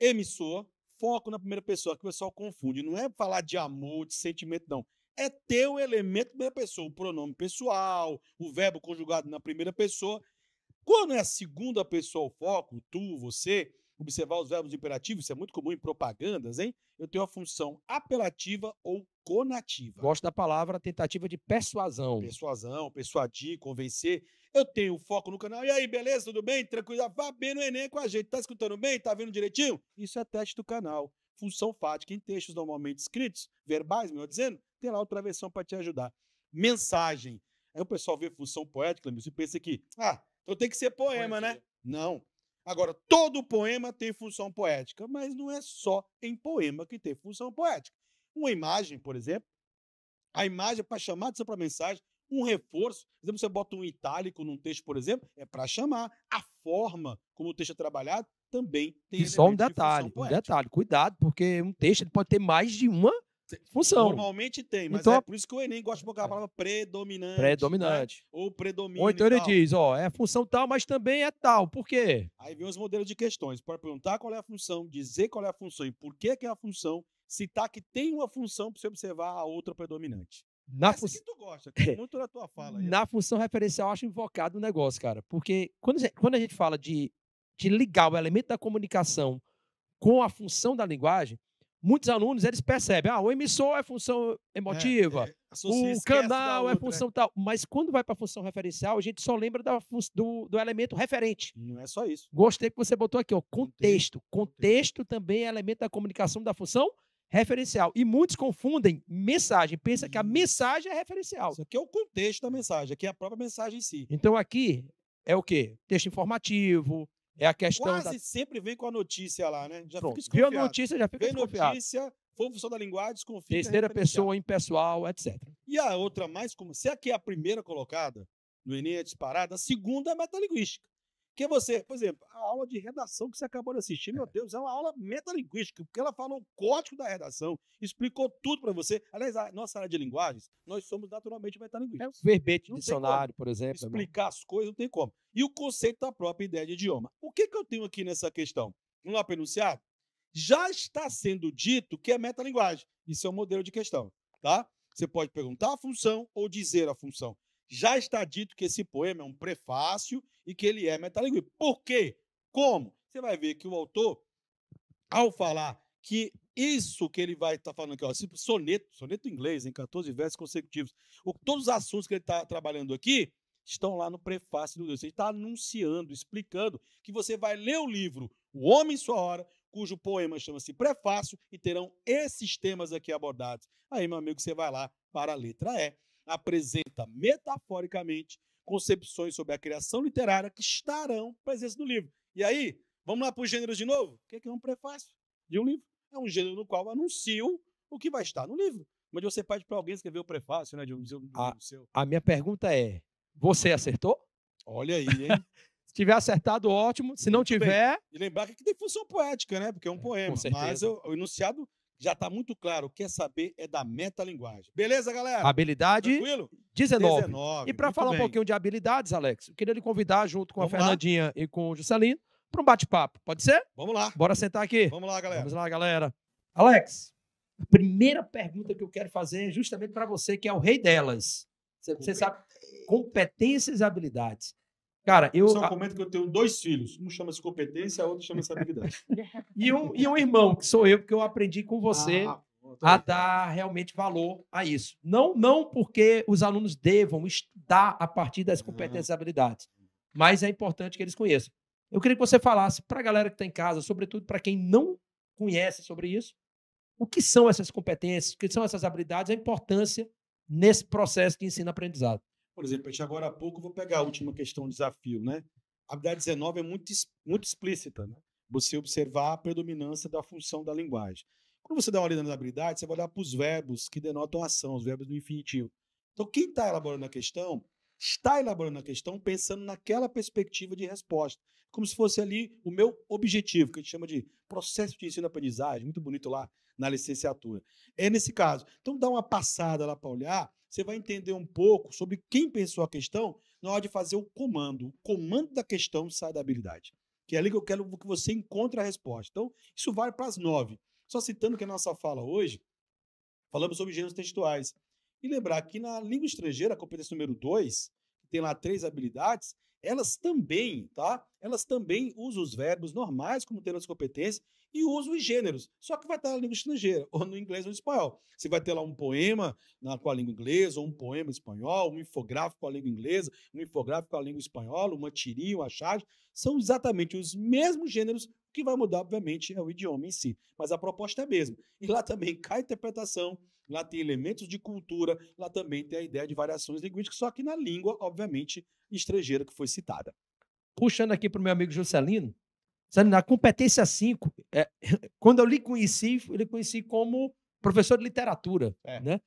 Emissor, foco na primeira pessoa, que o pessoal confunde. Não é falar de amor, de sentimento, não. É ter o elemento da primeira pessoa, o pronome pessoal, o verbo conjugado na primeira pessoa quando é a segunda pessoa o foco, tu, você, observar os verbos imperativos, isso é muito comum em propagandas, hein? Eu tenho a função apelativa ou conativa. Gosto da palavra tentativa de persuasão. Persuasão, persuadir, convencer. Eu tenho foco no canal. E aí, beleza? Tudo bem? Tranquilo? Ah, vá bem no Enem com a gente. Tá escutando bem? Tá vendo direitinho? Isso é teste do canal. Função fática em textos normalmente escritos, verbais, melhor dizendo, tem lá outra versão para te ajudar. Mensagem. Aí o pessoal vê função poética, Lemir, e pensa que, ah, então tem que ser poema, né? Poesia. né? Não. Agora, todo poema tem função poética, mas não é só em poema que tem função poética. Uma imagem, por exemplo, a imagem é para chamar atenção para a mensagem, um reforço. Por exemplo, você bota um itálico num texto, por exemplo, é para chamar. A forma como o texto é trabalhado também tem. E só um detalhe, de um detalhe, cuidado, porque um texto pode ter mais de uma Função. Normalmente tem, mas então, é por isso que o Enem gosta de colocar a é. palavra predominante. Né? Predominante. Né? Ou predominante Ou então ele diz, ó, é função tal, mas também é tal. Por quê? Aí vem os modelos de questões. Pode perguntar qual é a função, dizer qual é a função e por que, que é a função, citar que tem uma função para você observar a outra predominante. Na Essa fun... que tu gosta, que é muito na tua fala. Aí. Na função referencial, acho invocado o negócio, cara. Porque quando, quando a gente fala de, de ligar o elemento da comunicação com a função da linguagem, muitos alunos eles percebem, ah, o emissor é função emotiva, é, é, o canal é né? função tal, mas quando vai para a função referencial, a gente só lembra da, do, do, elemento referente. Não é só isso. Gostei que você botou aqui, ó, contexto. Contexto, contexto também é elemento da comunicação da função referencial. E muitos confundem mensagem, pensa que a mensagem é referencial. Isso aqui é o contexto da mensagem, aqui é a própria mensagem em si. Então aqui é o quê? Texto informativo, é a questão. Quase da... sempre vem com a notícia lá, né? Já Pronto. Viu a notícia, já fica Vem desconfiado. notícia, foi função da linguagem, desconfia. É Terceira pessoa, impessoal, etc. E a outra mais como Se aqui é, é a primeira colocada, no Enem é disparada, a segunda é metalinguística. Porque você, por exemplo, a aula de redação que você acabou de assistir, meu é. Deus, é uma aula metalinguística, porque ela falou o código da redação, explicou tudo para você. Aliás, a nossa área de linguagens, nós somos naturalmente é metalinguísticos. É, verbete, dicionário, por exemplo. Né? Explicar as coisas não tem como. E o conceito da própria ideia de idioma. O que, que eu tenho aqui nessa questão? Vamos lá para Já está sendo dito que é metalinguagem. Isso é um modelo de questão, tá? Você pode perguntar a função ou dizer a função. Já está dito que esse poema é um prefácio e que ele é metalinguístico. Por quê? Como? Você vai ver que o autor, ao falar que isso que ele vai estar tá falando aqui, ó, tipo, soneto, soneto inglês, em 14 versos consecutivos, o, todos os assuntos que ele está trabalhando aqui estão lá no prefácio do Deus. Ele está anunciando, explicando que você vai ler o livro O Homem e Sua Hora, cujo poema chama-se Prefácio, e terão esses temas aqui abordados. Aí, meu amigo, você vai lá para a letra E. Apresenta metaforicamente concepções sobre a criação literária que estarão presentes no livro. E aí, vamos lá para os gêneros de novo? O que é, é um prefácio de um livro? É um gênero no qual eu anuncio o que vai estar no livro. Mas você pede para alguém escrever o prefácio, né, de um, de um a, ah, seu. A minha pergunta é: você acertou? Olha aí, hein? Se tiver acertado, ótimo. Se não tiver. Bem. E lembrar que tem função poética, né? Porque é um é, poema. Mas o enunciado já está muito claro. Quer é saber é da metalinguagem. Beleza, galera? Habilidade Tranquilo? 19. 19 e para falar bem. um pouquinho de habilidades, Alex, eu queria lhe convidar junto com Vamos a Fernandinha lá. e com o Juscelino para um bate-papo. Pode ser? Vamos lá. Bora sentar aqui. Vamos lá, galera. Vamos lá, galera. Alex, a primeira pergunta que eu quero fazer é justamente para você, que é o rei delas. Você, você sabe competências e habilidades. Cara, eu. Só é comento que eu tenho dois filhos. Um chama-se competência, outro chama-se habilidade. e, um, e um irmão, que sou eu, porque eu aprendi com você ah, tá a dar realmente valor a isso. Não, não porque os alunos devam estudar a partir das competências e habilidades, mas é importante que eles conheçam. Eu queria que você falasse para a galera que está em casa, sobretudo para quem não conhece sobre isso, o que são essas competências, o que são essas habilidades, a importância nesse processo de ensino-aprendizado. Por exemplo, a gente agora há pouco, vou pegar a última questão, o desafio, né? A habilidade 19 é muito, muito explícita, né? Você observar a predominância da função da linguagem. Quando você dá uma olhada nas habilidades, você vai olhar para os verbos que denotam ação, os verbos do infinitivo. Então, quem está elaborando a questão, está elaborando a questão pensando naquela perspectiva de resposta. É como se fosse ali o meu objetivo, que a gente chama de processo de ensino-aprendizagem, muito bonito lá na licenciatura. É nesse caso. Então, dá uma passada lá para olhar você vai entender um pouco sobre quem pensou a questão na hora de fazer o comando. O comando da questão sai da habilidade. Que é ali que eu quero que você encontre a resposta. Então, isso vale para as nove. Só citando que a nossa fala hoje, falamos sobre gêneros textuais. E lembrar que na língua estrangeira, a competência número dois, tem lá três habilidades, elas também, tá? Elas também usam os verbos normais como terão as competências, e usam os gêneros, só que vai estar na língua estrangeira, ou no inglês ou no espanhol. Você vai ter lá um poema na, com a língua inglesa, ou um poema espanhol, um infográfico com a língua inglesa, um infográfico com a língua espanhola, uma tirinha, uma charge, são exatamente os mesmos gêneros que vai mudar, obviamente, é o idioma em si. Mas a proposta é a mesma. E lá também cai interpretação, lá tem elementos de cultura, lá também tem a ideia de variações linguísticas, só que na língua, obviamente, estrangeira que foi citada. Puxando aqui para o meu amigo Juscelino, na competência 5, é, quando eu lhe conheci, eu lhe conheci como professor de literatura, é. né?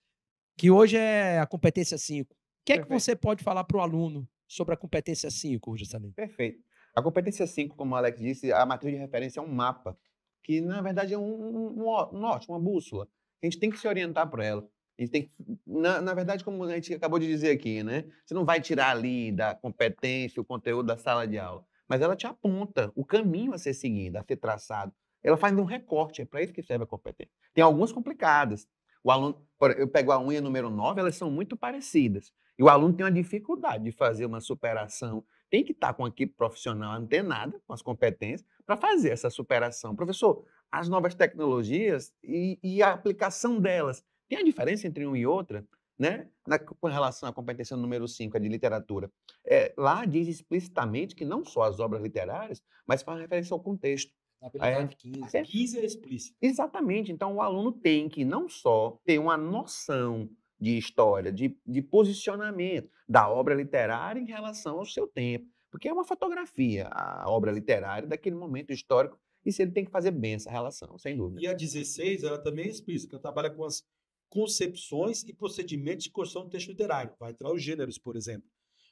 que hoje é a competência 5. O que Perfeito. é que você pode falar para o aluno sobre a competência 5, Juscelino? Perfeito. A competência 5, como o Alex disse, a matriz de referência é um mapa, que na verdade é um, um, um norte, uma bússola. A gente tem que se orientar para ela. A gente tem que, na, na, verdade, como a gente acabou de dizer aqui, né? Você não vai tirar ali da competência o conteúdo da sala de aula, mas ela te aponta o caminho a ser seguido, a ser traçado. Ela faz um recorte, é para isso que serve a competência. Tem algumas complicadas. O aluno, eu pego a unha número 9, elas são muito parecidas. E o aluno tem uma dificuldade de fazer uma superação tem que estar com a equipe profissional antenada, com as competências, para fazer essa superação. Professor, as novas tecnologias e, e, a aplicação delas, tem a diferença entre uma e outra? Né? Na, com relação à competência número 5, a de literatura. É, lá diz explicitamente que não só as obras literárias, mas faz referência ao contexto. É, 15. 15 é. é explícito. Exatamente. Então, o aluno tem que não só ter uma noção de história, de, de posicionamento da obra literária em relação ao seu tempo. Porque é uma fotografia, a obra literária daquele momento histórico, e se ele tem que fazer bem essa relação, sem dúvida. E a 16, ela também é explícita, ela trabalha com as concepções e procedimentos de construção do texto literário, vai entrar os gêneros, por exemplo.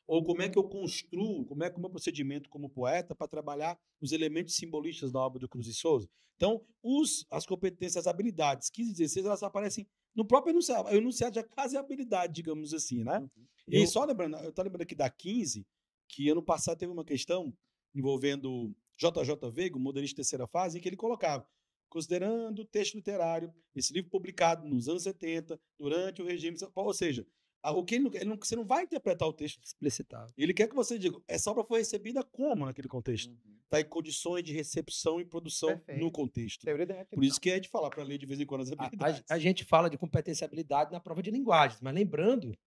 Ou como é que eu construo, como é que o meu procedimento como poeta para trabalhar os elementos simbolistas da obra do Cruz e Souza. Então, os, as competências, as habilidades 15 e 16, elas aparecem no próprio enunciado. O enunciado já é quase é habilidade, digamos assim, né? Uhum. E eu... só lembrando, eu estou lembrando aqui da 15, que ano passado teve uma questão envolvendo JJ Veiga, modelista terceira fase, em que ele colocava, considerando o texto literário, esse livro publicado nos anos 70, durante o regime, ou seja, ah, o que ele, ele não, você não vai interpretar o texto explicitado. Ele quer que você diga, essa é obra foi recebida como naquele contexto? Está uhum. Tá em condições de recepção e produção Perfeito. no contexto. Por isso que é de falar para ler de vez em quando as habilidades. A, a, a gente fala de competência e habilidade na prova de linguagens, mas lembrando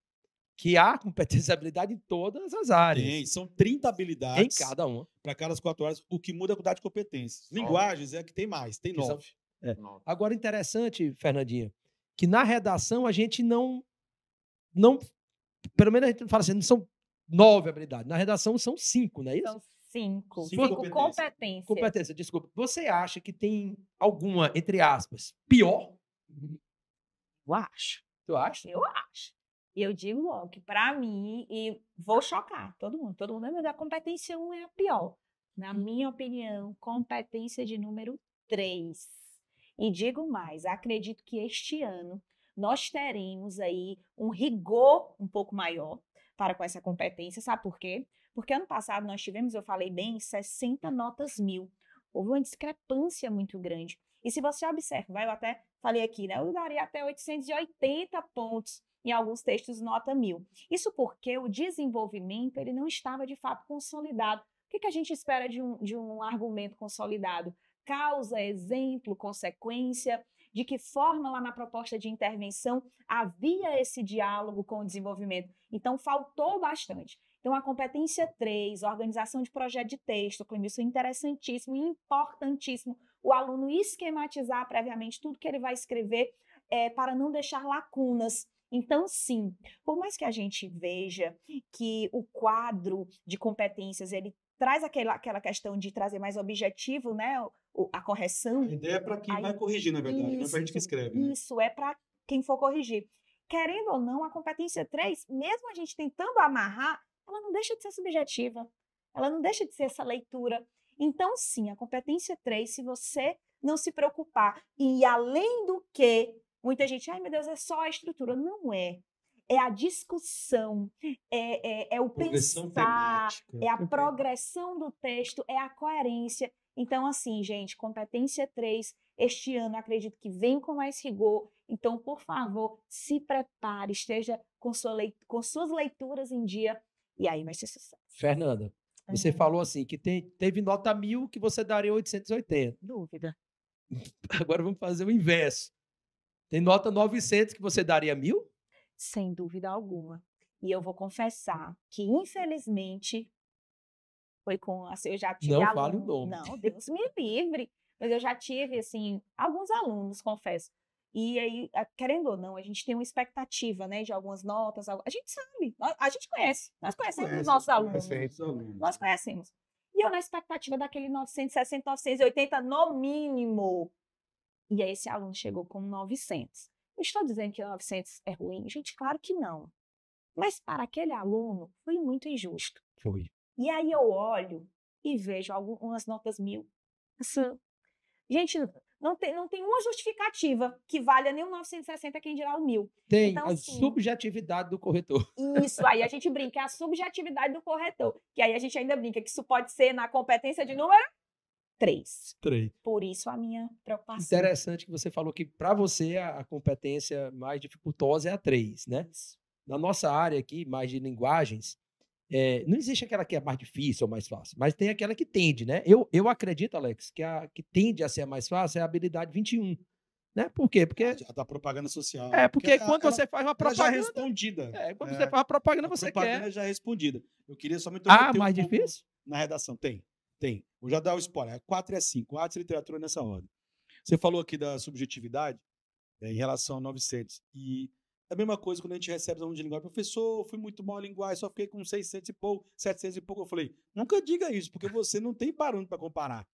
que há competência e habilidade em todas as áreas. Tem, são 30 habilidades. Em cada uma. Para cada quatro áreas, o que muda é a quantidade de competências. Linguagens é a que tem mais, tem nove. é. nove. Agora, interessante, Fernandinha, que na redação a gente não não. Pelo menos a gente fala assim, não são nove habilidades. Na redação são cinco, não é isso? São cinco. Cinco, cinco competências. competências. Competência, desculpa. Você acha que tem alguma, entre aspas, pior? Eu acho. Tu acha? Eu acho. E eu digo logo que, para mim, e vou chocar todo mundo, todo mundo, mas a competência 1 é a pior. Na minha opinião, competência de número 3. E digo mais, acredito que este ano nós teremos aí um rigor um pouco maior para com essa competência, sabe por quê? Porque ano passado nós tivemos, eu falei bem, 60 notas mil. Houve uma discrepância muito grande. E se você observar, eu até falei aqui, né? Eu daria até 880 pontos em alguns textos nota mil. Isso porque o desenvolvimento ele não estava de fato consolidado. O que, que a gente espera de um, de um argumento consolidado? Causa, exemplo, consequência de que forma lá na proposta de intervenção havia esse diálogo com o desenvolvimento. Então, faltou bastante. Então, a competência 3, organização de projeto de texto, isso é interessantíssimo importantíssimo o aluno esquematizar previamente tudo que ele vai escrever é, para não deixar lacunas. Então, sim, por mais que a gente veja que o quadro de competências ele traz aquela, aquela questão de trazer mais objetivo, né? a correção. A ideia é para quem aí, vai corrigir, na verdade, isso, não é para a gente que escreve. Né? Isso, é para quem for corrigir. Querendo ou não, a competência 3, mesmo a gente tentando amarrar, ela não deixa de ser subjetiva. Ela não deixa de ser essa leitura. Então, sim, a competência 3, se você não se preocupar, e além do que, muita gente, ai meu Deus, é só a estrutura. Não é é a discussão, é, é, é o pensamento pensar, temática. é a uhum. progressão do texto, é a coerência. Então, assim, gente, competência 3, este ano acredito que vem com mais rigor. Então, por favor, se prepare, esteja com, sua leit com suas leituras em dia, e aí vai ser sucesso. Fernanda, é. você falou assim que teve nota mil que você daria 880. Dúvida. Agora vamos fazer o inverso. Tem nota 900 que você daria mil? Sem dúvida alguma. E eu vou confessar que, infelizmente, foi com, assim, eu já tive Não vale o nome. Não, Deus me livre. Mas eu já tive, assim, alguns alunos, confesso. E aí, querendo ou não, a gente tem uma expectativa, né, de algumas notas. A gente sabe, a gente conhece, nós conhecemos conhece, os nossos alunos. Nós conhecemos. E eu na expectativa daquele 960, 980 no mínimo. E aí esse aluno chegou com 900. não estou dizendo que 900 é ruim? Gente, claro que não. Mas para aquele aluno foi muito injusto. Foi. E aí eu olho e vejo algumas notas mil. Assim, gente, não tem, não tem uma justificativa que valha nem o 960, quem dirá o mil. Tem, então, a sim, subjetividade do corretor. Isso, aí a gente brinca, é a subjetividade do corretor. Que aí a gente ainda brinca que isso pode ser na competência de número três. Três. Por isso a minha preocupação. Interessante que você falou que para você a, competência mais dificultosa é a três, né? Isso. Na nossa área aqui, mais de linguagens, é, não existe aquela que é mais difícil ou mais fácil, mas tem aquela que tende, né? Eu, eu acredito, Alex, que a que tende a ser a mais fácil é a habilidade 21. Né? Por quê? Porque. A ah, da tá propaganda social. É, porque, porque quando ela, você faz uma propaganda. já respondida. É, quando é, você faz uma propaganda, você propaganda quer. propaganda é já respondida. Eu queria só me Ah, mais um difícil? Na redação. Tem, tem. Vou já dar o spoiler. É 4 e 5. É artes e literatura nessa ordem. Você falou aqui da subjetividade, é, em relação a 900. E a mesma coisa quando a gente recebe os alunos de linguagem. Professor, fui muito mal em linguagem, só fiquei com 600 e pouco, 700 e pouco. Eu falei, nunca diga isso, porque você não tem parâmetro para comparar.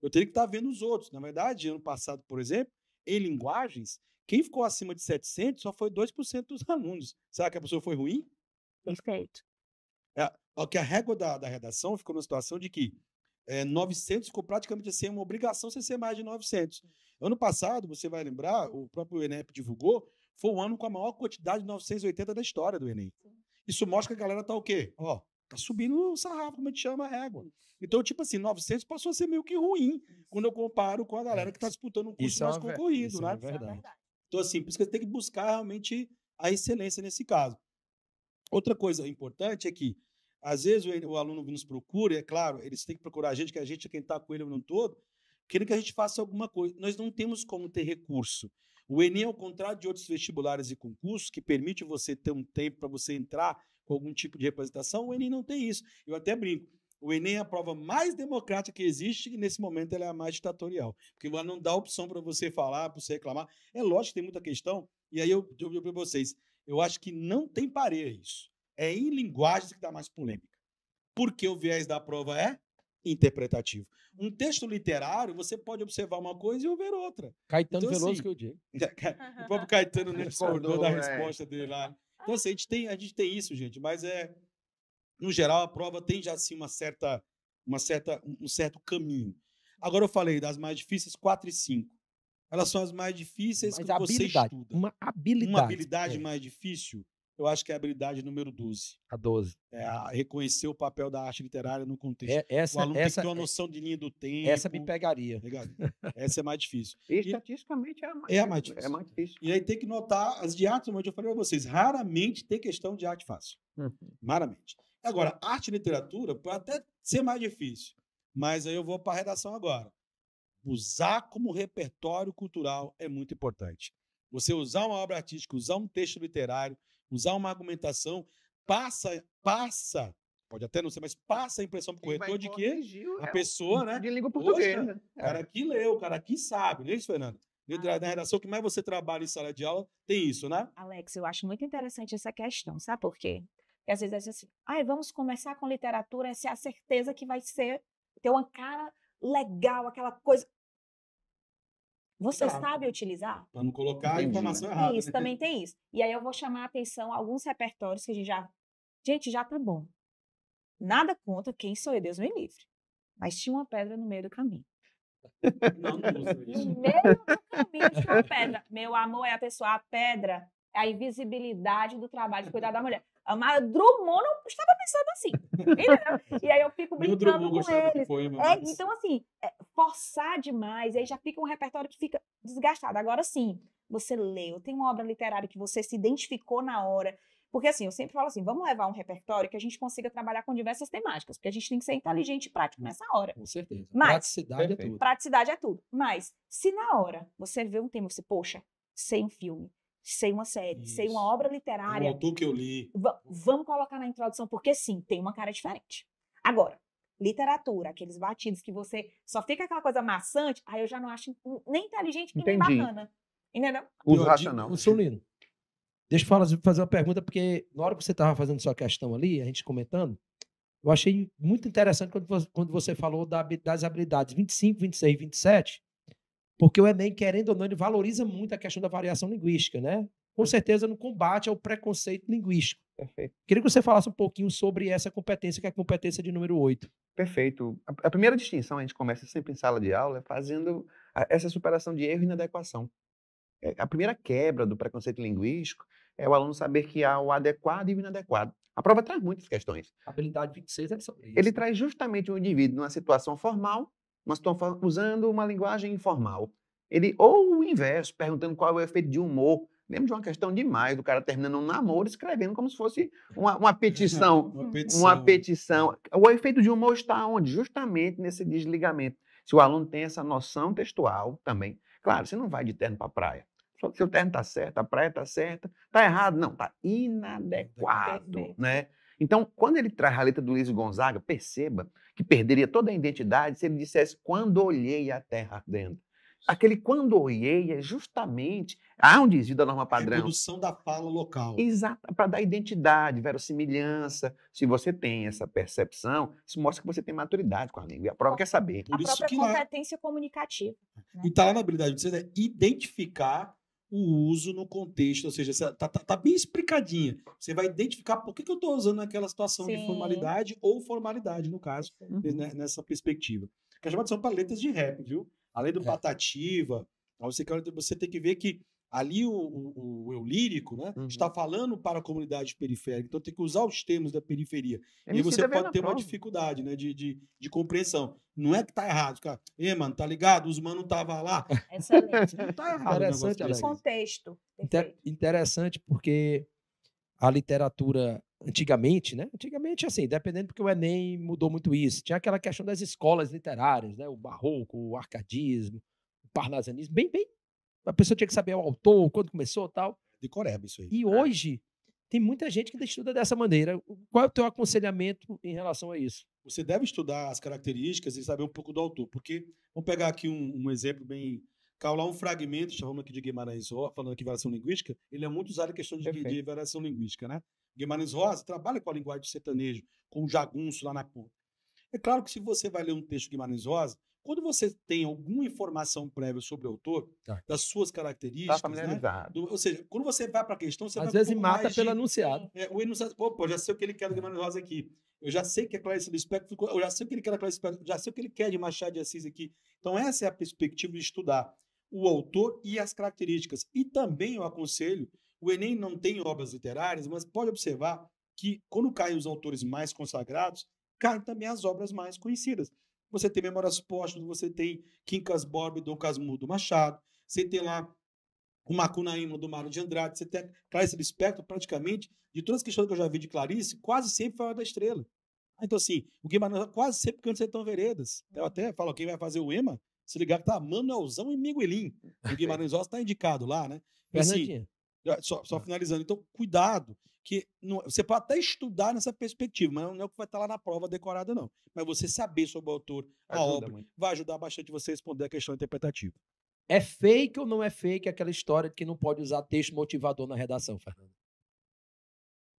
Eu teria que estar tá vendo os outros. Na verdade, ano passado, por exemplo, em linguagens, quem ficou acima de 700 só foi 2% dos alunos. Será que a pessoa foi ruim? Perfeito. É, que a régua da, da redação ficou numa situação de que é, eh, 900 ficou praticamente assim, uma obrigação você ser mais de 900. Ano passado, você vai lembrar, o próprio enep divulgou, foi o ano com a maior quantidade de 980 da história do Enem. Isso mostra que a galera tá o quê? Ó, tá subindo o sarrafo, como a gente chama a régua. Então, tipo assim, 900 passou a ser meio que ruim quando eu comparo com a galera que está é. disputando um curso isso é mais é concorrido, isso é né? É verdade. Então, assim, por isso que você tem que buscar realmente a excelência nesse caso. Outra coisa importante é que, às vezes, o, aluno nos procura, e é claro, eles têm que procurar a gente, que a gente é quem está com ele no todo, querendo que a gente faça alguma coisa. Nós não temos como ter recurso. O Enem, ao é contrário de outros vestibulares e concursos, que permite você ter um tempo para você entrar com algum tipo de representação, o Enem não tem isso. Eu até brinco. O Enem é a prova mais democrática que existe e, nesse momento, ela é a mais ditatorial. Porque ela não dá opção para você falar, para você reclamar. É lógico que tem muita questão. E aí eu digo para vocês, eu acho que não tem pareia isso. É em linguagens que dá mais polêmica. Porque o viés da prova é interpretativo. Um texto literário, você pode observar uma coisa e ouvir outra. Caetano então, assim, Veloso assim, que eu digo. É, o próprio Caetano não discordou da é. resposta dele lá. Então, assim, a gente, tem, a gente tem isso, gente, mas é. No geral, a prova tem já assim uma certa, uma certa, um certo caminho. Agora eu falei das mais difíceis, 4 e 5. Elas são as mais difíceis mas que você estuda. Uma habilidade. Uma habilidade é. mais difícil eu acho que é a habilidade número 12. A 12. É a reconhecer o papel da arte literária no contexto. É, essa, o aluno essa, tem que ter uma é noção de linha do tempo. Essa me pegaria. Essa é mais difícil. estatisticamente é a mais, é a mais é difícil. É mais difícil. E aí tem que notar as de artes, como eu falei para vocês, raramente tem questão de arte fácil. Uhum. Raramente. Agora, arte e literatura pode até ser mais difícil, mas aí eu vou para a redação agora. Usar como repertório cultural é muito importante. Você usar uma obra artística, usar um texto literário, usar uma argumentação, passa, passa, pode até não ser, mas passa a impressão para o corretor de que a é pessoa, né? De língua portuguesa. O é. cara que leu, o cara que sabe, não é isso, Fernando? Na ah. redação que mais você trabalha em sala de aula, tem isso, né? Alex, eu acho muito interessante essa questão, sabe por quê? Porque às vezes é assim, ah, vamos começar com literatura, essa é a certeza que vai ser, ter uma cara legal, aquela coisa. Você claro. sabe utilizar? Para não colocar Entendi. a informação errada. Isso, né? também tem isso. E aí eu vou chamar a atenção a alguns repertórios que a gente já. Gente, já tá bom. Nada conta quem sou eu, Deus me livre. Mas tinha uma pedra no meio do caminho. Não, não isso. No meio do caminho tinha uma pedra. Meu amor, é a pessoa, a pedra é a invisibilidade do trabalho de cuidar da mulher. Mas Drummond não estava pensando assim. e aí eu fico brincando com eles. Poema, é, mas... então, assim, é, forçar demais, aí já fica um repertório que fica desgastado. Agora sim, você leu, tem uma obra literária que você se identificou na hora. Porque assim, eu sempre falo assim, vamos levar um repertório que a gente consiga trabalhar com diversas temáticas, porque a gente tem que ser inteligente e prático hum, nessa hora. Com certeza. Mas, praticidade é tudo. Praticidade é tudo. Mas, se na hora você vê um tema e você, poxa, sei um filme, sei uma série, Isso. sei uma obra literária. O autor que eu li. V vamos colocar na introdução, porque sim, tem uma cara diferente. Agora, literatura, aqueles batidos que você só fica aquela coisa maçante, aí eu já não acho nem inteligente e nem bacana. Entendeu? Uso racional. Insulino. deixa eu fazer uma pergunta, porque na hora que você estava fazendo sua questão ali, a gente comentando, eu achei muito interessante quando você, quando você falou das habilidades 25, 26, 27, porque o Enem, querendo ou não, ele valoriza muito a questão da variação linguística, né? Com hum. certeza no combate ao preconceito linguístico. Perfeito. Queria que você falasse um pouquinho sobre essa competência, que é a competência de número 8. Perfeito. A, primeira distinção, a gente começa sempre em sala de aula, é fazendo essa superação de erro e inadequação. É, a primeira quebra do preconceito linguístico é o aluno saber que há o adequado e o inadequado. A prova traz muitas questões. A habilidade 26 é sobre isso. Ele né? traz justamente o um indivíduo numa situação formal mas estou usando uma linguagem informal. Ele, ou o inverso, perguntando qual é o efeito de humor. Lembro de uma questão demais, do cara terminando um namoro escrevendo como se fosse uma, uma petição. uma, petição. uma petição. O efeito de humor está onde? Justamente nesse desligamento. Se o aluno tem essa noção textual também, claro, você não vai de terno para a praia. seu terno está certo, a praia está certa, está errado, não, está tá inadequado, Perfeito. né? Então, quando ele traz a letra do Luiz Gonzaga, perceba que perderia toda a identidade se ele dissesse quando olhei a terra ardendo. Aquele quando olhei é justamente há um desvio da norma padrão. Redução da fala local. Exato, para dar identidade, verossimilhança. Se você tem essa percepção, isso mostra que você tem maturidade com a língua. E a prova quer saber. Por a isso própria que competência tá lá... comunicativa. Né? E está lá na habilidade de você é identificar o uso no contexto, ou seja, tá, tá, tá bem explicadinha. Você vai identificar por que, que eu estou usando aquela situação Sim. de formalidade ou formalidade, no caso, uhum. né, né nessa perspectiva. Que as chamadas são paletas de rap, viu? Além do é. patativa, você, você tem que ver que Ali o, o, o eu lírico né, uhum. está falando para a comunidade periférica, então tem que usar os termos da periferia. MC e você pode ter prova. uma dificuldade né, de, de, de, compreensão. Não é que tá errado, cara. Ei, mano, tá ligado? Os mano tava lá. Excelente. Não está errado. o contexto. Inter interessante porque a literatura antigamente, né? Antigamente, assim, dependendo porque o Enem mudou muito isso. Tinha aquela questão das escolas literárias, né? O barroco, o arcadismo, o parnasianismo, bem, bem a pessoa tinha que saber o autor, quando começou tal. De Coreba, isso aí. E é. hoje, tem muita gente que estuda dessa maneira. Qual é o teu aconselhamento em relação a isso? Você deve estudar as características e saber um pouco do autor, porque vamos pegar aqui um, um exemplo bem Calar um fragmento, chamamos aqui de Guimarães Rosa, falando aqui de variação linguística, ele é muito usado em questão de, de, variação linguística, né? Guimarães Rosa trabalha com a linguagem do sertanejo, com o jagunço lá na ponta. É claro que se você vai ler um texto de Guimarães Rosa, quando você tem alguma informação prévia sobre o autor, tá. das suas características. Está né? familiarizado. Né? Do, ou seja, quando você vai para a questão, você Às vai. Às vezes mata pelo de, anunciado. É, o enunciado. Opa, já sei o que ele quer do é. Guimarães Rosa aqui. Eu já sei que é Clarice Lispector. Eu já sei o que ele quer da Clarice Lispector. Já sei o que ele quer de Machado de Assis aqui. Então, essa é a perspectiva de estudar o autor e as características. E também eu aconselho. O Enem não tem obras literárias, mas pode observar que quando caem os autores mais consagrados, caem também as obras mais conhecidas você tem Memórias Póstumas, você tem Quincas Borba e Dom Casmurro Machado, você tem lá o Macunaíma do Mário de Andrade, você tem Clarice Lispector, praticamente, de todas as questões que eu já vi de Clarice, quase sempre foi a da estrela. Ah, então, assim, o Guimarães quase sempre canta Sertão Veredas. Eu até falo, quem vai fazer o EMA, se ligar que tá Manuelzão e Miguelinho O Guimarães Rosa está indicado lá, né? Assim, só, só é. finalizando. Então, cuidado, que não, você pode até estudar nessa perspectiva, mas não é o que vai estar lá na prova decorada, não. Mas você saber sobre o autor, a Ajuda, obra, mãe. vai ajudar bastante você a responder a questão interpretativa. É fake ou não é fake aquela história de que não pode usar texto motivador na redação, Fernando?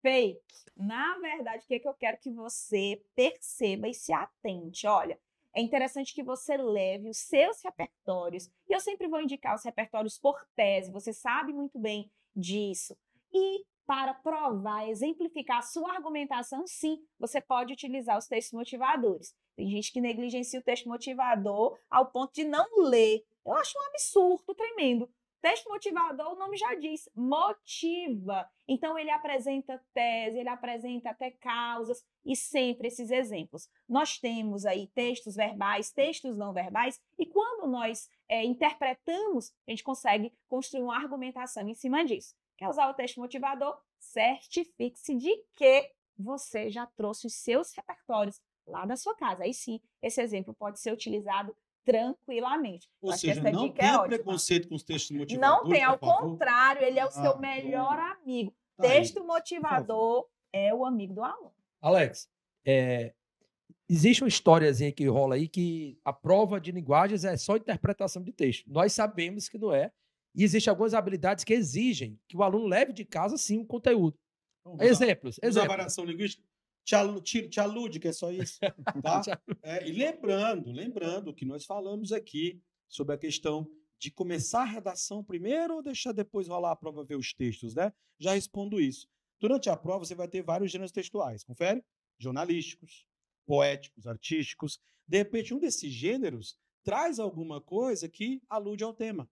Fake. Na verdade, o que, é que eu quero que você perceba e se atente? Olha, é interessante que você leve os seus repertórios. E eu sempre vou indicar os repertórios por tese, você sabe muito bem disso. E para provar, exemplificar a sua argumentação, sim, você pode utilizar os textos motivadores. Tem gente que negligencia o texto motivador ao ponto de não ler. Eu acho um absurdo, tremendo. Texto motivador, o nome já diz, motiva. Então, ele apresenta tese, ele apresenta até causas e sempre esses exemplos. Nós temos aí textos verbais, textos não verbais, e quando nós é, interpretamos, a gente consegue construir uma argumentação em cima disso. Quer usar o texto motivador? Certifique-se de que você já trouxe os seus repertórios lá da sua casa. Aí sim, esse exemplo pode ser utilizado tranquilamente. Ou Acho seja, não tem é preconceito com os textos motivadores. Não tem, ao contrário, ele é o ah, seu melhor bom. amigo. Tá texto aí, motivador é o amigo do aluno. Alex, é, existe uma historiazinha que rola aí que a prova de linguagens é só interpretação de texto. Nós sabemos que não é. E existem algumas habilidades que exigem que o aluno leve de casa, sim, o conteúdo. Então, exemplos. Usar, exemplos. variação linguística. Te, te alude, que é só isso. Tá? é, e lembrando, lembrando que nós falamos aqui sobre a questão de começar a redação primeiro ou deixar depois rolar a prova ver os textos, né? Já respondo isso. Durante a prova, você vai ter vários gêneros textuais. Confere? Jornalísticos, poéticos, artísticos. De repente, um desses gêneros traz alguma coisa que alude ao tema.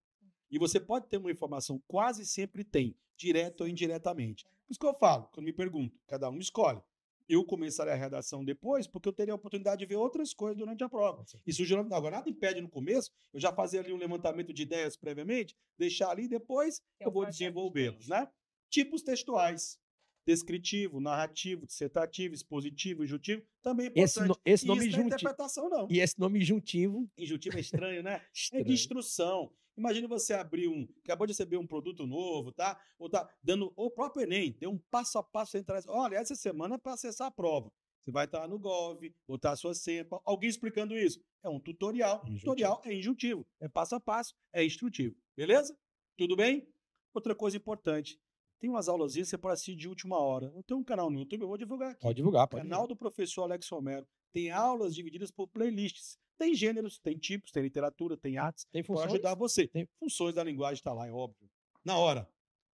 E você pode ter uma informação, quase sempre tem, direto ou indiretamente. Por isso que eu falo, quando me pergunto, cada um escolhe. Eu começarei a redação depois, porque eu teria a oportunidade de ver outras coisas durante a prova. E Isso geralmente, agora nada impede no começo, eu já fazer ali um levantamento de ideias previamente, deixar ali, depois é eu, eu vou desenvolvê los né? Tipos textuais descritivo, narrativo, dissertativo, expositivo, injuntivo, também é importante. Esse, no, esse nome isso não é interpretação, não. E esse nome injuntivo? Injuntivo é estranho, né? É estranho. É de instrução. Imagina você abrir um, acabou de receber um produto novo, tá? Ou tá dando o próprio Enem, tem um passo a passo as. Olha, essa semana é para acessar a prova. Você vai estar no Gov, botar a sua cepa, alguém explicando isso. É um tutorial. Injuntivo. Tutorial é injuntivo, é passo a passo, é instrutivo. Beleza? Tudo bem? Outra coisa importante, tem umas aulas você pode assistir de última hora. Eu tenho um canal no YouTube, eu vou divulgar aqui. Pode divulgar, pode. Canal divulgar. do professor Alex Romero. Tem aulas divididas por playlists. Tem gêneros, tem tipos, tem literatura, tem artes. Tem funções. Pode ajudar você. Tem funções da linguagem, está lá, é óbvio. Na hora.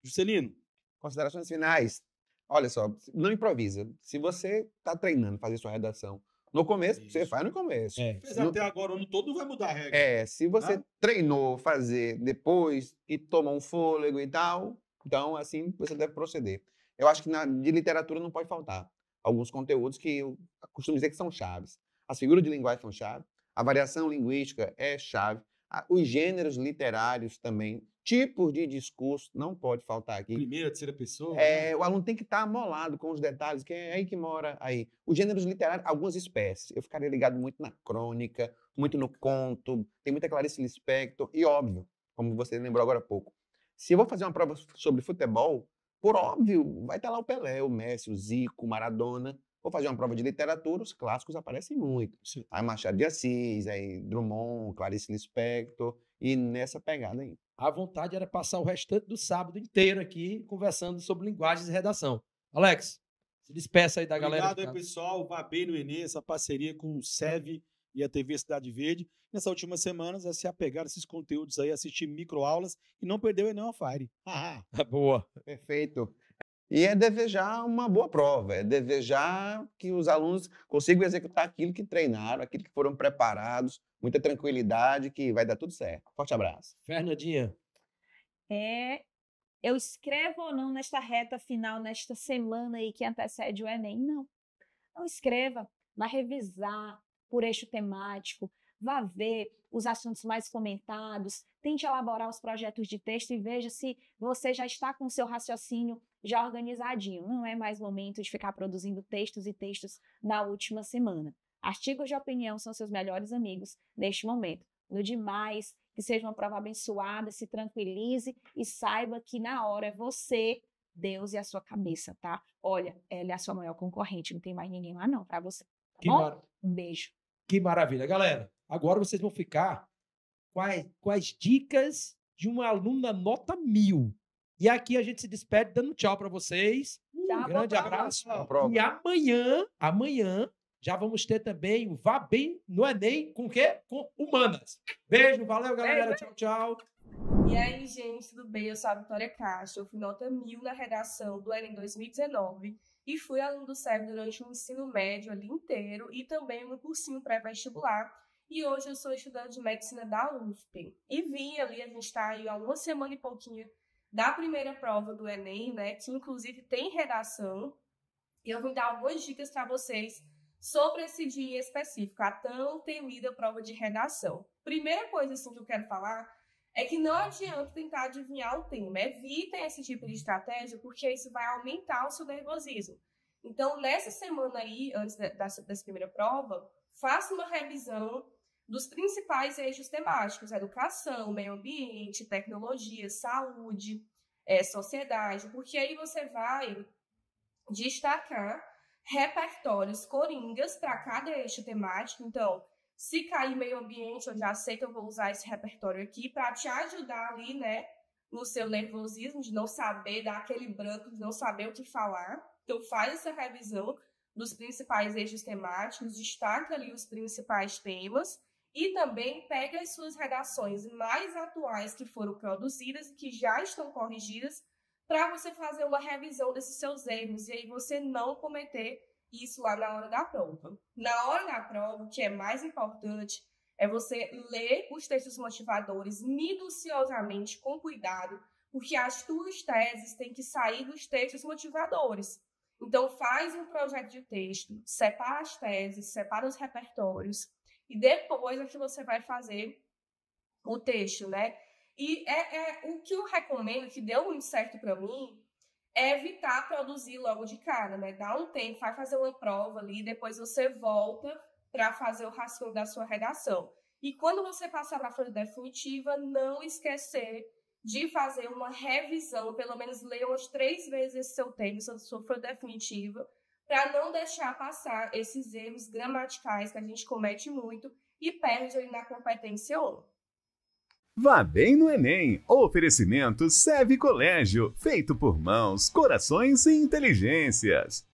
Juscelino. Considerações finais. Olha só, não improvisa. Se você está treinando fazer sua redação no começo, Isso. você faz no começo. É. Fez no... até agora o ano todo, não vai mudar a regra. É, se você ah. treinou fazer depois e toma um fôlego e tal, então, assim você deve proceder. Eu acho que na, de literatura não pode faltar alguns conteúdos que eu costumo dizer que são chaves. As figuras de linguagem são chave, a variação linguística é chave, os gêneros literários também, tipos de discurso, não pode faltar aqui. Primeira, terceira pessoa? É, né? O aluno tem que estar amolado com os detalhes, que é aí que mora aí. Os gêneros literários, algumas espécies. Eu ficaria ligado muito na crônica, muito no conto, tem muita Clarice Lispector, e óbvio, como você lembrou agora há pouco, se eu vou fazer uma prova sobre futebol, por óbvio, vai estar tá lá o Pelé, o Messi, o Zico, o Maradona. Vou fazer uma prova de literatura, os clássicos aparecem muito. Sim. Aí Machado de Assis, aí Drummond, Clarice Lispector, e nessa pegada aí. A vontade era passar o restante do sábado inteiro aqui conversando sobre linguagens e redação. Alex, se despeça aí da Obrigado, galera. Obrigado, pessoal. bem no Enem, essa parceria com o hum. SEV e a TV Cidade Verde. Nessas últimas semanas, a se apegar a esses conteúdos aí, assistir microaulas e não perder o Enem Fire. Ah, boa. Perfeito. E é desejar uma boa prova, é desejar que os alunos consigam executar aquilo que treinaram, aquilo que foram preparados, muita tranquilidade, que vai dar tudo certo. Forte abraço. Fernandinha. É, eu escrevo ou não nesta reta final, nesta semana aí que antecede o Enem? Não. Não escreva. Vai revisar, por eixo temático, vá ver os assuntos mais comentados, tente elaborar os projetos de texto e veja se você já está com o seu raciocínio já organizadinho. Não é mais momento de ficar produzindo textos e textos na última semana. Artigos de opinião são seus melhores amigos neste momento. No demais, que seja uma prova abençoada, se tranquilize e saiba que na hora é você, Deus e a sua cabeça, tá? Olha, ela é a sua maior concorrente, não tem mais ninguém lá não para você. Tá que bom? Um beijo. Que maravilha. Galera, agora vocês vão ficar com as, com as dicas de uma aluna nota mil. E aqui a gente se despede dando tchau para vocês. Um tchau, grande abraço. E amanhã, amanhã, já vamos ter também o Vá Bem no Enem com o quê? Com humanas. Beijo, valeu, galera. Beijo. Tchau, tchau. E aí, gente, tudo bem? Eu sou a Vitória Castro. Eu fui nota mil na redação do Enem 2019 e fui aluno do SEB durante o ensino médio ali inteiro e também no cursinho pré-vestibular. E hoje eu sou estudante de medicina da USP. E vim ali, a gente está aí há uma semana e pouquinho da primeira prova do Enem, né? Que inclusive tem redação. E eu vim dar algumas dicas para vocês sobre esse dia específico, a tão temida prova de redação. Primeira coisa assim, que eu quero falar é que não adianta tentar adivinhar o tema. Evitem esse tipo de estratégia, porque isso vai aumentar o seu nervosismo. Então, nessa semana aí, antes dessa, dessa primeira prova, faça uma revisão dos principais eixos temáticos: educação, meio ambiente, tecnologia, saúde, é, sociedade, porque aí você vai destacar repertórios coringas para cada eixo temático. Então, se cair meio ambiente, eu já sei que eu vou usar esse repertório aqui para te ajudar ali, né? No seu nervosismo de não saber, dar aquele branco, de não saber o que falar. Então, faz essa revisão dos principais eixos temáticos, destaca ali os principais temas e também pega as suas redações mais atuais que foram produzidas, e que já estão corrigidas, para você fazer uma revisão desses seus erros e aí você não cometer isso lá na hora da prova. Na hora da prova, o que é mais importante é você ler os textos motivadores minuciosamente, com cuidado, porque as suas teses têm que sair dos textos motivadores. Então, faz um projeto de texto, separa as teses, separa os repertórios, e depois é que você vai fazer o texto, né? E é, é o que eu recomendo, que deu muito certo para mim, é evitar produzir logo de cara, né? Dá um tempo, vai fazer uma prova ali, depois você volta para fazer o raciocínio da sua redação. E quando você passar para a folha definitiva, não esquecer de fazer uma revisão, pelo menos ler umas três vezes esse seu tema, sua folha definitiva, para não deixar passar esses erros gramaticais que a gente comete muito e perde ali na competência 1. Vá bem no Enem. Oferecimento Seve Colégio, feito por mãos, corações e inteligências.